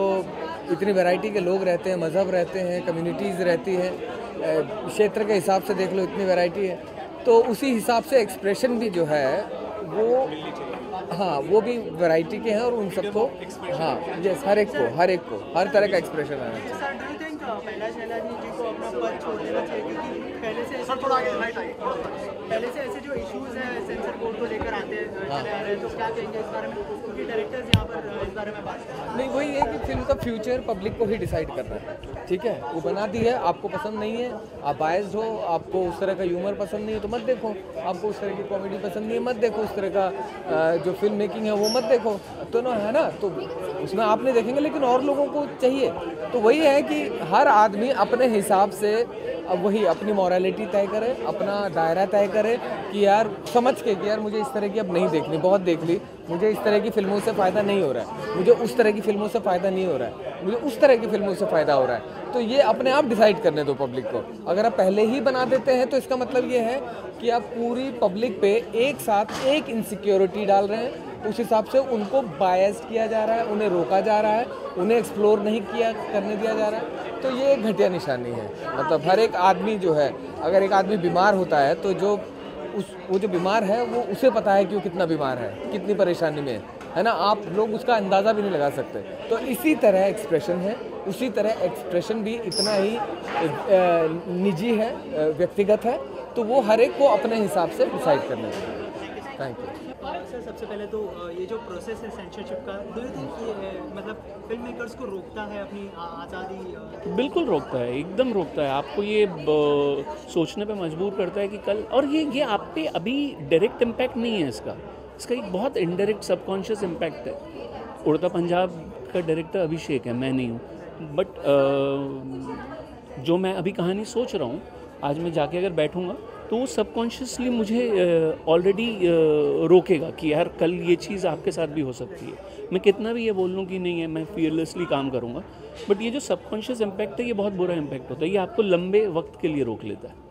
इतनी वैरायटी के लोग रहते हैं मज़हब रहते हैं कम्युनिटीज़ रहती है क्षेत्र के हिसाब से देख लो इतनी वैरायटी है तो उसी हिसाब से एक्सप्रेशन भी जो है वो हाँ वो भी वैरायटी के हैं और उन सबको हाँ यस हर एक को हर एक को हर तरह का एक्सप्रेशन आना चाहिए चाहिए क्योंकि पहले से थोड़ा आगे आइए पहले से ऐसे जो इश्यूज हैं सेंसर बोर्ड को लेकर आते चले आ रहे हैं तो क्या कहेंगे इस बारे में क्योंकि डायरेक्टर्स यहाँ पर इस बारे में बात नहीं वही है कि फिल्म का फ्यूचर पब्लिक को ही डिसाइड करना है ठीक है वो बना दी है आपको पसंद नहीं है आप बायस हो आपको उस तरह का ह्यूमर पसंद नहीं है तो मत देखो आपको उस तरह की कॉमेडी पसंद नहीं है मत देखो उस तरह का जो फिल्म मेकिंग है वो मत देखो तो ना है ना तो उसमें आपने देखेंगे लेकिन और लोगों को चाहिए तो वही है कि हर आदमी अपने हिसाब से अब वही अपनी मॉरालिटी तय करें अपना दायरा तय करें कि यार समझ के कि यार मुझे इस तरह की अब नहीं देखनी बहुत देख ली मुझे इस तरह की फिल्मों से फ़ायदा नहीं हो रहा है मुझे उस तरह की फिल्मों से फ़ायदा नहीं हो रहा है मुझे उस तरह की फिल्मों से फ़ायदा हो रहा है तो ये अपने आप डिसाइड करने दो पब्लिक को अगर आप पहले ही बना देते हैं तो इसका मतलब ये है कि आप पूरी पब्लिक पे एक साथ एक इनसिक्योरिटी डाल रहे हैं उस हिसाब से उनको बायस किया जा रहा है उन्हें रोका जा रहा है उन्हें एक्सप्लोर नहीं किया करने दिया जा रहा है तो ये एक घटिया निशानी है मतलब हर एक आदमी जो है अगर एक आदमी बीमार होता है तो जो उस वो जो बीमार है वो उसे पता है कि वो कितना बीमार है कितनी परेशानी में है ना आप लोग उसका अंदाज़ा भी नहीं लगा सकते तो इसी तरह एक्सप्रेशन है उसी तरह एक्सप्रेशन भी इतना ही निजी है व्यक्तिगत है तो वो हर एक को अपने हिसाब से डिसाइड करना चाहिए थैंक यू सर सबसे पहले तो ये जो प्रोसेस है सेंसरशिप का डू यू थिंक ये मतलब फिल्म मेकर्स को रोकता है अपनी आज़ादी बिल्कुल रोकता है एकदम रोकता है आपको ये सोचने पे मजबूर करता है कि कल और ये ये आप पे अभी डायरेक्ट इम्पैक्ट नहीं है इसका इसका एक बहुत इनडायरेक्ट सबकॉन्शियस इम्पैक्ट है उड़ता पंजाब का डायरेक्टर अभिषेक है मैं नहीं हूँ बट जो मैं अभी कहानी सोच रहा हूँ आज मैं जाके अगर बैठूँगा तो वो सबकॉन्शियसली मुझे ऑलरेडी रोकेगा कि यार कल ये चीज़ आपके साथ भी हो सकती है मैं कितना भी ये बोल लूँ कि नहीं है मैं फियरलेसली काम करूँगा बट ये जो सबकॉन्शियस इम्पैक्ट है ये बहुत बुरा इम्पैक्ट होता है ये आपको लंबे वक्त के लिए रोक लेता है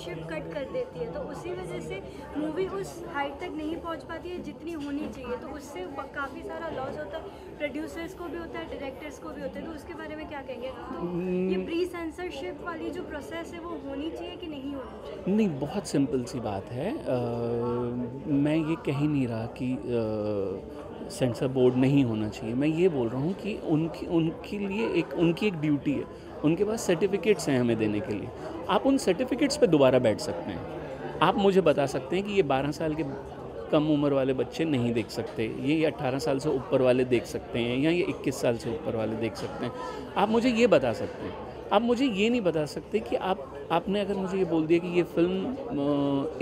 वॉरशिप कट कर देती है तो उसी वजह से मूवी उस हाइट तक नहीं पहुंच पाती है जितनी होनी चाहिए तो उससे काफ़ी सारा लॉस होता है प्रोड्यूसर्स को भी होता है डायरेक्टर्स को भी होता है तो उसके बारे में क्या कहेंगे तो ये प्री hmm. सेंसरशिप वाली जो प्रोसेस है वो होनी चाहिए कि नहीं होनी चाहिए नहीं बहुत सिंपल सी बात है आ, मैं ये कह ही नहीं रहा कि सेंसर बोर्ड नहीं होना चाहिए मैं ये बोल रहा हूँ कि उनकी उनके लिए एक उनकी एक ड्यूटी है उनके पास सर्टिफिकेट्स हैं हमें देने के लिए आप उन सर्टिफिकेट्स पे दोबारा बैठ सकते हैं आप मुझे बता सकते हैं कि ये बारह साल के कम उम्र वाले बच्चे नहीं देख सकते ये अट्ठारह साल से ऊपर वाले देख सकते हैं या ये इक्कीस साल से ऊपर वाले देख सकते हैं आप मुझे ये बता सकते हैं आप मुझे ये नहीं बता सकते कि आप आपने अगर मुझे ये बोल दिया कि ये फिल्म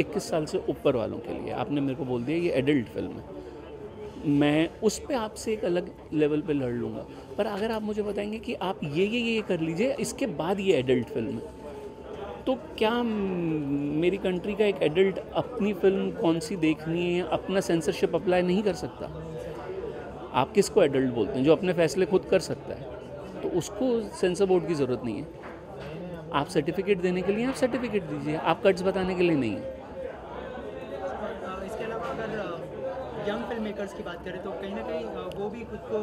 इक्कीस साल से ऊपर वालों के लिए आपने मेरे को बोल दिया ये एडल्ट फिल्म है मैं उस पर आपसे एक अलग लेवल पे लड़ लूँगा पर अगर आप मुझे बताएंगे कि आप ये ये ये कर लीजिए इसके बाद ये एडल्ट फिल्म है तो क्या मेरी कंट्री का एक एडल्ट अपनी फिल्म कौन सी देखनी है अपना सेंसरशिप अप्लाई नहीं कर सकता आप किसको एडल्ट बोलते हैं जो अपने फैसले खुद कर सकता है तो उसको सेंसर बोर्ड की ज़रूरत नहीं है आप सर्टिफिकेट देने के लिए आप सर्टिफिकेट दीजिए आप कट्स बताने के लिए नहीं है यंग फिल्म मेकर्स की बात करें तो कहीं ना कहीं वो भी खुद को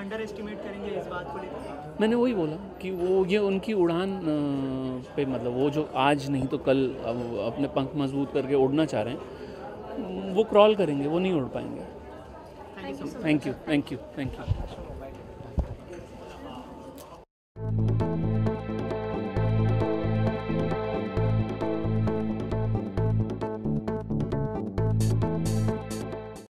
अंडर एस्टिमेट करेंगे इस बात को लेकर मैंने वही बोला कि वो ये उनकी उड़ान पे मतलब वो जो आज नहीं तो कल अपने पंख मजबूत करके उड़ना चाह रहे हैं वो क्रॉल करेंगे वो नहीं उड़ पाएंगे thank you thank you thank you